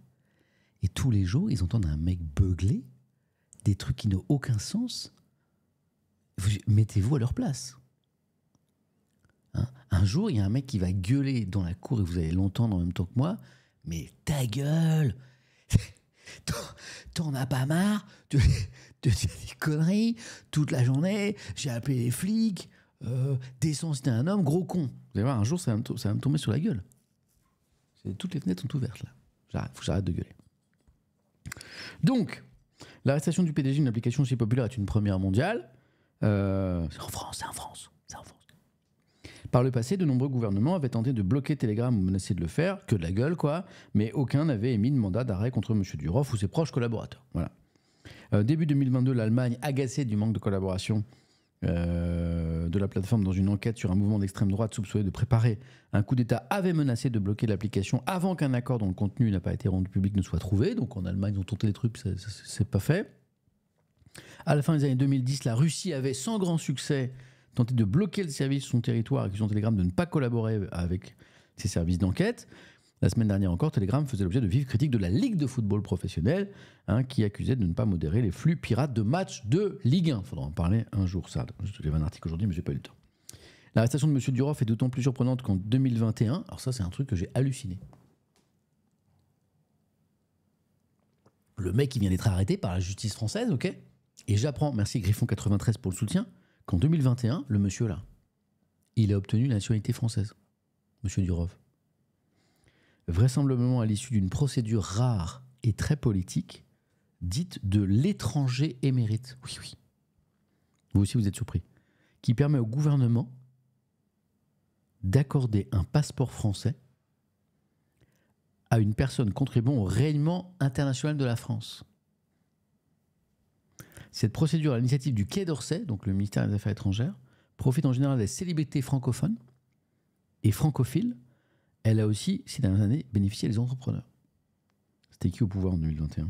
Et tous les jours, ils entendent un mec beugler des trucs qui n'ont aucun sens. Mettez-vous à leur place. Hein un jour, il y a un mec qui va gueuler dans la cour et vous allez l'entendre en même temps que moi. Mais ta gueule [LAUGHS] T'en as pas marre Tu de, [LAUGHS] de, des conneries toute la journée J'ai appelé les flics euh, descends un homme, gros con. Vous allez voir, un jour, ça va me, tomber sur la gueule. Toutes les fenêtres sont ouvertes, là. Il faut que j'arrête de gueuler. Donc, l'arrestation du PDG d'une application si populaire est une première mondiale. Euh, c'est en France, c'est en France, c'est en France. Par le passé, de nombreux gouvernements avaient tenté de bloquer Telegram ou menacé de le faire, que de la gueule quoi, mais aucun n'avait émis de mandat d'arrêt contre M. Duroff ou ses proches collaborateurs. Voilà. Euh, début 2022, l'Allemagne, agacée du manque de collaboration euh, de la plateforme dans une enquête sur un mouvement d'extrême droite soupçonné de préparer un coup d'État avait menacé de bloquer l'application avant qu'un accord dont le contenu n'a pas été rendu public ne soit trouvé. Donc en Allemagne, ils ont tenté les trucs, c'est pas fait. À la fin des années 2010, la Russie avait sans grand succès tenté de bloquer le service sur son territoire, son Telegram de ne pas collaborer avec ses services d'enquête. La semaine dernière encore, Telegram faisait l'objet de vives critiques de la Ligue de football professionnel, hein, qui accusait de ne pas modérer les flux pirates de matchs de Ligue 1. Faudra en parler un jour, ça. J'avais un article aujourd'hui, mais j'ai pas eu le temps. L'arrestation de M. Duroff est d'autant plus surprenante qu'en 2021, alors ça c'est un truc que j'ai halluciné. Le mec qui vient d'être arrêté par la justice française, ok Et j'apprends, merci Griffon93 pour le soutien, qu'en 2021, le monsieur là, il a obtenu la nationalité française. Monsieur Duroff vraisemblablement à l'issue d'une procédure rare et très politique, dite de l'étranger émérite. Oui, oui. Vous aussi, vous êtes surpris. Qui permet au gouvernement d'accorder un passeport français à une personne contribuant au règlement international de la France. Cette procédure à l'initiative du Quai d'Orsay, donc le ministère des Affaires étrangères, profite en général des célébrités francophones et francophiles elle a aussi, ces dernières années, bénéficié les entrepreneurs. C'était qui au pouvoir en 2021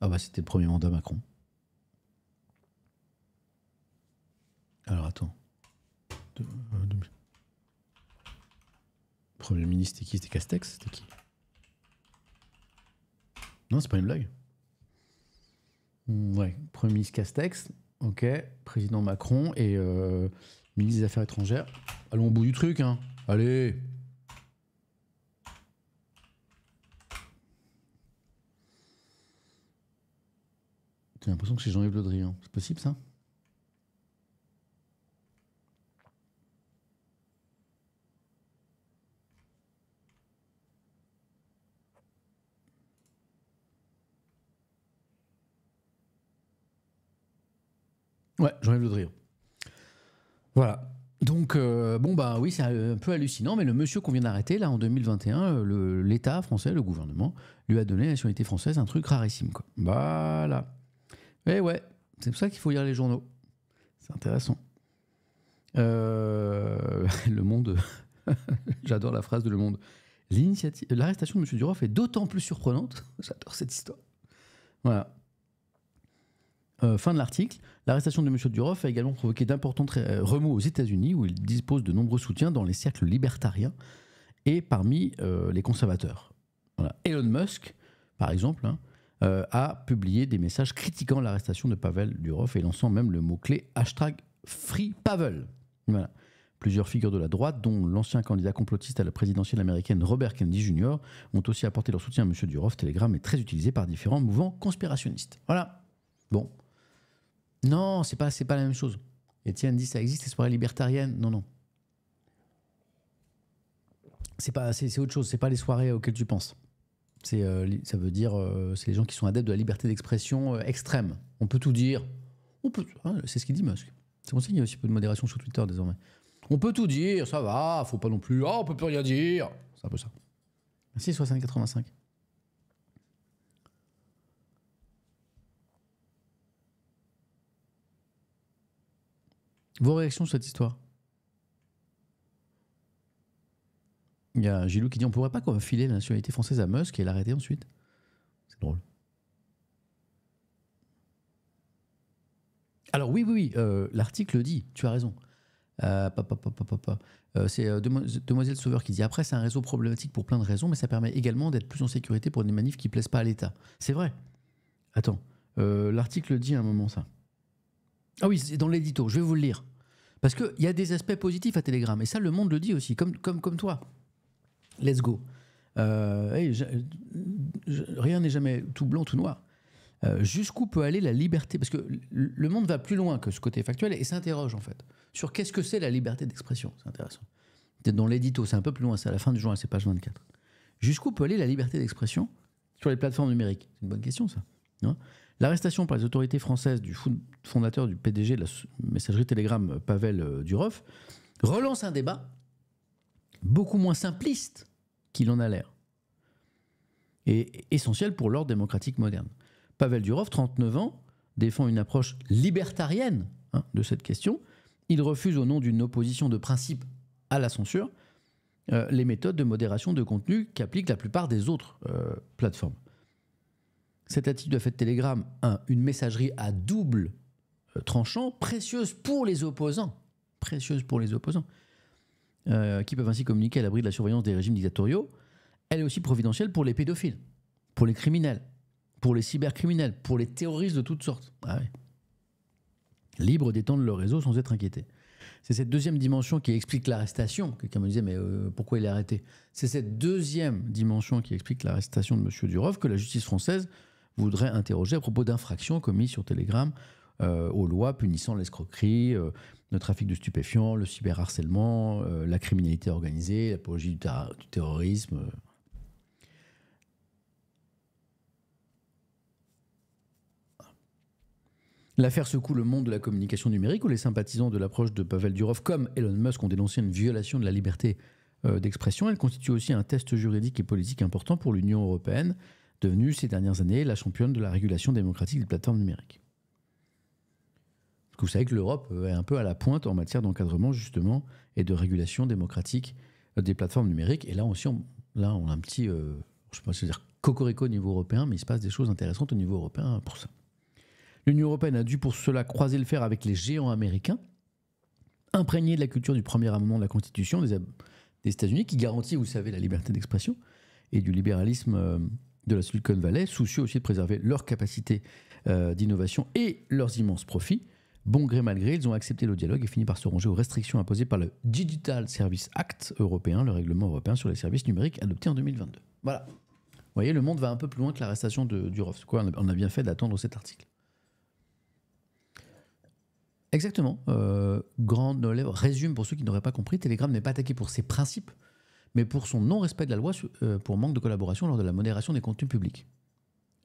Ah bah c'était le premier mandat Macron. Alors attends. Euh, premier ministre, c'était qui C'était Castex C'était qui Non, c'est pas une blague. Ouais, Premier ministre Castex, ok, président Macron et... Euh, ministre des Affaires étrangères. Allons au bout du truc, hein. Allez. J'ai l'impression que c'est Jean-Yves Le Drian. C'est possible ça Ouais, Jean-Yves Le Drian. Voilà. Donc, euh, bon, bah oui, c'est un peu hallucinant, mais le monsieur qu'on vient d'arrêter, là, en 2021, euh, l'État français, le gouvernement, lui a donné la nationalité française, un truc rarissime, quoi. Voilà. Eh ouais, c'est pour ça qu'il faut lire les journaux. C'est intéressant. Euh, [LAUGHS] le Monde. [LAUGHS] J'adore la phrase de Le Monde. L'arrestation de M. Durof est d'autant plus surprenante. [LAUGHS] J'adore cette histoire. Voilà. Euh, fin de l'article. L'arrestation de M. Duroff a également provoqué d'importants euh, remous aux États-Unis, où il dispose de nombreux soutiens dans les cercles libertariens et parmi euh, les conservateurs. Elon Musk, par exemple, hein, a publié des messages critiquant l'arrestation de Pavel Duroff et lançant même le mot-clé hashtag Free Pavel. Plusieurs figures de la droite, dont l'ancien candidat complotiste à la présidentielle américaine Robert Kennedy Jr., ont aussi apporté leur soutien à M. Duroff. Telegram est très utilisé par différents mouvements conspirationnistes. Voilà. Bon. Non, c'est pas, pas la même chose. Étienne dit ça existe, les soirées libertariennes. Non, non. C'est pas, c'est, autre chose. C'est pas les soirées auxquelles tu penses. Euh, ça veut dire, euh, c'est les gens qui sont adeptes de la liberté d'expression euh, extrême. On peut tout dire. Hein, c'est ce qu'il dit Musk. C'est y a aussi peu de modération sur Twitter désormais. On peut tout dire, ça va. Faut pas non plus. Ah, on peut plus rien dire. C'est un peu ça. Merci 85. Vos réactions sur cette histoire Il y a Gilou qui dit on pourrait pas qu'on filer la nationalité française à Musk et l'arrêter ensuite. C'est drôle. Alors oui, oui, oui, euh, l'article dit, tu as raison. c'est Demoiselle Sauveur qui dit après c'est un réseau problématique pour plein de raisons, mais ça permet également d'être plus en sécurité pour des manifs qui plaisent pas à l'État. C'est vrai. Attends, euh, l'article dit à un moment ça. Ah oui, c'est dans l'édito, je vais vous le lire. Parce qu'il y a des aspects positifs à Telegram, et ça, le monde le dit aussi, comme, comme, comme toi. Let's go. Euh, rien n'est jamais tout blanc, tout noir. Euh, jusqu'où peut aller la liberté Parce que le monde va plus loin que ce côté factuel et s'interroge en fait sur qu'est-ce que c'est la liberté d'expression. C'est intéressant. Dans l'édito, c'est un peu plus loin, c'est à la fin du journal, hein, c'est page 24. Jusqu'où peut aller la liberté d'expression sur les plateformes numériques C'est une bonne question ça. Non L'arrestation par les autorités françaises du fondateur du PDG de la messagerie Telegram, euh, Pavel euh, Durov, relance un débat beaucoup moins simpliste qu'il en a l'air, et essentiel pour l'ordre démocratique moderne. Pavel Durov, 39 ans, défend une approche libertarienne hein, de cette question. Il refuse au nom d'une opposition de principe à la censure euh, les méthodes de modération de contenu qu'appliquent la plupart des autres plateformes. Cette attitude a fait de Telegram une messagerie à double euh, tranchant, précieuse pour les opposants, précieuse pour les opposants, euh, qui peuvent ainsi communiquer à l'abri de la surveillance des régimes dictatoriaux. Elle est aussi providentielle pour les pédophiles, pour les criminels, pour les cybercriminels, pour les terroristes de toutes sortes. Ah Libre d'étendre leur réseau sans être inquiétés. C'est cette deuxième dimension qui explique l'arrestation. Quelqu'un me disait, mais euh, pourquoi il est arrêté C'est cette deuxième dimension qui explique l'arrestation de M. Durov que la justice française voudrait interroger à propos d'infractions commises sur Telegram euh, aux lois punissant l'escroquerie, euh, le trafic de stupéfiants, le cyberharcèlement, euh, la criminalité organisée, l'apologie du, du, terrorisme. L'affaire secoue le monde de la communication numérique où les sympathisants de l'approche de Pavel Durov comme Elon Musk ont dénoncé une violation de la liberté d'expression. Elle constitue aussi un test juridique et politique important pour l'Union européenne devenue ces dernières années la championne de la régulation démocratique des plateformes numériques. vous savez que l'Europe euh, est un peu à la pointe en matière d'encadrement justement et de régulation démocratique euh, des plateformes numériques. Et là aussi, on, là, on a un petit, euh, je ne sais pas si dire cocorico au niveau européen, mais il se passe des choses intéressantes au niveau européen pour ça. L'Union européenne a dû pour cela croiser le fer avec les géants américains, imprégnés de la culture du premier amendement de la Constitution des, États-Unis, qui garantit, vous savez, la liberté d'expression et du libéralisme de la Silicon Valley, soucieux aussi de préserver leur capacité euh, d'innovation et leurs immenses profits. Bon gré mal gré, ils ont accepté le dialogue et fini par se ranger aux restrictions imposées par le Digital Service Act européen, le règlement européen sur les services numériques adopté en 2022. Voilà. Vous voyez, le monde va un peu plus loin que l'arrestation de Durov. Quoi, on a bien fait d'attendre cet article. Exactement. Euh, Grand Lèvre résume pour ceux qui n'auraient pas compris Telegram n'est pas attaqué pour ses principes, mais pour son non-respect de la loi euh, pour manque de collaboration lors de la modération des contenus publics.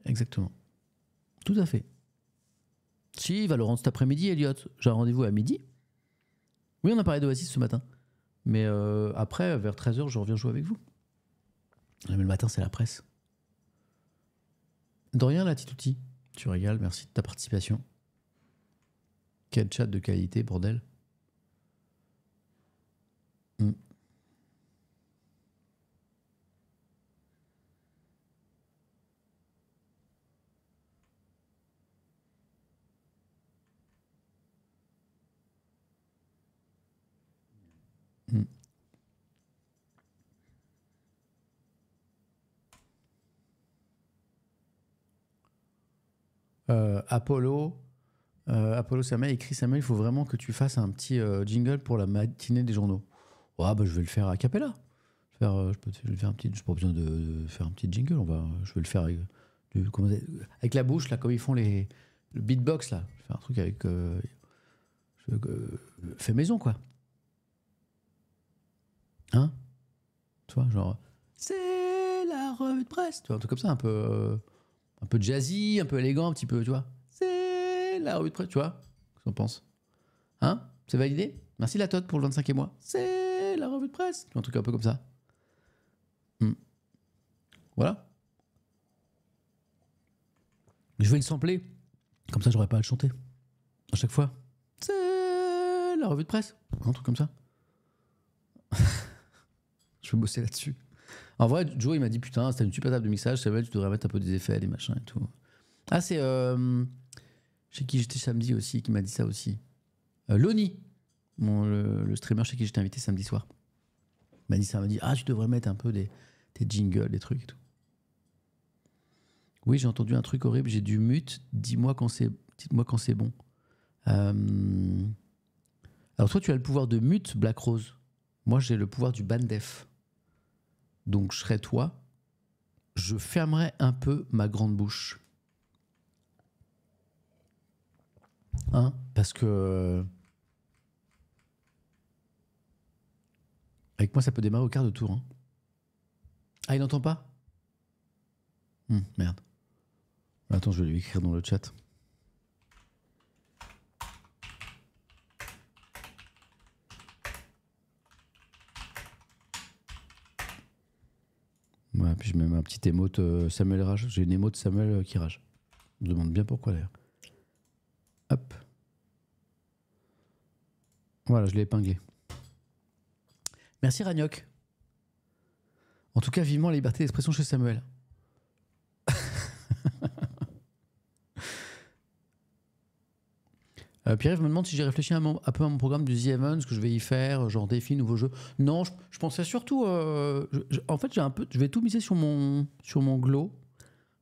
Exactement. Tout à fait. Si, il va le rendre cet après-midi, Elliot. J'ai un rendez-vous à midi. Oui, on a parlé d'Oasis ce matin. Mais euh, après, vers 13h, je reviens jouer avec vous. Ah, mais le matin, c'est la presse. Dorian Latitouti, tu régales, merci de ta participation. Quel chat de qualité, bordel. Hmm. Euh, Apollo. Euh, Apollo Samuel écrit Samuel, il faut vraiment que tu fasses un petit euh, jingle pour la matinée des journaux. Ouais, bah, je vais le faire à Capella. Je, n'ai je peux faire un petit, pas besoin de, faire un petit jingle. On va, je vais le faire avec, avec la bouche là, comme ils font les le beatbox là. Je vais faire un truc avec Fais fait maison quoi. Hein Tu vois, genre c'est la revue de presse, tu vois, un truc comme ça, un peu un peu jazzy, un peu élégant, un petit peu, tu vois. C'est la revue de presse, tu vois. Qu'est-ce qu'on pense Hein C'est validé Merci la Totte pour le 25 et moi. C'est la revue de presse. Un truc un peu comme ça. Hmm. Voilà. Je vais le sampler. Comme ça, j'aurais pas à le chanter. À chaque fois. C'est la revue de presse. Un truc comme ça. [LAUGHS] Je vais bosser là-dessus. En vrai, Joe, il m'a dit Putain, c'était une super table de mixage, c'est tu devrais mettre un peu des effets, des machins et tout. Ah, c'est. Euh, chez qui j'étais samedi aussi, qui m'a dit ça aussi. Euh, Loni, le, streamer chez qui j'étais invité samedi soir, m'a dit ça. m'a dit Ah, tu devrais mettre un peu des, des jingles, des trucs et tout. Oui, j'ai entendu un truc horrible, j'ai du mute. Dis-moi quand c'est, dites-moi quand c'est bon. Euh, alors toi, tu as le pouvoir de mute, Black Rose. Moi, j'ai le pouvoir du bandef donc je serais toi, je fermerais un peu ma grande bouche. Hein Parce que. Avec moi, ça peut démarrer au quart de tour. Hein. Ah, il n'entend pas hmm, Merde. Attends, je vais lui écrire dans le chat. Ouais, puis je mets ma petite émote euh, Samuel rage. J'ai une émote Samuel euh, qui rage. Je me demande bien pourquoi d'ailleurs. Hop. Voilà, je l'ai épinglé. Merci Ragnoc. En tout cas, vivement la liberté d'expression chez Samuel. Euh, pierre je me demande si j'ai réfléchi un, peu à mon programme du The Event, ce que je vais y faire, euh, genre défi, nouveau jeu. Non, je, pensais surtout. Euh, en fait, j'ai un peu, je vais tout miser sur mon, sur mon glow,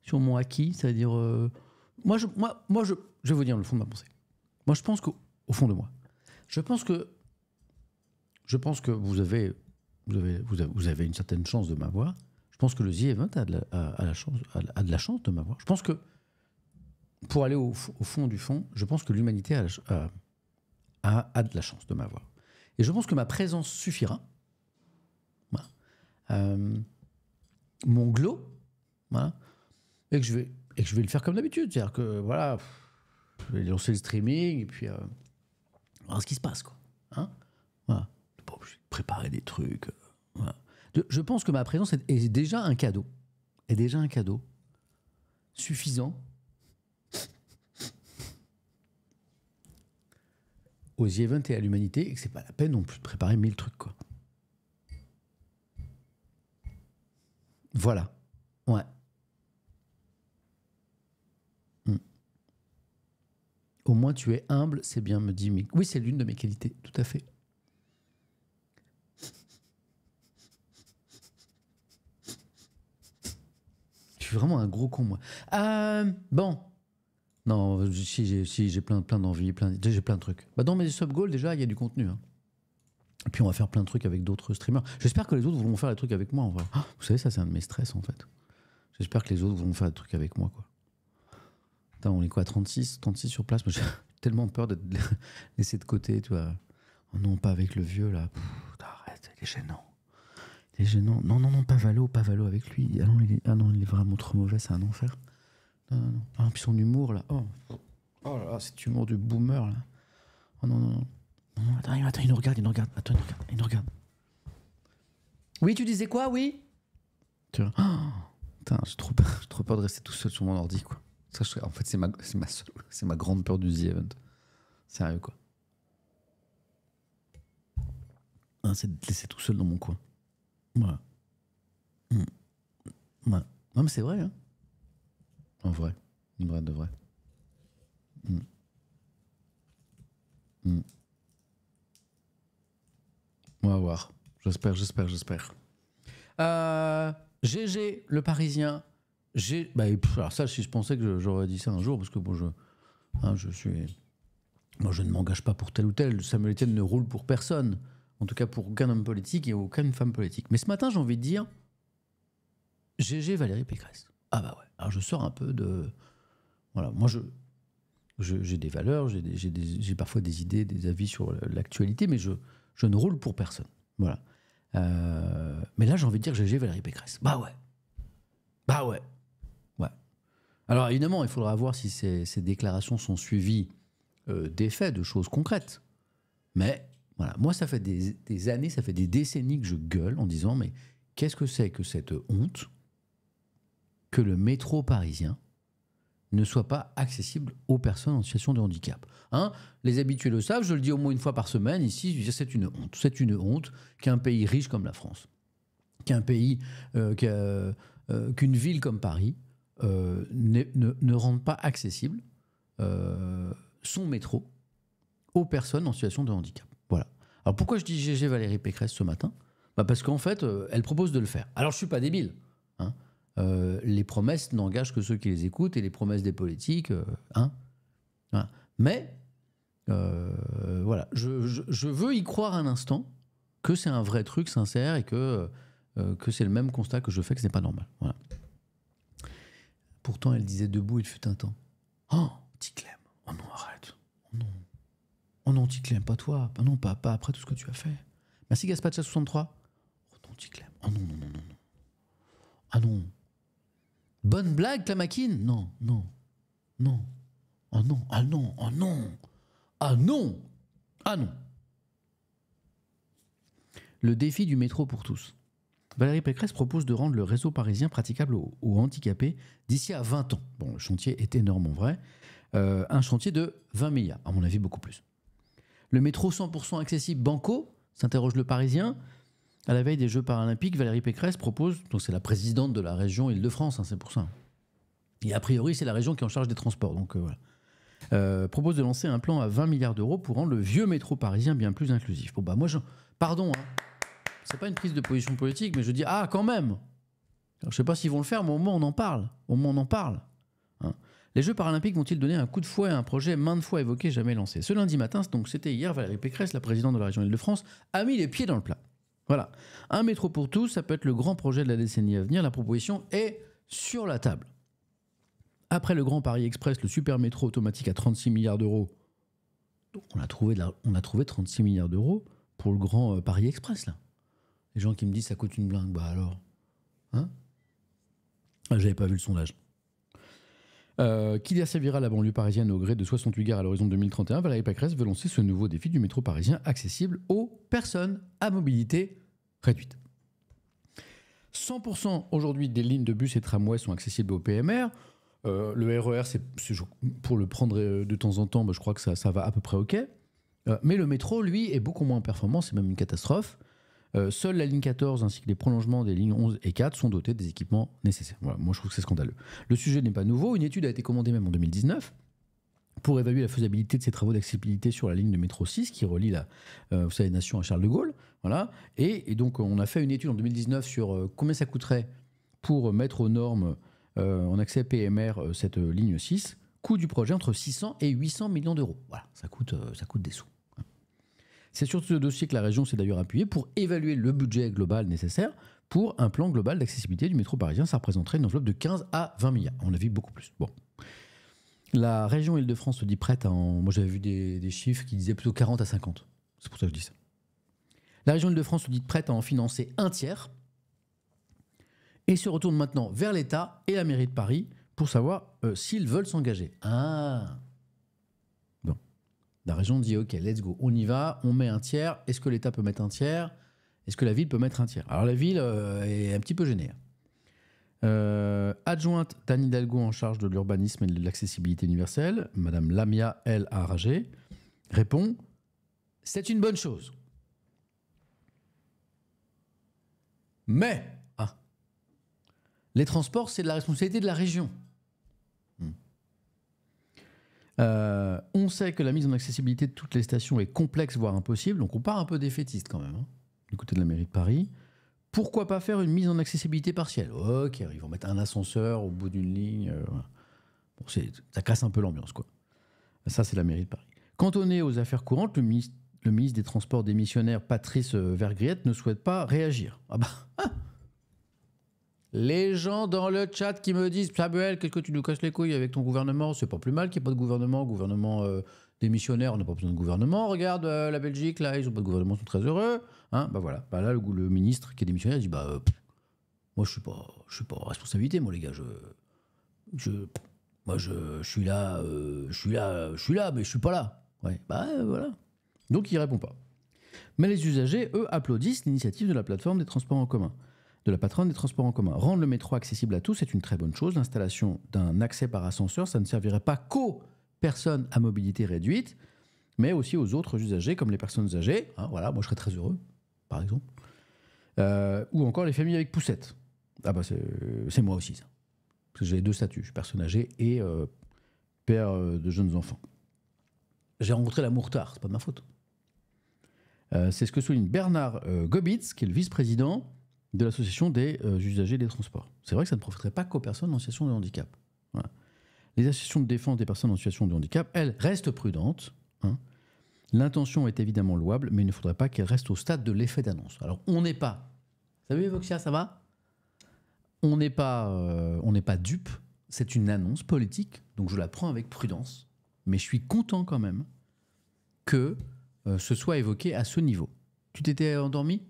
sur mon acquis, c'est-à-dire. moi, je, moi, moi je, je vais vous dire le fond de ma pensée. Moi, je pense qu'au au fond de moi, je pense que. Je pense que vous avez, vous avez, vous avez, une certaine chance de m'avoir. Je pense que le The Event a de la, chance, a, de la chance de m'avoir. Je pense que pour aller au, fond du fond, je pense que l'humanité euh, a, de la chance de m'avoir. Et je pense que ma présence suffira. Euh, mon glow, et, que je vais, et que je vais le faire comme d'habitude. C'est-à-dire que, voilà, je vais lancer le streaming et puis euh, voir ce qui se passe, quoi. Hein voilà. Pas obligé préparer des trucs. Euh, je pense que ma présence est, est déjà un cadeau. Est déjà un cadeau suffisant aux events et à l'humanité et que c'est pas la peine non plus de préparer mille trucs quoi. Voilà. Ouais. Hmm. Au moins tu es humble, c'est bien, me dit Oui, c'est l'une de mes qualités, tout à fait. Je suis vraiment un gros con, moi. Euh, bon, non, si j'ai plein, plein d'envies, plein, j'ai plein de trucs. Bah, dans mes sub-goals, déjà, il y a du contenu. Et hein. puis on va faire plein de trucs avec d'autres streamers. J'espère que les autres vont faire des trucs avec moi. Ah, vous savez, ça, c'est un de mes stress, en fait. J'espère que les autres vont faire des trucs avec moi, quoi. on est quoi, 36 36 sur place J'ai [LAUGHS] tellement peur d'être [LAUGHS] laissé de côté, tu vois. Oh non, pas avec le vieux, là. arrête, il est gênant. Il est gênant. Non, non, non, pas Valo, pas Valo avec lui. Ah, ah non, il est vraiment trop mauvais, c'est un enfer. Non, non, non. Ah, puis son humour, là. Oh, oh là là, cet humour de boomer, là. Oh non, non, non. attends, attends, il nous regarde, il nous regarde. Attends, il nous regarde, Oui, tu disais quoi, oui Tu vois. Oh Putain, j'ai trop, peur, trop peur de rester tout seul sur mon ordi, quoi. Ça, je, en fait, c'est ma, ma, ma grande peur du The Event. Sérieux, quoi. Ah, c'est de te laisser tout seul dans mon coin. Ouais. Hmm. ouais Non, mais c'est vrai, hein. En vrai. une vrai, de vrai. Hmm. Hmm. On va voir. J'espère, j'espère, j'espère. Euh, GG, le Parisien. Bah, alors ça, si je pensais que j'aurais dit ça un jour, parce que bon, je, hein, je suis... Moi, je ne m'engage pas pour tel ou tel. Samuel Etienne ne roule pour personne. En tout cas, pour aucun homme politique et aucune femme politique. Mais ce matin, j'ai envie de dire GG Valérie Pécresse. Ah bah ouais, alors je sors un peu de... Voilà, moi je... J'ai des valeurs, j'ai parfois des idées, des avis sur l'actualité, mais je, ne roule pour personne. Voilà. Euh, mais là, j'ai envie de dire j'ai Valérie Pécresse. Bah ouais. Bah ouais. Ouais. Alors évidemment, il faudra voir si ces, déclarations sont suivies euh, d'effets, de choses concrètes. Mais voilà, moi, ça fait des, années, ça fait des décennies que je gueule en disant mais qu'est-ce que c'est que cette honte que le métro parisien ne soit pas accessible aux personnes en situation de handicap. Hein, les habitués le savent, je le dis au moins une fois par semaine ici, c'est une honte. C'est une honte qu'un pays riche comme la France, qu'un pays, euh, euh, qu'une ville comme Paris euh, ne, rende pas accessible son métro aux personnes en situation de handicap. Voilà. Alors pourquoi je dis GG Valérie Pécresse ce matin bah, Parce qu'en fait, elle propose de le faire. Alors je ne suis pas débile. Hein. Euh, les promesses n'engagent que ceux qui les écoutent et les promesses des politiques, euh, hein. hein, Mais, euh, voilà, je, veux y croire un instant que c'est un vrai truc sincère et que, que c'est le même constat que je fais que ce n'est pas normal. Voilà. Pourtant, elle disait debout, il fut un temps. Oh, petit Clem, oh non, arrête. Oh non, oh non petit pas toi. Oh non, pas, après tout ce que tu as fait. Merci Gaspacha63. Oh non, petit Clem. Oh non, non, non, non. Ah non, Bonne blague, Clamaquine Non, non, non. Oh non, ah non, oh non. Ah non Ah non Le défi du métro pour tous. Valérie Pécresse propose de rendre le réseau parisien praticable aux, handicapés d'ici à 20 ans. Bon, le chantier est énorme en vrai. Euh, un chantier de 20 milliards, à mon avis beaucoup plus. Le métro 100% accessible banco, s'interroge le Parisien, à la veille des Jeux paralympiques, Valérie Pécresse propose, donc c'est la présidente de la région Île-de-France, hein, c'est pour ça. Et a priori, c'est la région qui est en charge des transports, donc euh, voilà. Euh, propose de lancer un plan à 20 milliards d'euros pour rendre le vieux métro parisien bien plus inclusif. Bon, bah moi, pardon, hein. c'est pas une prise de position politique, mais je dis, ah, quand même Je sais pas s'ils vont le faire, mais au moins on en parle. Au moins on en parle. Hein. Les Jeux paralympiques vont-ils donner un coup de fouet à un projet maintes fois évoqué, jamais lancé Ce lundi matin, donc c'était hier, Valérie Pécresse, la présidente de la région Île-de-France, a mis les pieds dans le plat. Voilà. Un métro pour tous, ça peut être le grand projet de la décennie à venir. La proposition est sur la table. Après le Grand Paris Express, le super métro automatique à 36 milliards d'euros, on a trouvé, on a trouvé 36 milliards d'euros pour le Grand euh, Paris Express, là. Les gens qui me disent ça coûte une blague bah alors. Hein ah, J'avais pas vu le sondage. Qui euh, desservira la banlieue parisienne au gré de 68 gares à l'horizon 2031, Valérie Pécresse veut lancer ce nouveau défi du métro parisien accessible aux personnes à mobilité réduite. 100% aujourd'hui des lignes de bus et tramways sont accessibles au PMR. Euh, le RER, e c'est, pour le prendre euh, de temps en temps, bah, je crois que ça, va à peu près OK. mais le métro, lui, est beaucoup moins performant, c'est même une catastrophe. Euh, seule la ligne 14 ainsi que les prolongements des lignes 11 et 4 sont dotés des équipements nécessaires. moi je trouve que c'est scandaleux. Le sujet n'est pas nouveau, une étude a été commandée même en 2019 pour évaluer la faisabilité de ces travaux d'accessibilité sur la ligne de métro 6 qui relie la, euh, Nation à Charles de Gaulle. Voilà. Et, donc on a fait une étude en 2019 sur euh, combien ça coûterait pour euh, mettre aux normes en accès PMR cette ligne 6. Coût du projet entre 600 et 800 millions d'euros. Voilà, ça coûte, ça coûte des sous. C'est sur ce dossier que la région s'est d'ailleurs appuyée pour évaluer le budget global nécessaire pour un plan global d'accessibilité du métro parisien. Ça représenterait une enveloppe de 15 à 20 milliards. On a vu beaucoup plus. Bon. La région Île-de-France se dit prête à en... Moi, j'avais vu des, chiffres qui disaient plutôt 40 à 50. C'est pour ça que je dis ça. La région Île-de-France se dit prête à en financer un tiers et se retourne maintenant vers l'État et la mairie de Paris pour savoir euh, s'ils veulent s'engager. Ah la région dit OK, let's go, on y va, on met un tiers. Est-ce que l'État peut mettre un tiers Est-ce que la ville peut mettre un tiers Alors la ville euh, est un petit peu gênée. Hein. Euh, adjointe Tani Hidalgo en charge de l'urbanisme et de l'accessibilité universelle, Madame Lamia El arragé répond C'est une bonne chose. Mais, ah, les transports, c'est de la responsabilité de la région. Euh, on sait que la mise en accessibilité de toutes les stations est complexe, voire impossible, donc on part un peu défaitiste quand même, hein, du côté de la mairie de Paris. Pourquoi pas faire une mise en accessibilité partielle Ok, ils vont mettre un ascenseur au bout d'une ligne. Euh, bon, ça casse un peu l'ambiance, quoi. Ça, c'est la mairie de Paris. Quand on est aux affaires courantes, le ministre, le ministre des Transports démissionnaire Patrice euh, Vergriette ne souhaite pas réagir. Ah bah, [LAUGHS] ah, les gens dans le chat qui me disent Samuel, qu'est-ce que tu nous casses les couilles avec ton gouvernement C'est pas plus mal qu'il n'y ait pas de gouvernement. Gouvernement euh, démissionnaire, on n'a pas besoin de gouvernement. Regarde euh, la Belgique, là, ils n'ont pas de gouvernement, ils sont très heureux. Hein bah, voilà. Bah, là, le, ministre qui est démissionnaire dit Bah, euh, moi, je suis pas, je suis pas responsabilité, moi, les gars. Je. moi, je, suis là, je suis là, je suis là, mais je suis pas là. Ouais, bah voilà. Donc, il répond pas. Mais les usagers, eux, applaudissent l'initiative de la plateforme des transports en commun de la patronne des transports en commun. Rendre le métro accessible à tous c'est une très bonne chose. L'installation d'un accès par ascenseur, ça ne servirait pas qu'aux personnes à mobilité réduite, mais aussi aux autres usagers, comme les personnes âgées. Hein, voilà, moi je serais très heureux, par exemple. Euh, ou encore les familles avec poussettes. Ah bah c'est moi aussi ça. parce que J'ai deux statuts, je suis personne âgée et euh, père euh, de jeunes enfants. J'ai rencontré l'amour tard, c'est pas de ma faute. c'est ce que souligne Bernard Gobitz, qui est le vice-président de l'association des euh, usagers des transports. C'est vrai que ça ne profiterait pas qu'aux personnes en situation de handicap. Les associations de défense des personnes en situation de handicap, elles, restent prudentes. Hein. L'intention est évidemment louable, mais il ne faudrait pas qu'elle reste au stade de l'effet d'annonce. Alors, on n'est pas. Salut Voxia, ça va On n'est pas, euh, on n'est pas dupe. C'est une annonce politique, donc je la prends avec prudence. Mais je suis content quand même que euh, ce soit évoqué à ce niveau. Tu t'étais endormi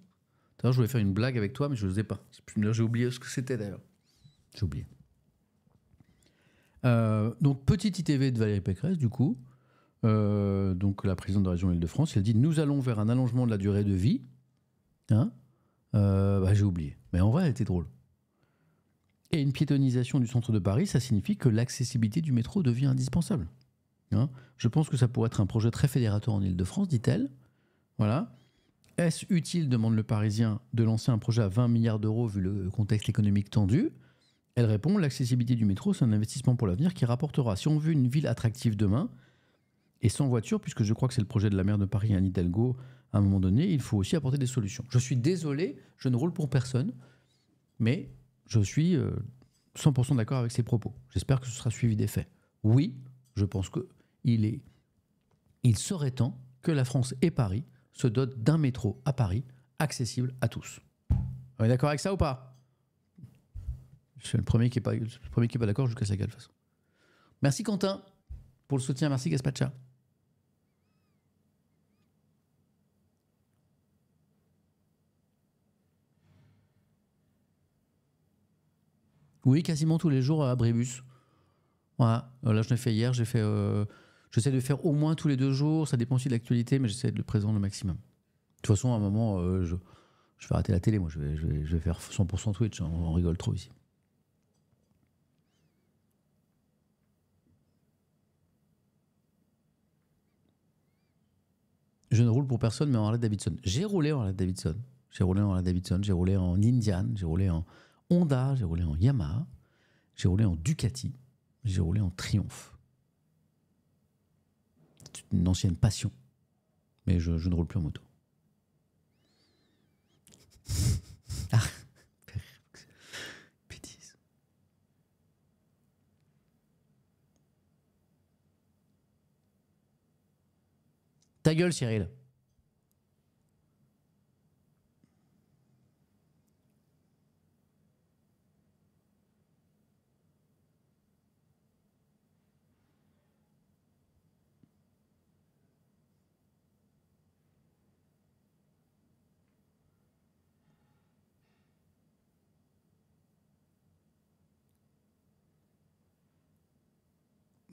D'ailleurs, je voulais faire une blague avec toi, mais je faisais pas. J'ai oublié ce que c'était d'ailleurs. J'ai oublié. Euh, donc, petite ITV de Valérie Pécresse, du coup. Euh, donc, la présidente de la région Île-de-France, elle dit Nous allons vers un allongement de la durée de vie. Hein euh, bah, j'ai oublié. Mais en vrai, elle était drôle. Et une piétonnisation du centre de Paris, ça signifie que l'accessibilité du métro devient indispensable. Hein je pense que ça pourrait être un projet très fédérateur en Ile-de-France, dit-elle. Voilà. Est-ce utile, demande le Parisien, de lancer un projet à 20 milliards d'euros vu le contexte économique tendu Elle répond, l'accessibilité du métro, c'est un investissement pour l'avenir qui rapportera. Si on veut une ville attractive demain, et sans voiture, puisque je crois que c'est le projet de la maire de Paris, Anne Hidalgo, à un moment donné, il faut aussi apporter des solutions. Je suis désolé, je ne roule pour personne, mais je suis 100% euh, d'accord avec ses propos. J'espère que ce sera suivi des faits. Oui, je pense qu'il est... Il serait temps que la France et Paris se dote d'un métro à Paris accessible à tous. On est d'accord avec ça ou pas Je suis le premier qui n'est pas, d'accord, je vous casse la gueule de façon. Merci Quentin pour le soutien, merci Gaspacha. Oui, quasiment tous les jours à Brébus. Voilà, euh, là je l'ai fait hier, j'ai fait euh, J'essaie de faire au moins tous les deux jours. Ça dépend aussi de l'actualité, mais j'essaie de le présenter le maximum. De toute façon, à un moment, euh, je, vais arrêter la télé. Moi, je vais, je vais, faire 100% Twitch. Hein, on rigole trop ici. Je ne roule pour personne, mais en Harley Davidson. J'ai roulé en Harley Davidson. J'ai roulé en Harley Davidson. J'ai roulé en Indian. J'ai roulé en Honda. J'ai roulé en Yamaha. J'ai roulé en Ducati. J'ai roulé en Triumph une ancienne passion. Mais je, ne roule plus en moto. [LAUGHS] ah, Ta gueule, Cyril.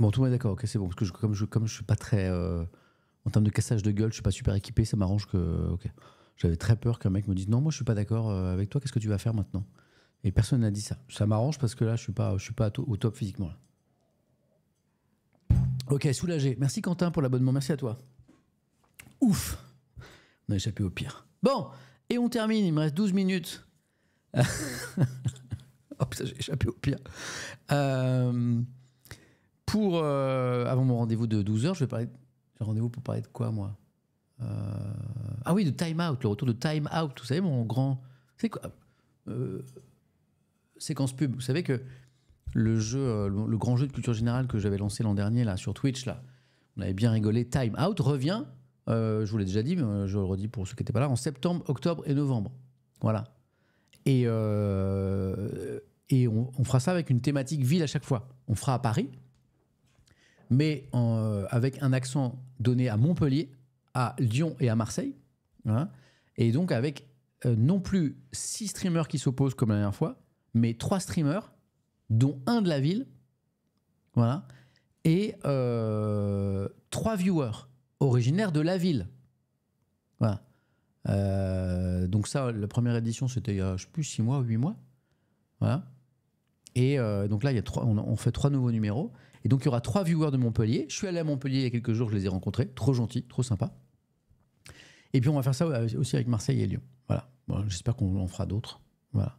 Bon, tout le monde est d'accord, ok, c'est bon. Parce que comme, je, comme je suis pas très. Euh, en termes de cassage de gueule, je suis pas super équipé, ça m'arrange que. Ok. J'avais très peur qu'un mec me dise non, moi je suis pas d'accord euh, avec toi, qu'est-ce que tu vas faire maintenant Et personne n'a dit ça. Ça m'arrange parce que là, je suis pas, je suis pas au top physiquement. Ok, soulagé. Merci Quentin pour l'abonnement, merci à toi. Ouf On a échappé au pire. Bon, et on termine, il me reste 12 minutes. [LAUGHS] oh putain, j'ai échappé au pire. Euh pour, euh, avant mon rendez-vous de 12h, je vais parler. rendez-vous pour parler de quoi, moi euh, Ah oui, de Time Out, le retour de Time Out. Vous savez, mon grand. C'est quoi euh, Séquence pub. Vous savez que le jeu, le grand jeu de culture générale que j'avais lancé l'an dernier, là, sur Twitch, là, on avait bien rigolé. Time Out revient. je vous l'ai déjà dit, mais je le redis pour ceux qui n'étaient pas là, en septembre, octobre et novembre. Voilà. Et, et on, on fera ça avec une thématique ville à chaque fois. On fera à Paris, mais euh, avec un accent donné à Montpellier, à Lyon et à Marseille. Hein, et donc avec euh, non plus six streamers qui s'opposent comme la dernière fois, mais trois streamers, dont un de la ville, voilà, et euh, trois viewers originaires de la ville. Voilà. donc ça, la première édition, c'était il y a, je sais plus, six mois, huit mois. Voilà. Et donc là, il y on fait trois nouveaux numéros. Et donc, il y aura trois viewers de Montpellier. Je suis allé à Montpellier il y a quelques jours, je les ai rencontrés. Trop gentils, trop sympas. Et puis, on va faire ça euh, aussi avec Marseille et Lyon. Voilà. Bon, J'espère qu'on en fera d'autres. Voilà.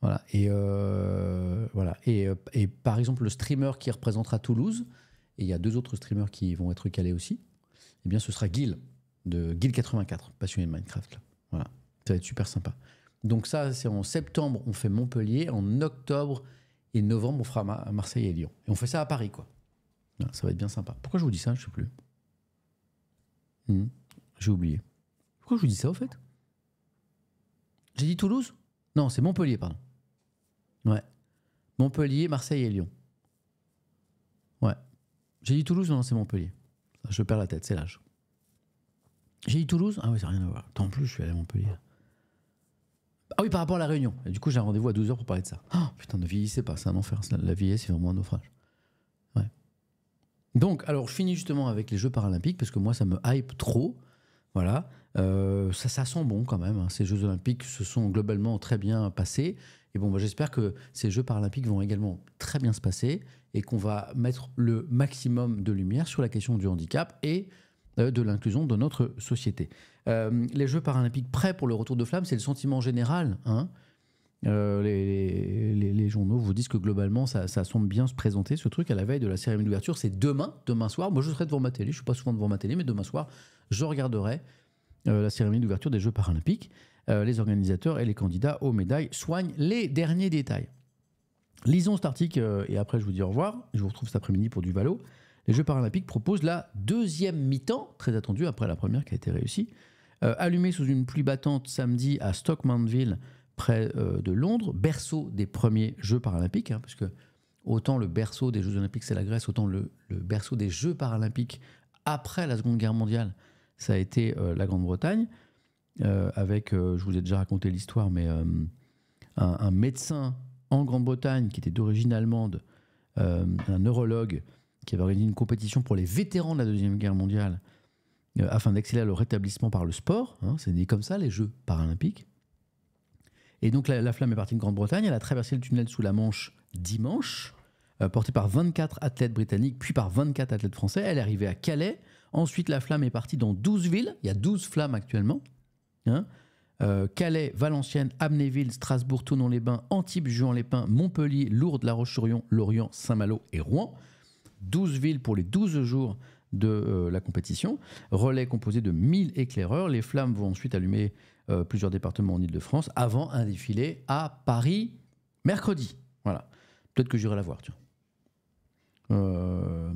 Voilà. Et, euh, voilà. Euh, et, par exemple, le streamer qui représentera Toulouse, et il y a deux autres streamers qui vont être calés aussi, Et eh bien, ce sera Guil, de guil 84 passionné de Minecraft. Voilà. Ça va être super sympa. Donc, ça, c'est en septembre, on fait Montpellier. En octobre, et novembre, on fera à Marseille et Lyon. Et on fait ça à Paris, quoi. Ça va être bien sympa. Pourquoi je vous dis ça Je sais plus. Hmm, j'ai oublié. Pourquoi je vous dis ça, au fait J'ai dit Toulouse Non, c'est Montpellier, pardon. Ouais. Montpellier, Marseille et Lyon. Ouais. J'ai dit Toulouse, non, c'est Montpellier. Je perds la tête, c'est l'âge. J'ai dit Toulouse Ah oui, ça n'a rien à voir. Tant plus, je suis allé à Montpellier. Ah oui, par rapport à la réunion. Et du coup, j'ai un rendez-vous à 12h pour parler de ça. Oh, putain, ne vieillissez pas, c'est un enfer. La vieillesse, c'est vraiment un naufrage. Donc, alors, je finis justement avec les Jeux paralympiques, parce que moi, ça me hype trop. Voilà. Euh, ça, ça sent bon quand même. Hein. Ces Jeux olympiques se sont globalement très bien passés. Et bon, bah, j'espère que ces Jeux paralympiques vont également très bien se passer et qu'on va mettre le maximum de lumière sur la question du handicap et euh, de l'inclusion de notre société. Euh, les Jeux paralympiques prêts pour le retour de flamme, c'est le sentiment général. Hein. Euh, les, journaux vous disent que globalement, ça, semble bien se présenter, ce truc, à la veille de la cérémonie d'ouverture. C'est demain, demain soir. Moi, je serai devant ma télé. Je suis pas souvent devant ma télé, mais demain soir, je regarderai euh, la cérémonie d'ouverture des Jeux paralympiques. les organisateurs et les candidats aux médailles soignent les derniers détails. Lisons cet article et après je vous dis au revoir. Je vous retrouve cet après-midi pour du Valo. Les Jeux paralympiques proposent la deuxième mi-temps, très attendue après la première qui a été réussie, euh, allumé sous une pluie battante samedi à Stockmanville, près euh, de Londres, berceau des premiers Jeux paralympiques, hein, parce que autant le berceau des Jeux olympiques c'est la Grèce, autant le, berceau des Jeux paralympiques après la Seconde Guerre mondiale, ça a été euh, la Grande-Bretagne, avec, je vous ai déjà raconté l'histoire, mais un, un, médecin en Grande-Bretagne qui était d'origine allemande, un neurologue qui avait organisé une compétition pour les vétérans de la Deuxième Guerre mondiale, euh, afin d'accélérer le rétablissement par le sport. Hein, c'est dit comme ça, les Jeux paralympiques. Et donc la, flamme est partie de Grande-Bretagne, elle a traversé le tunnel sous la Manche dimanche, euh, portée par 24 athlètes britanniques, puis par 24 athlètes français. Elle est arrivée à Calais. Ensuite, la flamme est partie dans 12 villes. Il y a 12 flammes actuellement. Hein. Euh, Calais, Valenciennes, Amnéville, Strasbourg, Tournon-les-Bains, Antibes, Juan-les-Pins, Montpellier, Lourdes, La Roche-sur-Yon, Lorient, Saint-Malo et Rouen. 12 villes pour les 12 jours de euh, la compétition. Relais composé de 1000 éclaireurs. Les flammes vont ensuite allumer euh, plusieurs départements en Ile-de-France avant un défilé à Paris mercredi. Voilà. Peut-être que j'irai la voir, euh,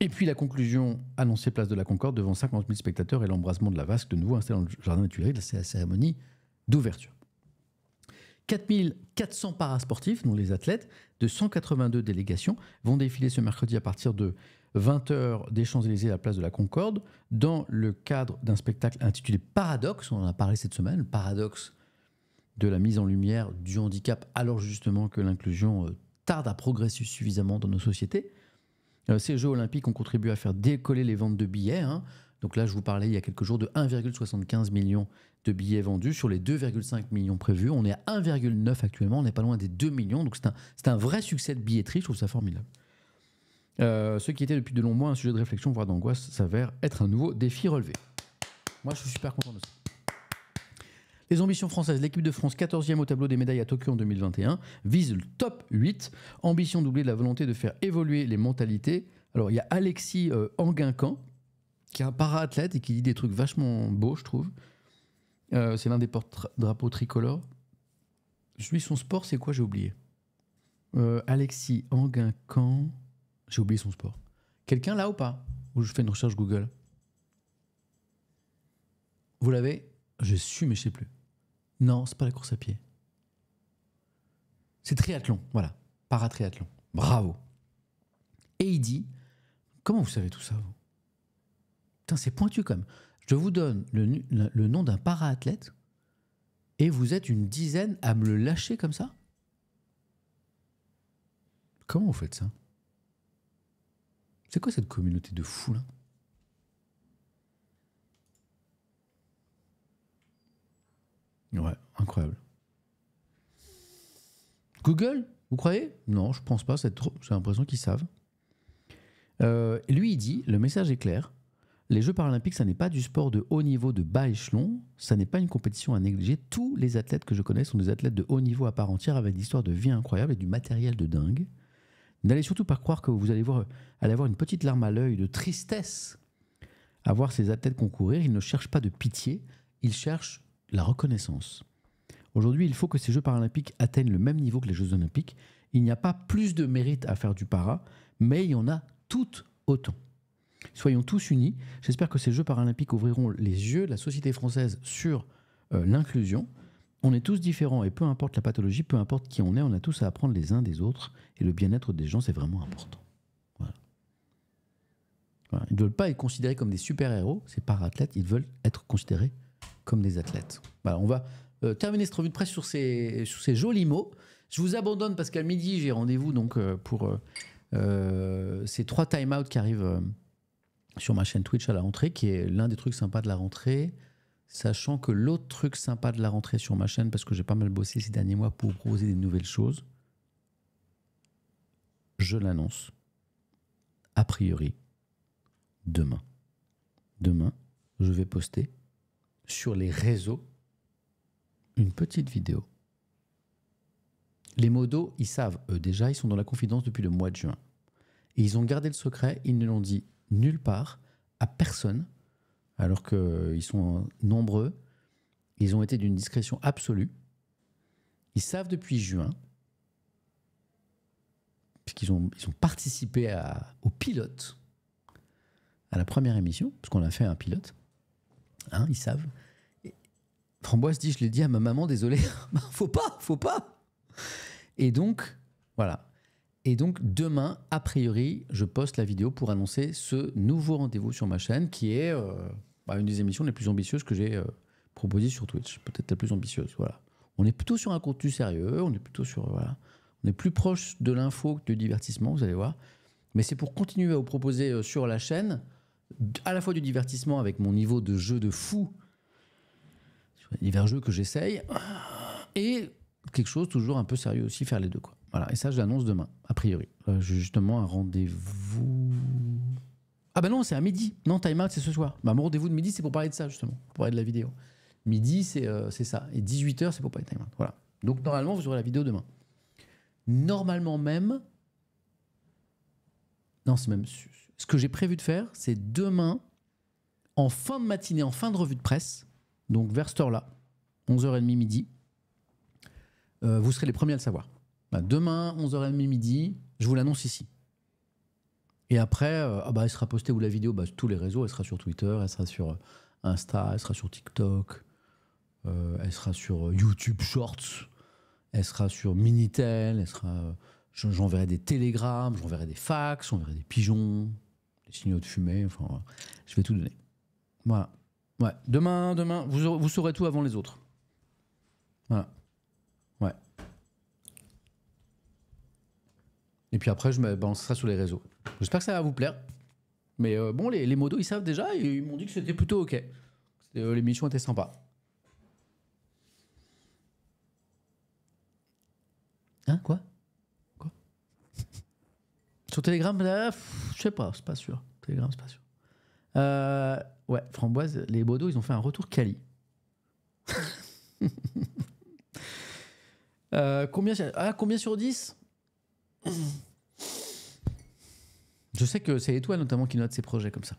Et puis la conclusion annoncée place de la Concorde devant 50 000 spectateurs et l'embrasement de la vasque de nouveau installée dans le jardin des Tuileries, la cérémonie d'ouverture. 4400 parasportifs, dont les athlètes, de 182 délégations, vont défiler ce mercredi à partir de 20h des Champs-Élysées à la place de la Concorde, dans le cadre d'un spectacle intitulé Paradoxe, on en a parlé cette semaine, le paradoxe de la mise en lumière du handicap, alors justement que l'inclusion euh, tarde à progresser suffisamment dans nos sociétés. Euh, ces Jeux olympiques ont contribué à faire décoller les ventes de billets. Hein. Donc là, je vous parlais il y a quelques jours de 1,75 million de billets vendus sur les 2,5 millions prévus. On est à 1,9 actuellement, on n'est pas loin des 2 millions. Donc c'est un, un vrai succès de billetterie, je trouve ça formidable. Euh, ce qui était depuis de longs mois un sujet de réflexion, voire d'angoisse, s'avère être un nouveau défi relevé. Moi, je suis super content de ça. Les ambitions françaises, l'équipe de France 14e au tableau des médailles à Tokyo en 2021 vise le top 8, ambition doublée de la volonté de faire évoluer les mentalités. Alors il y a Alexis euh, qui est un para-athlète et qui dit des trucs vachement beaux, je trouve. Euh, c'est l'un des porte-drapeaux tricolores. Je lui, son sport, c'est quoi J'ai oublié. Euh, Alexis Anguincan. J'ai oublié son sport. Quelqu'un là ou pas Ou je fais une recherche Google Vous l'avez Je suis, mais je sais plus. Non, c'est pas la course à pied. C'est triathlon, voilà. Paratriathlon. Bravo. Et il dit Comment vous savez tout ça, vous Putain, c'est pointu comme. Je vous donne le, nom d'un para-athlète et vous êtes une dizaine à me le lâcher comme ça Comment vous faites ça c'est quoi cette communauté de fous là Ouais, incroyable. Google, vous croyez Non, je pense pas, c'est j'ai l'impression qu'ils savent. Euh, lui, il dit, le message est clair, les Jeux paralympiques, ça n'est pas du sport de haut niveau de bas échelon, ça n'est pas une compétition à négliger. Tous les athlètes que je connais sont des athlètes de haut niveau à part entière avec des histoires de vie incroyables et du matériel de dingue. N'allez surtout pas croire que vous allez, voir, avoir une petite larme à l'œil de tristesse à voir ces athlètes concourir. Ils ne cherchent pas de pitié, ils cherchent la reconnaissance. Aujourd'hui, il faut que ces Jeux paralympiques atteignent le même niveau que les Jeux olympiques. Il n'y a pas plus de mérite à faire du para, mais il y en a tout autant. Soyons tous unis. J'espère que ces Jeux paralympiques ouvriront les yeux de la société française sur euh, l'inclusion. On est tous différents et peu importe la pathologie, peu importe qui on est, on a tous à apprendre les uns des autres et le bien-être des gens, c'est vraiment important. Ils ne veulent pas être considérés comme des super-héros, c'est para-athlètes, ils veulent être considérés comme des athlètes. Voilà, on va euh, terminer cette revue de presse sur ces, jolis mots. Je vous abandonne parce qu'à midi, j'ai rendez-vous donc euh, pour euh, ces trois time-out qui arrivent sur ma chaîne Twitch à la rentrée, qui est l'un des trucs sympas de la rentrée. Sachant que l'autre truc sympa de la rentrée sur ma chaîne, parce que j'ai pas mal bossé ces derniers mois pour proposer des nouvelles choses, je l'annonce, a priori, demain. Demain, je vais poster sur les réseaux une petite vidéo. Les modos, ils savent, eux déjà, ils sont dans la confidence depuis le mois de juin. ils ont gardé le secret, ils ne l'ont dit nulle part, à personne, alors qu'ils euh, sont nombreux. Ils ont été d'une discrétion absolue. Ils savent depuis juin, puisqu'ils ont, ils ont participé à, au pilote, à la première émission, parce qu'on a fait un pilote. Hein, ils savent. Framboise dit, je l'ai dit à ma maman, désolé, [LAUGHS] faut pas, faut pas. Et donc, voilà, et donc demain, a priori, je poste la vidéo pour annoncer ce nouveau rendez-vous sur ma chaîne qui est euh, bah, une des émissions les plus ambitieuses que j'ai euh, proposées sur Twitch. Peut-être la plus ambitieuse, voilà. On est plutôt sur un contenu sérieux, on est plutôt sur... Voilà, on est plus proche de l'info que du divertissement, vous allez voir. Mais c'est pour continuer à vous proposer euh, sur la chaîne à la fois du divertissement avec mon niveau de jeu de fou sur divers jeux que j'essaye et quelque chose toujours un peu sérieux aussi, faire les deux quoi. Voilà, et ça, je l'annonce demain, a priori. Euh, j'ai justement un rendez-vous. Ah ben non, c'est à midi. Non, time out, c'est ce soir. Bah, mon rendez-vous de midi, c'est pour parler de ça, justement, pour parler de la vidéo. Midi, c'est euh, ça. Et 18h, c'est pour parler de time out. Voilà. Donc, normalement, vous aurez la vidéo demain. Normalement même. Non, c'est même. Ce que j'ai prévu de faire, c'est demain, en fin de matinée, en fin de revue de presse, donc vers cette heure-là, 11h30 midi, euh, vous serez les premiers à le savoir. Bah, demain, 11h30 midi, je vous l'annonce ici. Et après, euh, ah bah, elle sera postée où la vidéo bah, Tous les réseaux, elle sera sur Twitter, elle sera sur euh, Insta, elle sera sur TikTok, euh, elle sera sur YouTube Shorts, elle sera sur Minitel, elle sera. j'enverrai des télégrammes, j'enverrai des fax, j'enverrai des pigeons, des signaux de fumée, enfin, je vais tout donner. Voilà. Ouais. Demain, demain, vous, vous saurez tout avant les autres. Voilà. Et puis après, je me balancerai sur les réseaux. J'espère que ça va vous plaire. Mais euh, bon, les, les modos, ils savent déjà ils m'ont dit que c'était plutôt OK. Les euh, L'émission était sympa. Hein, quoi Quoi Sur Telegram, je sais pas, c'est pas sûr. Telegram, c'est pas sûr. Euh, ouais, framboise, les modos, ils ont fait un retour Cali. [LAUGHS] combien, ah, combien sur 10 je sais que c'est Étoile notamment qui note ses projets comme ça.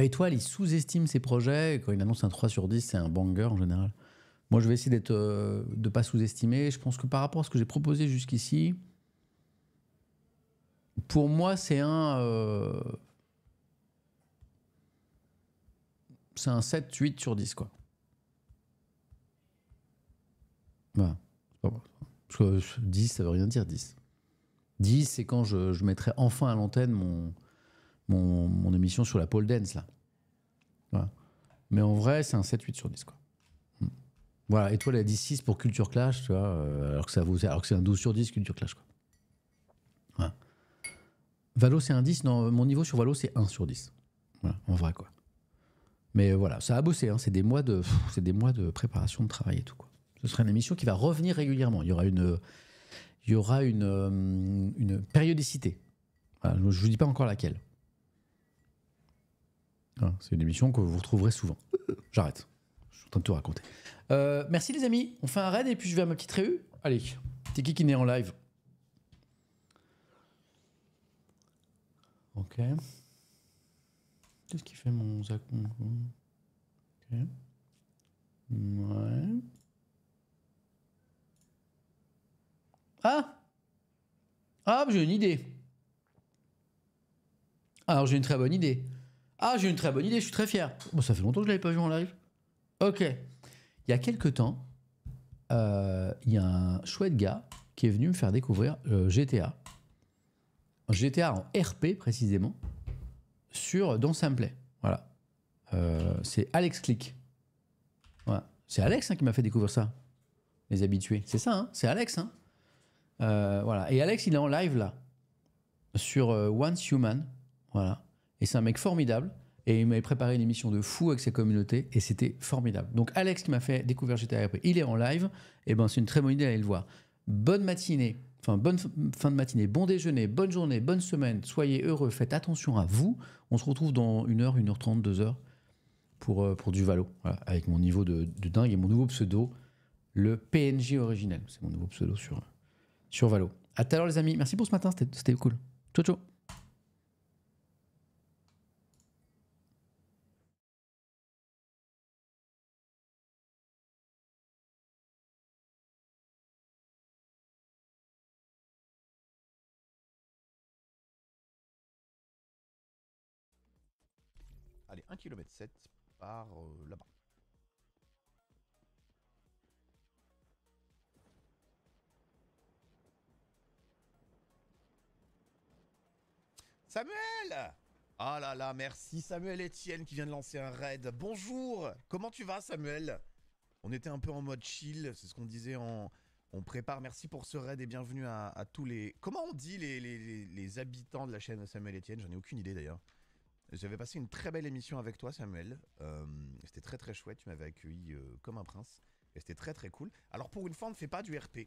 Étoile, il sous-estime ses projets. Quand il annonce un 3 sur 10, c'est un banger en général. Moi, je vais essayer euh, de ne pas sous-estimer. Je pense que par rapport à ce que j'ai proposé jusqu'ici, pour moi, c'est un. Euh, c'est un 7, 8 sur 10, quoi. Voilà. Parce que 10, ça veut rien dire, 10. 10, c'est quand je, mettrai enfin à l'antenne mon, mon, émission sur la pole dance, là. Mais en vrai, c'est un 7-8 sur 10, quoi. Hmm. Voilà, et toi, la 10-6 pour Culture Clash, tu vois, euh, alors que, ça vaut, alors que c'est un 12 sur 10 Culture Clash, quoi. Voilà. Valo, c'est un 10. Non, euh, mon niveau sur Valo, c'est 1 sur 10. en vrai, quoi. Mais voilà, ça a bossé. Hein. C'est des mois de, c'est des mois de préparation, de travail et tout. Quoi. Ce sera une émission qui va revenir régulièrement. Il y aura une, il y aura une, euh, périodicité. je ne vous dis pas encore laquelle. c'est une émission que vous retrouverez souvent. J'arrête. Je suis en train de tout raconter. Euh, merci les amis. On fait un raid et puis je vais à ma petite réu. Allez, c'est qui qui n'est en live Ok. Qu'est-ce qui fait mon... Ok. Ouais. Ah Ah, j'ai une idée. Alors j'ai une très bonne idée. Ah, j'ai une très bonne idée, je suis très fier. Bon, ça fait longtemps que je l'avais pas vu en live. Ok. Il y a quelques temps, euh, il y a un chouette gars qui est venu me faire découvrir euh, GTA. GTA en RP précisément, sur Don't Ça Voilà. Euh, c'est Alex Click. Voilà. C'est Alex hein, qui m'a fait découvrir ça. Les habitués. C'est ça, hein. c'est Alex. Hein euh, voilà. Et Alex, il est en live là, sur euh, Once Human. Voilà. Et c'est un mec formidable. Et il m'avait préparé une émission de fou avec sa communauté et c'était formidable. Donc Alex qui m'a fait découvrir GTA il est en live. Et eh ben c'est une très bonne idée d'aller le voir. Bonne matinée, enfin bonne fin de matinée, bon déjeuner, bonne journée, bonne semaine. Soyez heureux, faites attention à vous. On se retrouve dans une heure, 1 heure trente, deux heures pour, euh, pour du avec mon niveau de, de dingue et mon nouveau pseudo, le PNJ original. C'est mon nouveau pseudo sur sur Valo. À tout à l'heure, les amis. Merci pour ce matin, c'était cool. Ciao, ciao. Allez, 1 km 7 par euh, là-bas. Samuel Ah là là, merci Samuel Etienne qui vient de lancer un raid. Bonjour Comment tu vas Samuel On était un peu en mode chill, c'est ce qu'on disait en... On prépare, merci pour ce raid et bienvenue à, tous les... Comment on dit les, habitants de la chaîne Samuel Etienne J'en ai aucune idée d'ailleurs. J'avais passé une très belle émission avec toi Samuel. Euh, c'était très très chouette, tu m'avais accueilli euh, comme un prince. Et c'était très très cool. Alors pour une fois, on ne fait pas du RP.